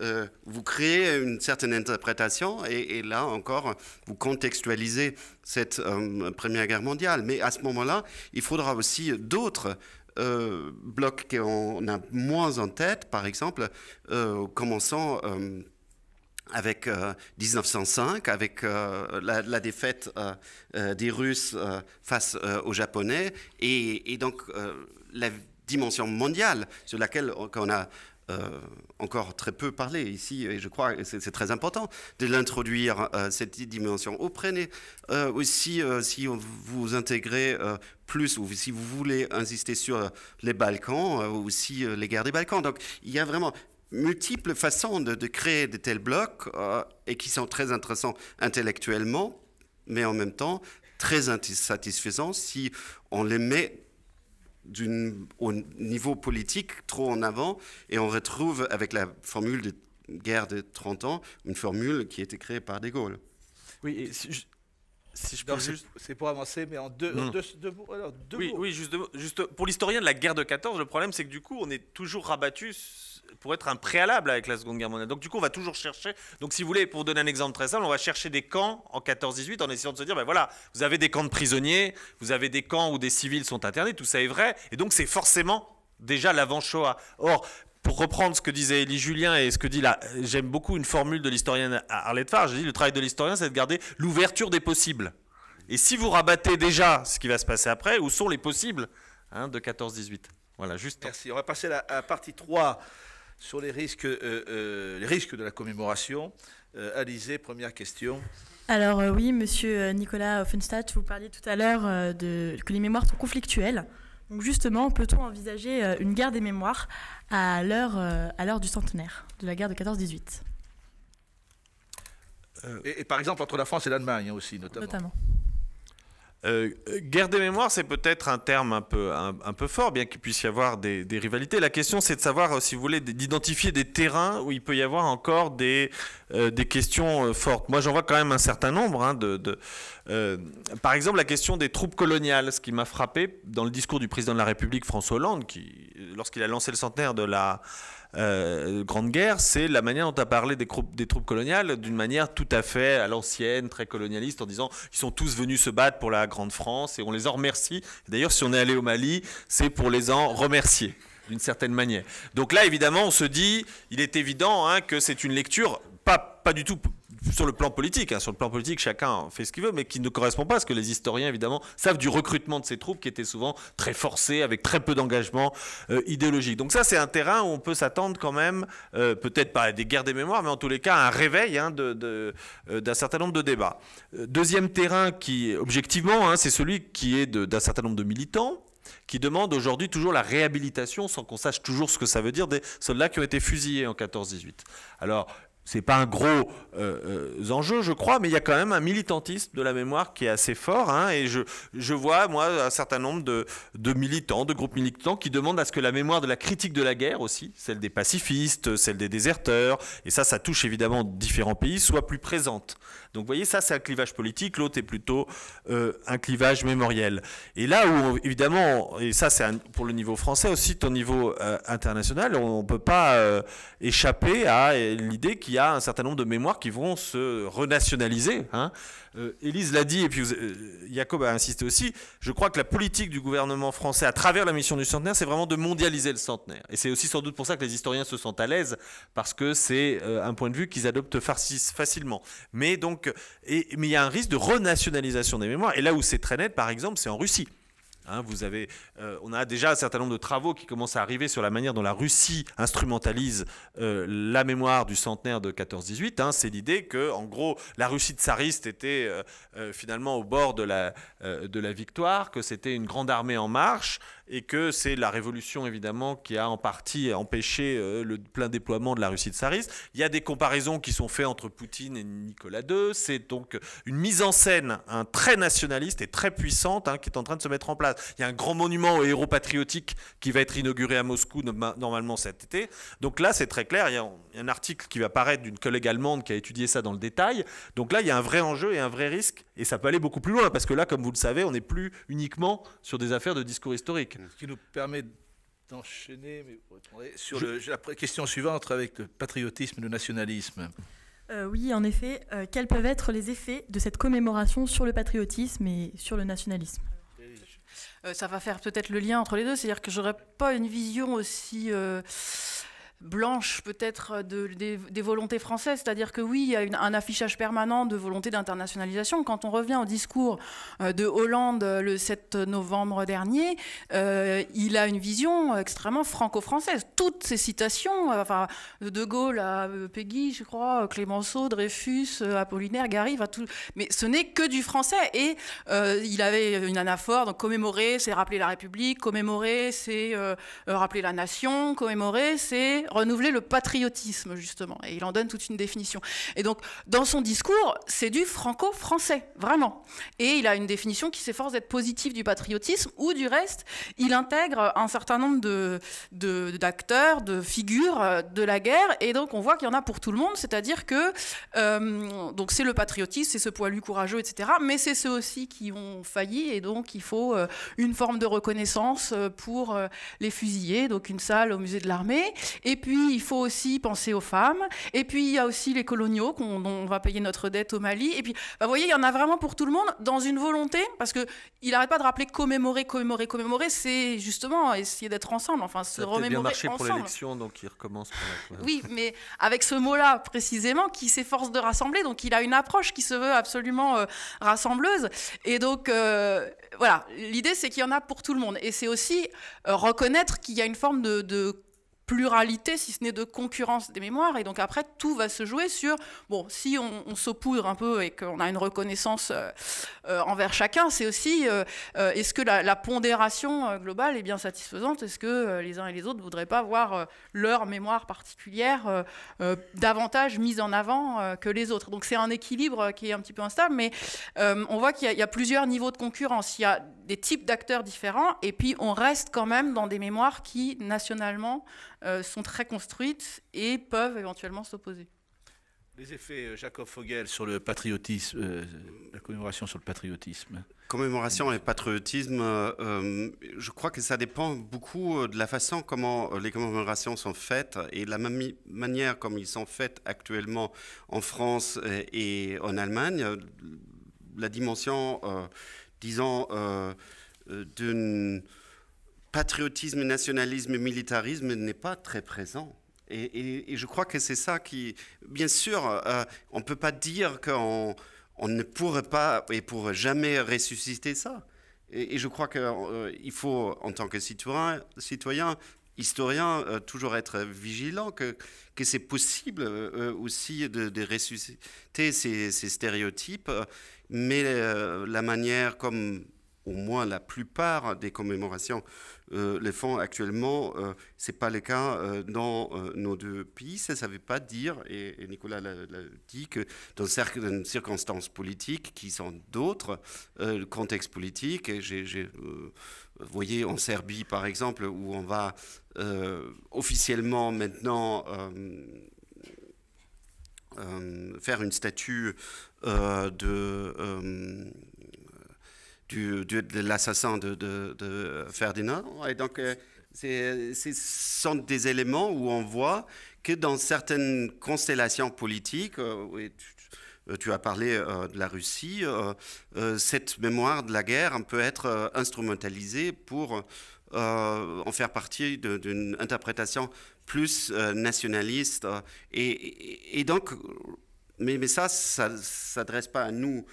euh, vous créez une certaine interprétation et, là encore, vous contextualisez cette euh, Première Guerre mondiale. Mais à ce moment-là, il faudra aussi d'autres euh, blocs qu'on a moins en tête, par exemple, commençant avec 1905, avec la, défaite des Russes face aux Japonais, et, et donc la dimension mondiale sur laquelle on a euh, encore très peu parlé ici, et je crois que c'est très important de l'introduire, euh, cette dimension. Au prenez euh, aussi, si vous intégrez plus, ou si vous voulez insister sur les Balkans, ou aussi les guerres des Balkans. Donc il y a vraiment multiples façons de, créer de tels blocs, et qui sont très intéressants intellectuellement, mais en même temps très satisfaisants si on les met au niveau politique trop en avant, et on retrouve avec la formule de guerre de 30 ans, une formule qui a été créée par De Gaulle. Oui, C'est pour avancer, mais en deux, hmm. oui, mots. Oui, juste, juste pour l'historien de la guerre de 14, le problème c'est que du coup, on est toujours rabattu pour être un préalable avec la Seconde Guerre mondiale. Donc du coup, on va toujours chercher. Donc si vous voulez, pour donner un exemple très simple, on va chercher des camps en 14-18 en essayant de se dire, ben voilà, vous avez des camps de prisonniers, vous avez des camps où des civils sont internés, tout ça est vrai. Et donc c'est forcément déjà l'avant Shoah. Or, pour reprendre ce que disait Élie Julien et ce que dit là, j'aime beaucoup une formule de l'historienne Arlette Farge, j'ai dit le travail de l'historien, c'est de garder l'ouverture des possibles. Et si vous rabattez déjà ce qui va se passer après, où sont les possibles hein, de 14-18 Voilà, juste. Merci. On va passer à la partie 3. Sur les risques, euh, euh, les risques de la commémoration, euh, Alizé, première question. Alors oui, monsieur Nicolas Offenstadt, vous parliez tout à l'heure que les mémoires sont conflictuelles. Donc justement, peut-on envisager une guerre des mémoires à l'heure du centenaire de la guerre de 14-18 et, par exemple entre la France et l'Allemagne hein, aussi, Notamment. Euh, euh, guerre des mémoires, c'est peut-être un terme un peu, un, peu fort, bien qu'il puisse y avoir des, rivalités. La question, c'est de savoir, euh, si vous voulez, d'identifier des terrains où il peut y avoir encore des, des questions fortes. Moi, j'en vois quand même un certain nombre. Hein, de, par exemple, la question des troupes coloniales, ce qui m'a frappé dans le discours du président de la République, François Hollande, qui, lorsqu'il a lancé le centenaire de la euh, Grande Guerre, c'est la manière dont a parlé des, troupes coloniales d'une manière tout à fait à l'ancienne, très colonialiste, en disant qu'ils sont tous venus se battre pour la Grande France et on les en remercie. D'ailleurs, si on est allé au Mali, c'est pour les en remercier d'une certaine manière. Donc là, évidemment, on se dit, il est évident hein, que c'est une lecture pas, pas du tout sur le plan politique, hein. sur le plan politique, chacun fait ce qu'il veut, mais qui ne correspond pas à ce que les historiens, évidemment, savent du recrutement de ces troupes qui étaient souvent très forcées, avec très peu d'engagement euh, idéologique. Donc ça, c'est un terrain où on peut s'attendre quand même, euh, peut-être pas à des guerres des mémoires, mais en tous les cas, à un réveil hein, euh, d'un certain nombre de débats. Deuxième terrain qui, objectivement, hein, c'est celui qui est d'un certain nombre de militants, qui demandent aujourd'hui toujours la réhabilitation sans qu'on sache toujours ce que ça veut dire des soldats qui ont été fusillés en 14-18. Alors, c'est pas un gros euh, euh, enjeu, je crois, mais il y a quand même un militantisme de la mémoire qui est assez fort. Hein, et je, je, vois, moi, un certain nombre de, de, militants, de groupes militants qui demandent à ce que la mémoire de la critique de la guerre aussi, celle des pacifistes, celle des déserteurs, et ça, ça touche évidemment différents pays, soit plus présente. Donc, vous voyez, ça, c'est un clivage politique. L'autre est plutôt euh, un clivage mémoriel. Et là où, évidemment, et ça, c'est pour le niveau français aussi, ton niveau international, on ne peut pas échapper à l'idée qu'il y a y a un certain nombre de mémoires qui vont se renationaliser. Hein. Euh, Élise l'a dit, et puis euh, Jacob a insisté aussi, je crois que la politique du gouvernement français à travers la mission du centenaire, c'est vraiment de mondialiser le centenaire. Et c'est aussi sans doute pour ça que les historiens se sentent à l'aise, parce que c'est euh, un point de vue qu'ils adoptent facilement. Mais donc, et, mais il y a un risque de renationalisation des mémoires. Et là où c'est très net, par exemple, c'est en Russie. Hein, vous avez, euh, on a déjà un certain nombre de travaux qui commencent à arriver sur la manière dont la Russie instrumentalise euh, la mémoire du centenaire de 14-18. Hein. c'est l'idée que, en gros, la Russie tsariste était euh, finalement au bord de la victoire, que c'était une grande armée en marche, et que c'est la révolution évidemment qui a en partie empêché euh, le plein déploiement de la Russie de tsariste. Il y a des comparaisons qui sont faites entre Poutine et Nicolas II. C'est donc une mise en scène un très nationaliste et très puissante hein, qui est en train de se mettre en place. Il y a un grand monument aux héros patriotiques qui va être inauguré à Moscou normalement cet été. Donc là, c'est très clair. Il y a un article qui va paraître d'une collègue allemande qui a étudié ça dans le détail. Donc là, il y a un vrai enjeu et un vrai risque. Et ça peut aller beaucoup plus loin parce que là, comme vous le savez, on n'est plus uniquement sur des affaires de discours historique. Ce qui nous permet d'enchaîner sur la question suivante avec le patriotisme et le nationalisme. Euh, oui, en effet. Euh, quels peuvent être les effets de cette commémoration sur le patriotisme et sur le nationalisme euh, Ça va faire peut-être le lien entre les deux. C'est-à-dire que j'aurais pas une vision aussi blanche peut-être euh, des, volontés françaises, c'est-à-dire que oui, il y a un affichage permanent de volonté d'internationalisation. Quand on revient au discours euh, de Hollande euh, le 7 novembre dernier, il a une vision extrêmement franco-française. Toutes ces citations, enfin, De Gaulle à Peggy, je crois, Clémenceau, Dreyfus, Apollinaire, Gary, tout, mais ce n'est que du français. Et il avait une anaphore, donc commémorer, c'est rappeler la République, commémorer, c'est rappeler la nation, commémorer, c'est renouveler le patriotisme, justement. Et il en donne toute une définition. Et donc, dans son discours, c'est du franco-français, vraiment. Et il a une définition qui s'efforce d'être positive du patriotisme, ou du reste, il intègre un certain nombre d'acteurs, de, d'acteurs, de figures euh, de la guerre. Et donc, on voit qu'il y en a pour tout le monde, c'est-à-dire que euh, donc c'est le patriotisme, c'est ce poilu courageux, etc. Mais c'est ceux aussi qui ont failli, et donc il faut euh, une forme de reconnaissance pour les fusillés, donc une salle au musée de l'armée. Et et puis, il faut aussi penser aux femmes. Et puis, il y a aussi les coloniaux qu'on dont on va payer notre dette au Mali. Et puis, bah, vous voyez, il y en a vraiment pour tout le monde dans une volonté, parce que il n'arrête pas de rappeler commémorer, commémorer, commémorer. C'est justement essayer d'être ensemble, enfin se remémorer bien marché pour l'élection, donc il recommence. Pour la... oui, mais avec ce mot-là précisément qui s'efforce de rassembler, donc il a une approche qui se veut absolument euh, rassembleuse. Et donc euh, voilà, l'idée c'est qu'il y en a pour tout le monde. Et c'est aussi euh, reconnaître qu'il y a une forme de pluralité, si ce n'est de concurrence des mémoires. Et donc après, tout va se jouer sur, bon, si on, on un peu et qu'on a une reconnaissance euh, euh, envers chacun, c'est aussi, euh, est-ce que la, pondération globale est bien satisfaisante Est-ce que les uns et les autres ne voudraient pas voir leur mémoire particulière davantage mise en avant que les autres Donc c'est un équilibre qui est un petit peu instable, mais on voit qu'il y a plusieurs niveaux de concurrence. Il y a des types d'acteurs différents, et puis on reste quand même dans des mémoires qui, nationalement, euh, sont très construites et peuvent éventuellement s'opposer. Les effets euh, Jacob Fogel sur le patriotisme, euh, la commémoration sur le patriotisme. Commémoration et patriotisme, je crois que ça dépend beaucoup de la façon comment les commémorations sont faites et de la manière comme ils sont faites actuellement en France et en Allemagne. La dimension, disons, d'une patriotisme, nationalisme, militarisme n'est pas très présent. Et, je crois que c'est ça qui, bien sûr, euh, on ne peut pas dire qu'on on ne pourrait pas et pourrait jamais ressusciter ça. Et, je crois qu'il euh, faut, en tant que citoyen, citoyen historien, euh, toujours être vigilant que, que c'est possible aussi de, ressusciter ces, ces stéréotypes, mais la manière comme au moins la plupart des commémorations euh, les font actuellement. Euh, Ce n'est pas le cas euh, dans nos deux pays. Ça ne veut pas dire, et, Nicolas l'a dit, que dans certaines circonstances politiques qui sont d'autres, le contexte politique, et j'ai, voyez en Serbie par exemple, où on va officiellement maintenant... faire une statue de du, de l'assassin de, Ferdinand. Et donc, euh, ce sont des éléments où on voit que dans certaines constellations politiques, euh, euh, tu, as parlé de la Russie, cette mémoire de la guerre peut être instrumentalisée pour en faire partie d'une interprétation plus nationaliste. et, et donc, mais, mais ça, ça ne s'adresse pas à nous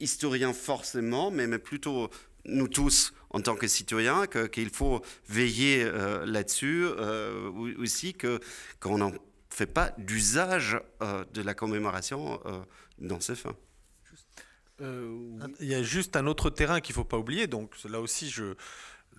historien forcément, mais, mais plutôt nous tous en tant que citoyens, qu'il faut veiller euh, là-dessus euh, aussi, que qu'on n'en fait pas d'usage euh, de la commémoration dans ces fins. Il y a juste un autre terrain qu'il ne faut pas oublier, donc là aussi je,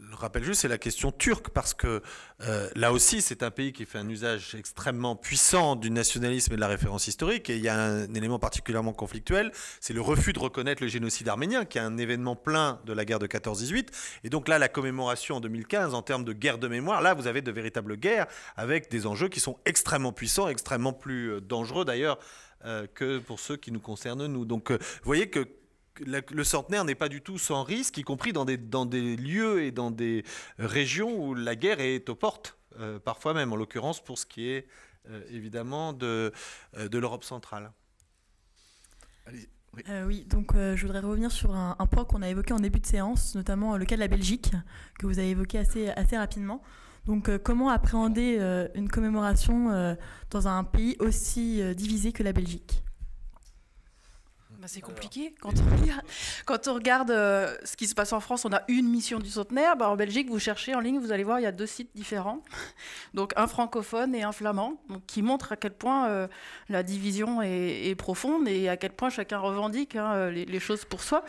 le rappelle juste, c'est la question turque, parce que euh, là aussi, c'est un pays qui fait un usage extrêmement puissant du nationalisme et de la référence historique, et il y a un élément particulièrement conflictuel, c'est le refus de reconnaître le génocide arménien, qui est un événement plein de la guerre de 14-18, et donc là, la commémoration en 2015, en termes de guerre de mémoire, là, vous avez de véritables guerres, avec des enjeux qui sont extrêmement puissants, extrêmement plus euh, dangereux d'ailleurs, euh, que pour ceux qui nous concernent, nous. Donc, vous voyez que le centenaire n'est pas du tout sans risque, y compris dans des, des lieux et dans des régions où la guerre est aux portes, euh, parfois même, en l'occurrence pour ce qui est euh, évidemment de, euh, de l'Europe centrale. oui. donc je voudrais revenir sur un, un point qu'on a évoqué en début de séance, notamment le cas de la Belgique, que vous avez évoqué assez, assez rapidement. Donc comment appréhender une commémoration dans un pays aussi divisé que la Belgique bah, c'est compliqué. Quand on, regarde, quand euh, on ce qui se passe en France, on a une mission du centenaire. Bah, en Belgique, vous cherchez en ligne, vous allez voir, il y a deux sites différents. Donc un francophone et un flamand, qui montrent à quel point euh, la division est, profonde et à quel point chacun revendique hein, euh, les, choses pour soi.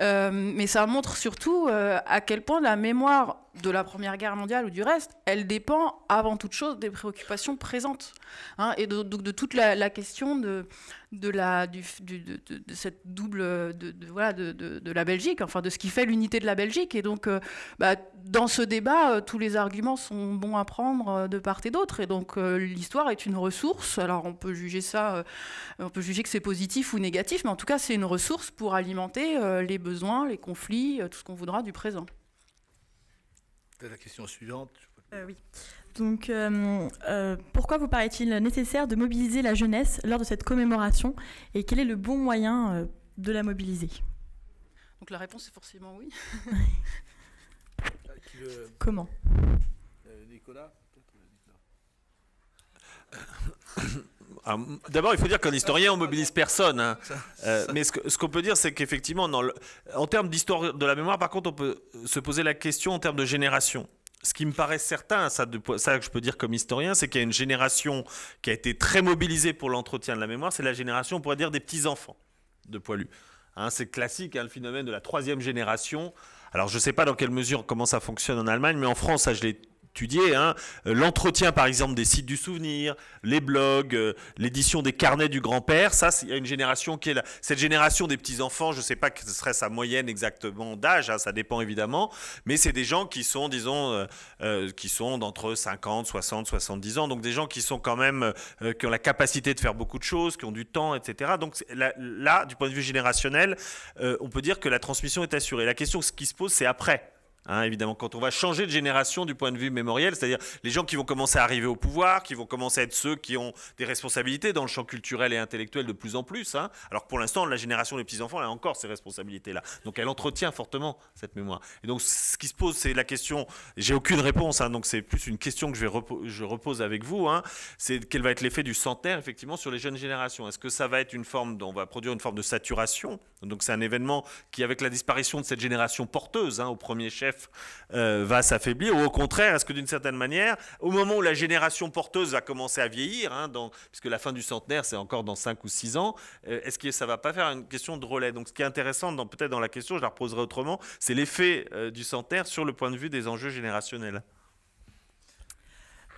mais ça montre surtout à quel point la mémoire de la Première Guerre mondiale ou du reste, elle dépend avant toute chose des préoccupations présentes hein, et donc de, toute la, question de, la, cette double de, de, la Belgique, enfin de ce qui fait l'unité de la Belgique. Et donc, euh, bah, dans ce débat, euh, tous les arguments sont bons à prendre euh, de part et d'autre. Et donc, l'histoire est une ressource. Alors, on peut juger ça, on peut juger que c'est positif ou négatif, mais en tout cas, c'est une ressource pour alimenter les besoins, les conflits, tout ce qu'on voudra du présent la question suivante. Euh, oui. Donc, euh, euh, pourquoi vous paraît-il nécessaire de mobiliser la jeunesse lors de cette commémoration et quel est le bon moyen de la mobiliser Donc, la réponse est forcément oui. Comment Nicolas Ah, d'abord, il faut dire qu'en historien, on mobilise personne. Hein. Euh, mais ce, qu'on peut dire, c'est qu'effectivement, en termes d'histoire de la mémoire, par contre, on peut se poser la question en termes de génération. Ce qui me paraît certain, ça, ça que je peux dire comme historien, c'est qu'il y a une génération qui a été très mobilisée pour l'entretien de la mémoire, c'est la génération, on pourrait dire, des petits-enfants de poilus. Hein. c'est classique, hein, le phénomène de la troisième génération. Alors, je ne sais pas dans quelle mesure comment ça fonctionne en Allemagne, mais en France, ça, je l'ai étudier, hein, euh, l'entretien par exemple des sites du souvenir, les blogs, euh, l'édition des carnets du grand-père, ça il y a une génération qui est là, cette génération des petits-enfants, je ne sais pas que ce serait sa moyenne exactement d'âge, hein, ça dépend évidemment, mais c'est des gens qui sont, disons, euh, qui sont d'entre 50, 60, 70 ans, donc des gens qui sont quand même, qui ont la capacité de faire beaucoup de choses, qui ont du temps, etc. Donc là du point de vue générationnel, on peut dire que la transmission est assurée. La question ce qui se pose, c'est après. Hein, évidemment, quand on va changer de génération du point de vue mémoriel, c'est-à-dire les gens qui vont commencer à arriver au pouvoir, qui vont commencer à être ceux qui ont des responsabilités dans le champ culturel et intellectuel de plus en plus. Hein. Alors que pour l'instant, la génération des petits-enfants, a encore ces responsabilités-là. Donc elle entretient fortement cette mémoire. Et donc ce qui se pose, c'est la question, j'ai aucune réponse, hein, donc c'est plus une question que je, je repose avec vous, c'est quel va être l'effet du centenaire, effectivement, sur les jeunes générations. Est-ce que ça va être une forme, on va produire une forme de saturation Donc c'est un événement qui, avec la disparition de cette génération porteuse, au premier chef, euh, va s'affaiblir Ou au contraire, est-ce que d'une certaine manière, au moment où la génération porteuse va commencer à vieillir, hein, puisque la fin du centenaire, c'est encore dans 5 ou 6 ans, euh, est-ce que ça va pas faire une question de relais Donc ce qui est intéressant, peut-être dans la question, je la reposerai autrement, c'est l'effet euh, du centenaire sur le point de vue des enjeux générationnels.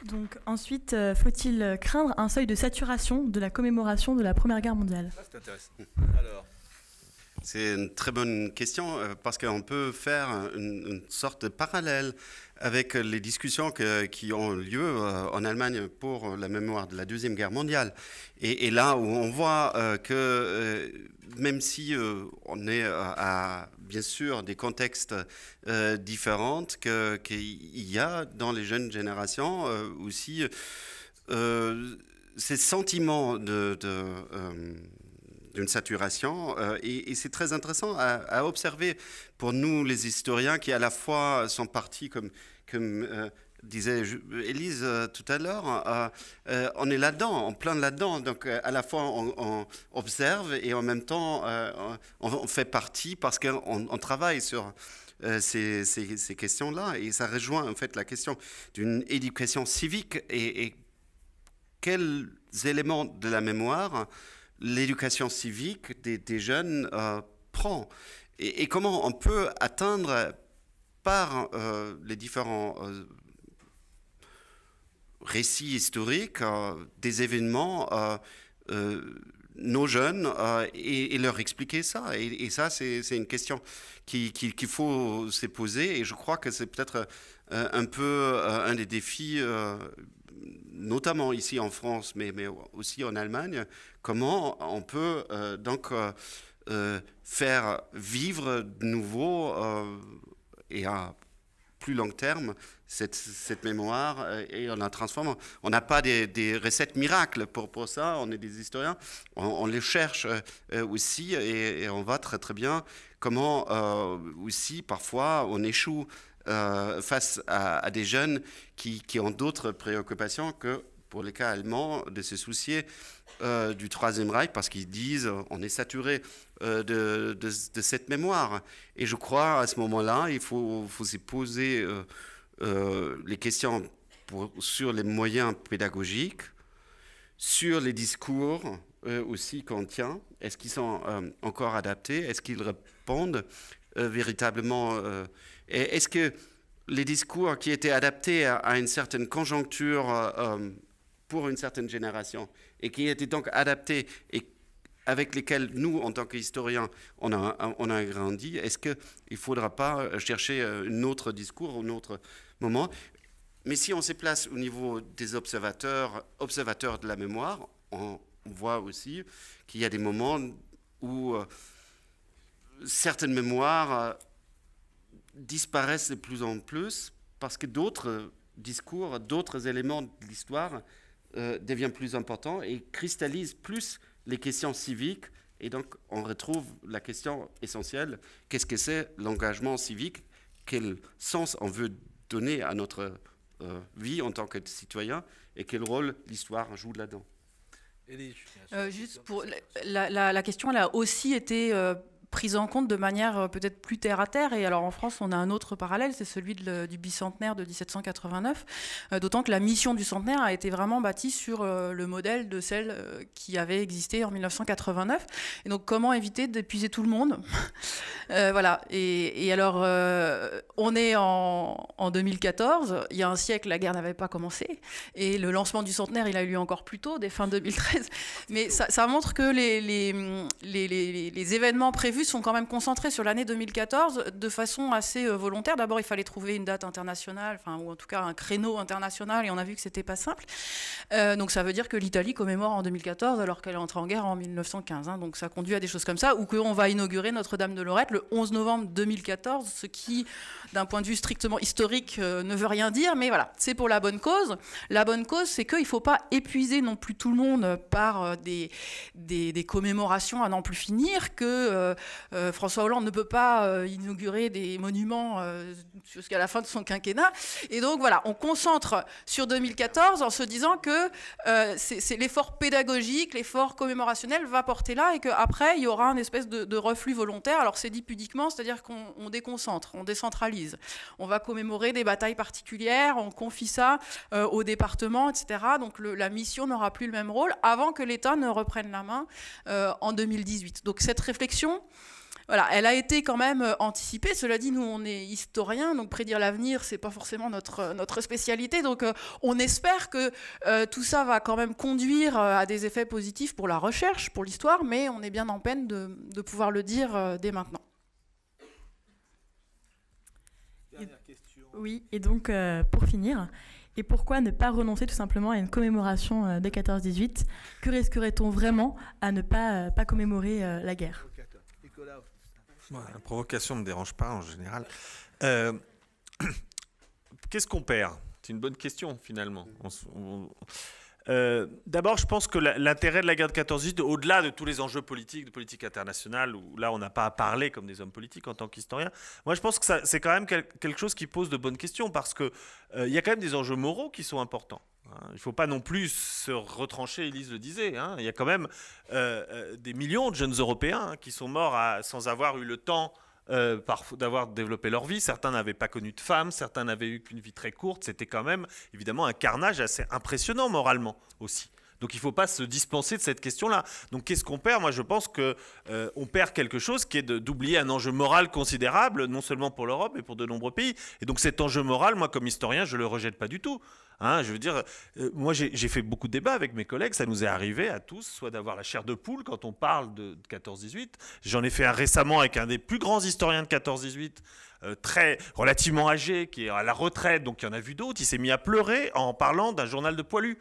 Donc ensuite, faut-il craindre un seuil de saturation de la commémoration de la Première Guerre mondiale ah, Alors, c'est une très bonne question euh, parce qu'on peut faire une, sorte de parallèle avec les discussions qui ont lieu euh, en Allemagne pour la mémoire de la Deuxième Guerre mondiale. Et, là où on voit euh, que même si on est à, bien sûr, des contextes différents, qu'il y a dans les jeunes générations aussi ces sentiments de d'une saturation. Euh, et, c'est très intéressant à, observer pour nous, les historiens, qui à la fois sont partis comme, euh, disait Élise euh, tout à l'heure, on est là-dedans, on plein là-dedans. Donc à la fois on, observe et en même temps on, fait partie parce qu'on travaille sur ces, questions-là. Et ça rejoint en fait la question d'une éducation civique et, et, quels éléments de la mémoire l'éducation civique des, jeunes euh, prend et, comment on peut atteindre par euh, les différents euh, récits historiques des événements nos jeunes et, leur expliquer ça. Et, ça, c'est une question qu'il qui, faut se poser et je crois que c'est peut-être un peu un des défis notamment ici en France, mais, mais aussi en Allemagne, comment on peut euh, donc euh, euh, faire vivre de nouveau et à plus long terme cette, mémoire et on la transforme. On n'a pas des, recettes miracles pour, ça, on est des historiens, on, les cherche aussi et, et, on voit très très bien comment aussi parfois on échoue euh, face à, des jeunes qui, qui ont d'autres préoccupations que pour les cas allemands de se soucier euh, du Troisième Reich parce qu'ils disent on est saturé euh, de, de, cette mémoire. Et je crois à ce moment-là, il faut, faut se poser les questions pour, sur les moyens pédagogiques, sur les discours aussi qu'on tient. Est-ce qu'ils sont encore adaptés Est-ce qu'ils répondent véritablement est-ce que les discours qui étaient adaptés à, une certaine conjoncture euh, euh, pour une certaine génération et qui étaient donc adaptés et avec lesquels nous, en tant qu'historiens, on a, on a grandi, est-ce qu'il ne faudra pas chercher euh, un autre discours, un autre moment Mais si on se place au niveau des observateurs, observateurs de la mémoire, on voit aussi qu'il y a des moments où certaines mémoires disparaissent de plus en plus parce que d'autres discours, d'autres éléments de l'histoire euh, deviennent plus importants et cristallisent plus les questions civiques. Et donc, on retrouve la question essentielle qu'est-ce que c'est l'engagement civique Quel sens on veut donner à notre euh, vie en tant que citoyen Et quel rôle l'histoire joue là-dedans euh, Juste pour la, la, la, question, elle a aussi été prise en compte de manière euh, peut-être plus terre à terre. Et alors en France, on a un autre parallèle, c'est celui du bicentenaire de 1789, euh, d'autant que la mission du centenaire a été vraiment bâtie sur euh, le modèle de celle qui avait existé en 1989. Et donc comment éviter d'épuiser tout le monde Voilà. Et, alors, on est en, 2014, il y a un siècle, la guerre n'avait pas commencé, et le lancement du centenaire, il a eu lieu encore plus tôt, dès fin 2013. Mais ça, ça montre que les, les, les, les événements prévus sont quand même concentrés sur l'année 2014 de façon assez euh, volontaire. D'abord, il fallait trouver une date internationale, enfin, ou en tout cas un créneau international, et on a vu que c'était pas simple. Euh, donc ça veut dire que l'Italie commémore en 2014 alors qu'elle est entrée en guerre en 1915. Hein. donc ça conduit à des choses comme ça, ou qu'on va inaugurer Notre-Dame de Lorette le 11 novembre 2014, ce qui, d'un point de vue strictement historique, euh, ne veut rien dire, mais voilà, c'est pour la bonne cause. La bonne cause, c'est qu'il ne faut pas épuiser non plus tout le monde par des, des, commémorations à n'en plus finir, que euh, François Hollande ne peut pas euh, inaugurer des monuments euh, jusqu'à la fin de son quinquennat. Et donc voilà, on concentre sur 2014 en se disant que c'est l'effort pédagogique, l'effort commémorationnel va porter là et qu'après, il y aura un espèce de, reflux volontaire. Alors c'est dit pudiquement, c'est-à-dire qu'on déconcentre, on décentralise. On va commémorer des batailles particulières, on confie ça au département, etc. Donc la mission n'aura plus le même rôle avant que l'État ne reprenne la main en 2018. Donc cette réflexion, voilà, elle a été quand même euh, anticipée. Cela dit, nous, on est historiens, donc prédire l'avenir, ce n'est pas forcément notre, euh, notre spécialité. Donc, euh, on espère que tout ça va quand même conduire à des effets positifs pour la recherche, pour l'histoire, mais on est bien en peine de, pouvoir le dire dès maintenant. Dernière Oui, et donc, pour finir, et pourquoi ne pas renoncer tout simplement à une commémoration des 14-18 Que risquerait-on vraiment à ne pas, pas commémorer la guerre la provocation ne me dérange pas en général. Euh, qu'est-ce qu'on perd C'est une bonne question finalement. Euh, d'abord, je pense que l'intérêt de la guerre de 14-18, au-delà de tous les enjeux politiques, de politique internationale, où là, on n'a pas à parler comme des hommes politiques en tant qu'historien, moi, je pense que c'est quand même quelque chose qui pose de bonnes questions, parce qu'il euh, il y a quand même des enjeux moraux qui sont importants. Hein. Il ne faut pas non plus se retrancher, Elise le disait, hein. il y a quand même euh, des millions de jeunes Européens qui sont morts sans avoir eu le temps euh, Parfois d'avoir développé leur vie. Certains n'avaient pas connu de femme, certains n'avaient eu qu'une vie très courte. C'était quand même évidemment un carnage assez impressionnant moralement aussi. Donc il ne faut pas se dispenser de cette question-là. Donc qu'est-ce qu'on perd Moi, je pense qu'on euh, perd quelque chose qui est d'oublier un enjeu moral considérable, non seulement pour l'Europe, mais pour de nombreux pays. Et donc cet enjeu moral, moi, comme historien, je ne le rejette pas du tout. Hein, je veux dire, euh, moi j'ai fait beaucoup de débats avec mes collègues, ça nous est arrivé à tous, soit d'avoir la chair de poule quand on parle de 14-18. J'en ai fait un récemment avec un des plus grands historiens de 14-18, euh, très relativement âgé, qui est à la retraite, donc il y en a vu d'autres. Il s'est mis à pleurer en parlant d'un journal de poilu.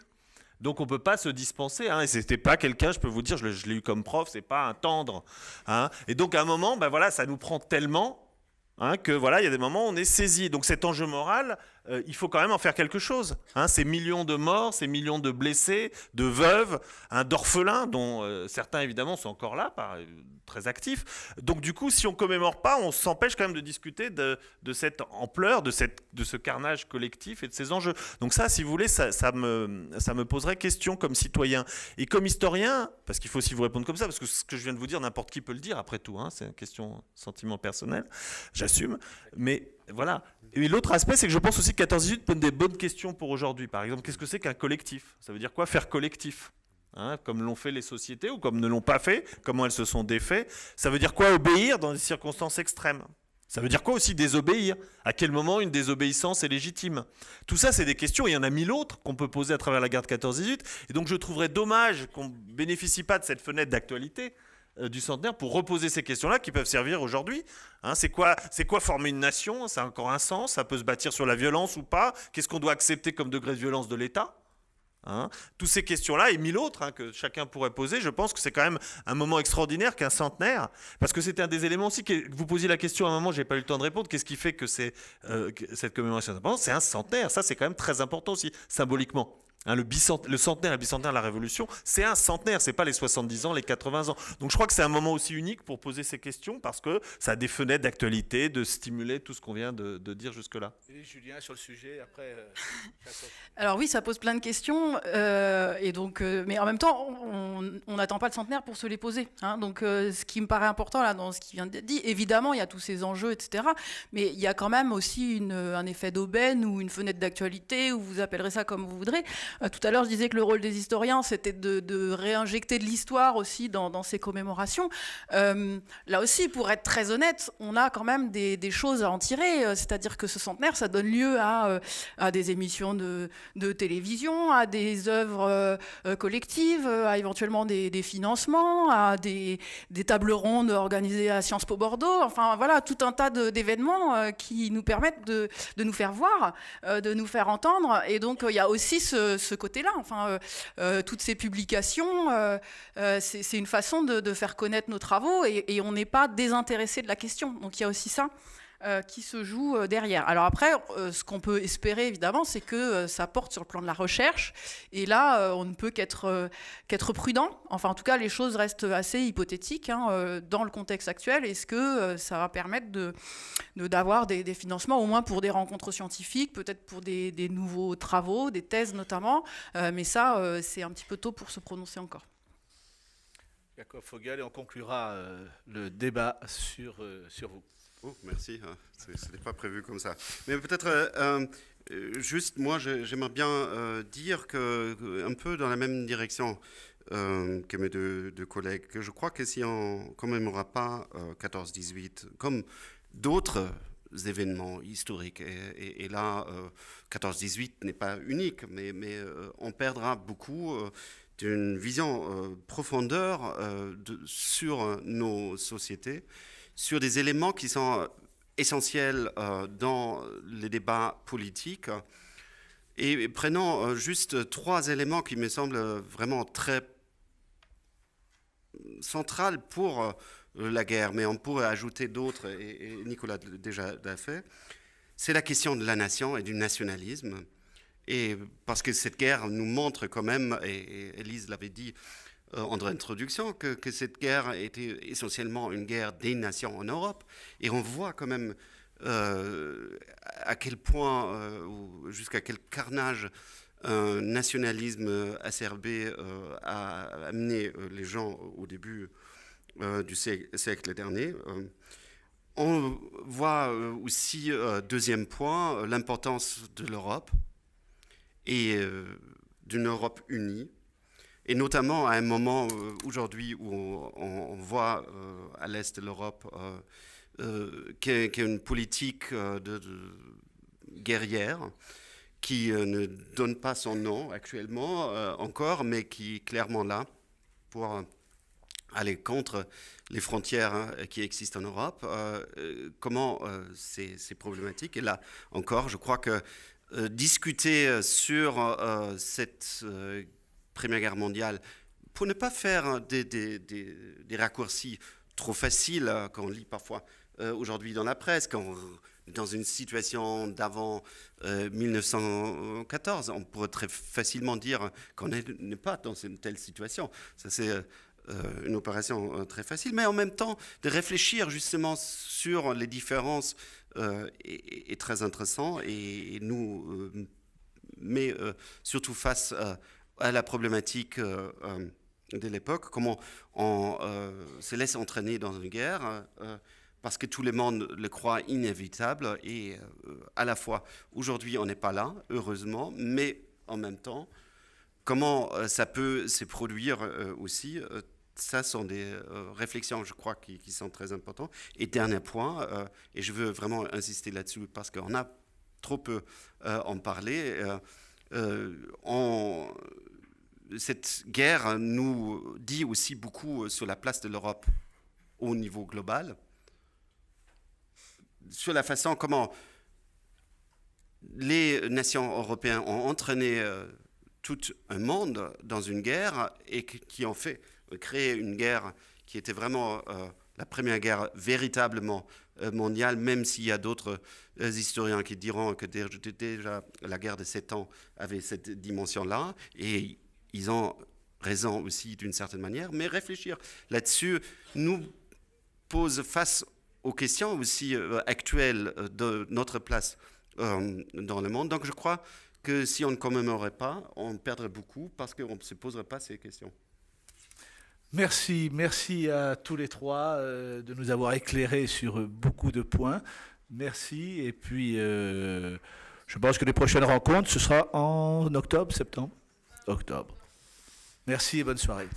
Donc on peut pas se dispenser. Hein. Et c'était pas quelqu'un, je peux vous dire, je l'ai eu comme prof, c'est pas un tendre. Hein. Et donc à un moment, ben voilà, ça nous prend tellement Hein, que voilà, il y a des moments où on est saisi. Donc cet enjeu moral, euh, il faut quand même en faire quelque chose. Hein. ces millions de morts, ces millions de blessés, de veuves, hein, d'orphelins, dont euh, certains évidemment sont encore là, par, euh, très actifs. Donc du coup, si on commémore pas, on s'empêche quand même de discuter de, cette ampleur, de, cette, de, ce carnage collectif et de ces enjeux. Donc ça, si vous voulez, ça, me, ça me, poserait question comme citoyen. Et comme historien, parce qu'il faut aussi vous répondre comme ça, parce que ce que je viens de vous dire, n'importe qui peut le dire après tout, hein, c'est une question sentiment personnel, j'assume. Mais voilà. Et l'autre aspect, c'est que je pense aussi que 14-18 pose des bonnes questions pour aujourd'hui. Par exemple, qu'est-ce que c'est qu'un collectif Ça veut dire quoi faire collectif hein, comme l'ont fait les sociétés ou comme ne l'ont pas fait, comment elles se sont défaites. Ça veut dire quoi obéir dans des circonstances extrêmes Ça veut dire quoi aussi désobéir À quel moment une désobéissance est légitime Tout ça, c'est des questions. Il y en a mille autres qu'on peut poser à travers la guerre de 14-18. Et donc, je trouverais dommage qu'on ne bénéficie pas de cette fenêtre d'actualité euh, du centenaire pour reposer ces questions-là qui peuvent servir aujourd'hui. Hein. c'est quoi, c'est quoi former une nation Ça a encore un sens Ça peut se bâtir sur la violence ou pas Qu'est-ce qu'on doit accepter comme degré de violence de l'État hein Toutes ces questions-là et mille autres hein, que chacun pourrait poser. Je pense que c'est quand même un moment extraordinaire qu'un centenaire, parce que c'était un des éléments aussi que vous posiez la question à un moment, j'ai pas eu le temps de répondre. Qu'est-ce qui fait que c'est euh, cette commémoration C'est un centenaire. Ça, c'est quand même très important aussi symboliquement. Hein, le, le, centenaire et le bicentenaire de la Révolution, c'est un centenaire, c'est pas les 70 ans, les 80 ans. Donc je crois que c'est un moment aussi unique pour poser ces questions parce que ça a des fenêtres d'actualité, de stimuler tout ce qu'on vient de, dire jusque-là. Julien, sur le sujet, après. Euh, Alors oui, ça pose plein de questions, euh, et donc, euh, mais en même temps, on n'attend pas le centenaire pour se les poser. Hein. donc ce qui me paraît important là dans ce qui vient d'être dit, évidemment, il y a tous ces enjeux, etc. Mais il y a quand même aussi un effet d'aubaine ou une fenêtre d'actualité, ou vous appellerez ça comme vous voudrez. Euh, tout à l'heure, je disais que le rôle des historiens, c'était de, réinjecter de l'histoire aussi dans, ces commémorations. Euh, là aussi, pour être très honnête, on a quand même des, choses à en tirer. Euh, c'est-à-dire que ce centenaire, ça donne lieu à, à des émissions de, télévision, à des œuvres collectives, à éventuellement des, financements, à des, tables rondes organisées à Sciences Po Bordeaux. Enfin, voilà, tout un tas d'événements qui nous permettent de, de, nous faire voir, de nous faire entendre. Et donc, il y a aussi ce, ce côté-là. Enfin, euh, euh, toutes ces publications, euh, c'est une façon de, faire connaître nos travaux et, et on n'est pas désintéressé de la question. Donc il y a aussi ça. Euh, qui se joue euh, derrière. Alors après, euh, ce qu'on peut espérer évidemment, c'est que ça porte sur le plan de la recherche. Et là, on ne peut qu'être qu'être prudent. Enfin, en tout cas, les choses restent assez hypothétiques hein, dans le contexte actuel. Est-ce que ça va permettre de d'avoir des, financements, au moins pour des rencontres scientifiques, peut-être pour des, nouveaux travaux, des thèses notamment. mais ça, c'est un petit peu tôt pour se prononcer encore. Jacob Fogel, et on conclura le débat sur, sur vous. Oh, merci, hein. ce n'est pas prévu comme ça. Mais peut-être, euh, euh, juste, moi, j'aimerais bien euh, dire que, un peu dans la même direction que mes deux, collègues, que je crois que si on ne commémorera pas 14-18, comme d'autres événements historiques, et, là, 14-18 n'est pas unique, mais, mais on perdra beaucoup d'une vision profondeur sur nos sociétés sur des éléments qui sont euh, essentiels euh, dans les débats politiques. Et prenons euh, juste trois éléments qui me semblent vraiment très centrales pour la guerre, mais on pourrait ajouter d'autres, et Nicolas déjà l'a fait. C'est la question de la nation et du nationalisme. Et parce que cette guerre nous montre quand même, et Elise l'avait dit, en euh, introduction que, cette guerre était essentiellement une guerre des nations en Europe. Et on voit quand même euh, à quel point, euh, jusqu'à quel carnage un nationalisme acerbé a amené les gens au début du siècle dernier. on voit aussi, deuxième point, l'importance de l'Europe et d'une Europe unie et notamment à un moment euh, aujourd'hui où on, voit euh, à l'est de l'Europe euh, a euh, une politique de, guerrière qui ne donne pas son nom actuellement encore, mais qui est clairement là pour aller contre les frontières hein, qui existent en Europe. comment ces, ces, problématiques Et là encore, je crois que discuter sur cette Première Guerre mondiale, pour ne pas faire des, raccourcis trop faciles hein, qu'on lit parfois euh, aujourd'hui dans la presse, quand dans une situation d'avant 1914, euh, on pourrait très facilement dire qu'on n'est pas dans une telle situation. Ça, c'est euh, une opération très facile, mais en même temps, de réfléchir justement sur les différences est, très intéressant et, et nous met surtout face à à la problématique euh, euh, de l'époque, comment on euh, se laisse entraîner dans une guerre, parce que tout le monde le croit inévitable, et à la fois, aujourd'hui, on n'est pas là, heureusement, mais en même temps, comment ça peut se produire aussi ça sont des réflexions, je crois, qui, sont très importantes. Et dernier point, et je veux vraiment insister là-dessus parce qu'on a trop peu en parlé, on, cette guerre nous dit aussi beaucoup euh, sur la place de l'Europe au niveau global, sur la façon comment les nations européennes ont entraîné euh, tout un monde dans une guerre et qui ont fait créer une guerre qui était vraiment euh, la première guerre véritablement mondiale, même s'il y a d'autres historiens qui diront que déjà la guerre de sept ans avait cette dimension-là. Et ils ont raison aussi d'une certaine manière, mais réfléchir là-dessus nous pose face aux questions aussi euh, actuelles euh, de notre place euh, dans le monde. Donc je crois que si on ne commémorait pas, on perdrait beaucoup parce qu'on ne se poserait pas ces questions. Merci, merci à tous les trois de nous avoir éclairés sur beaucoup de points. Merci et puis je pense que les prochaines rencontres, ce sera en octobre, septembre Octobre. Merci et bonne soirée.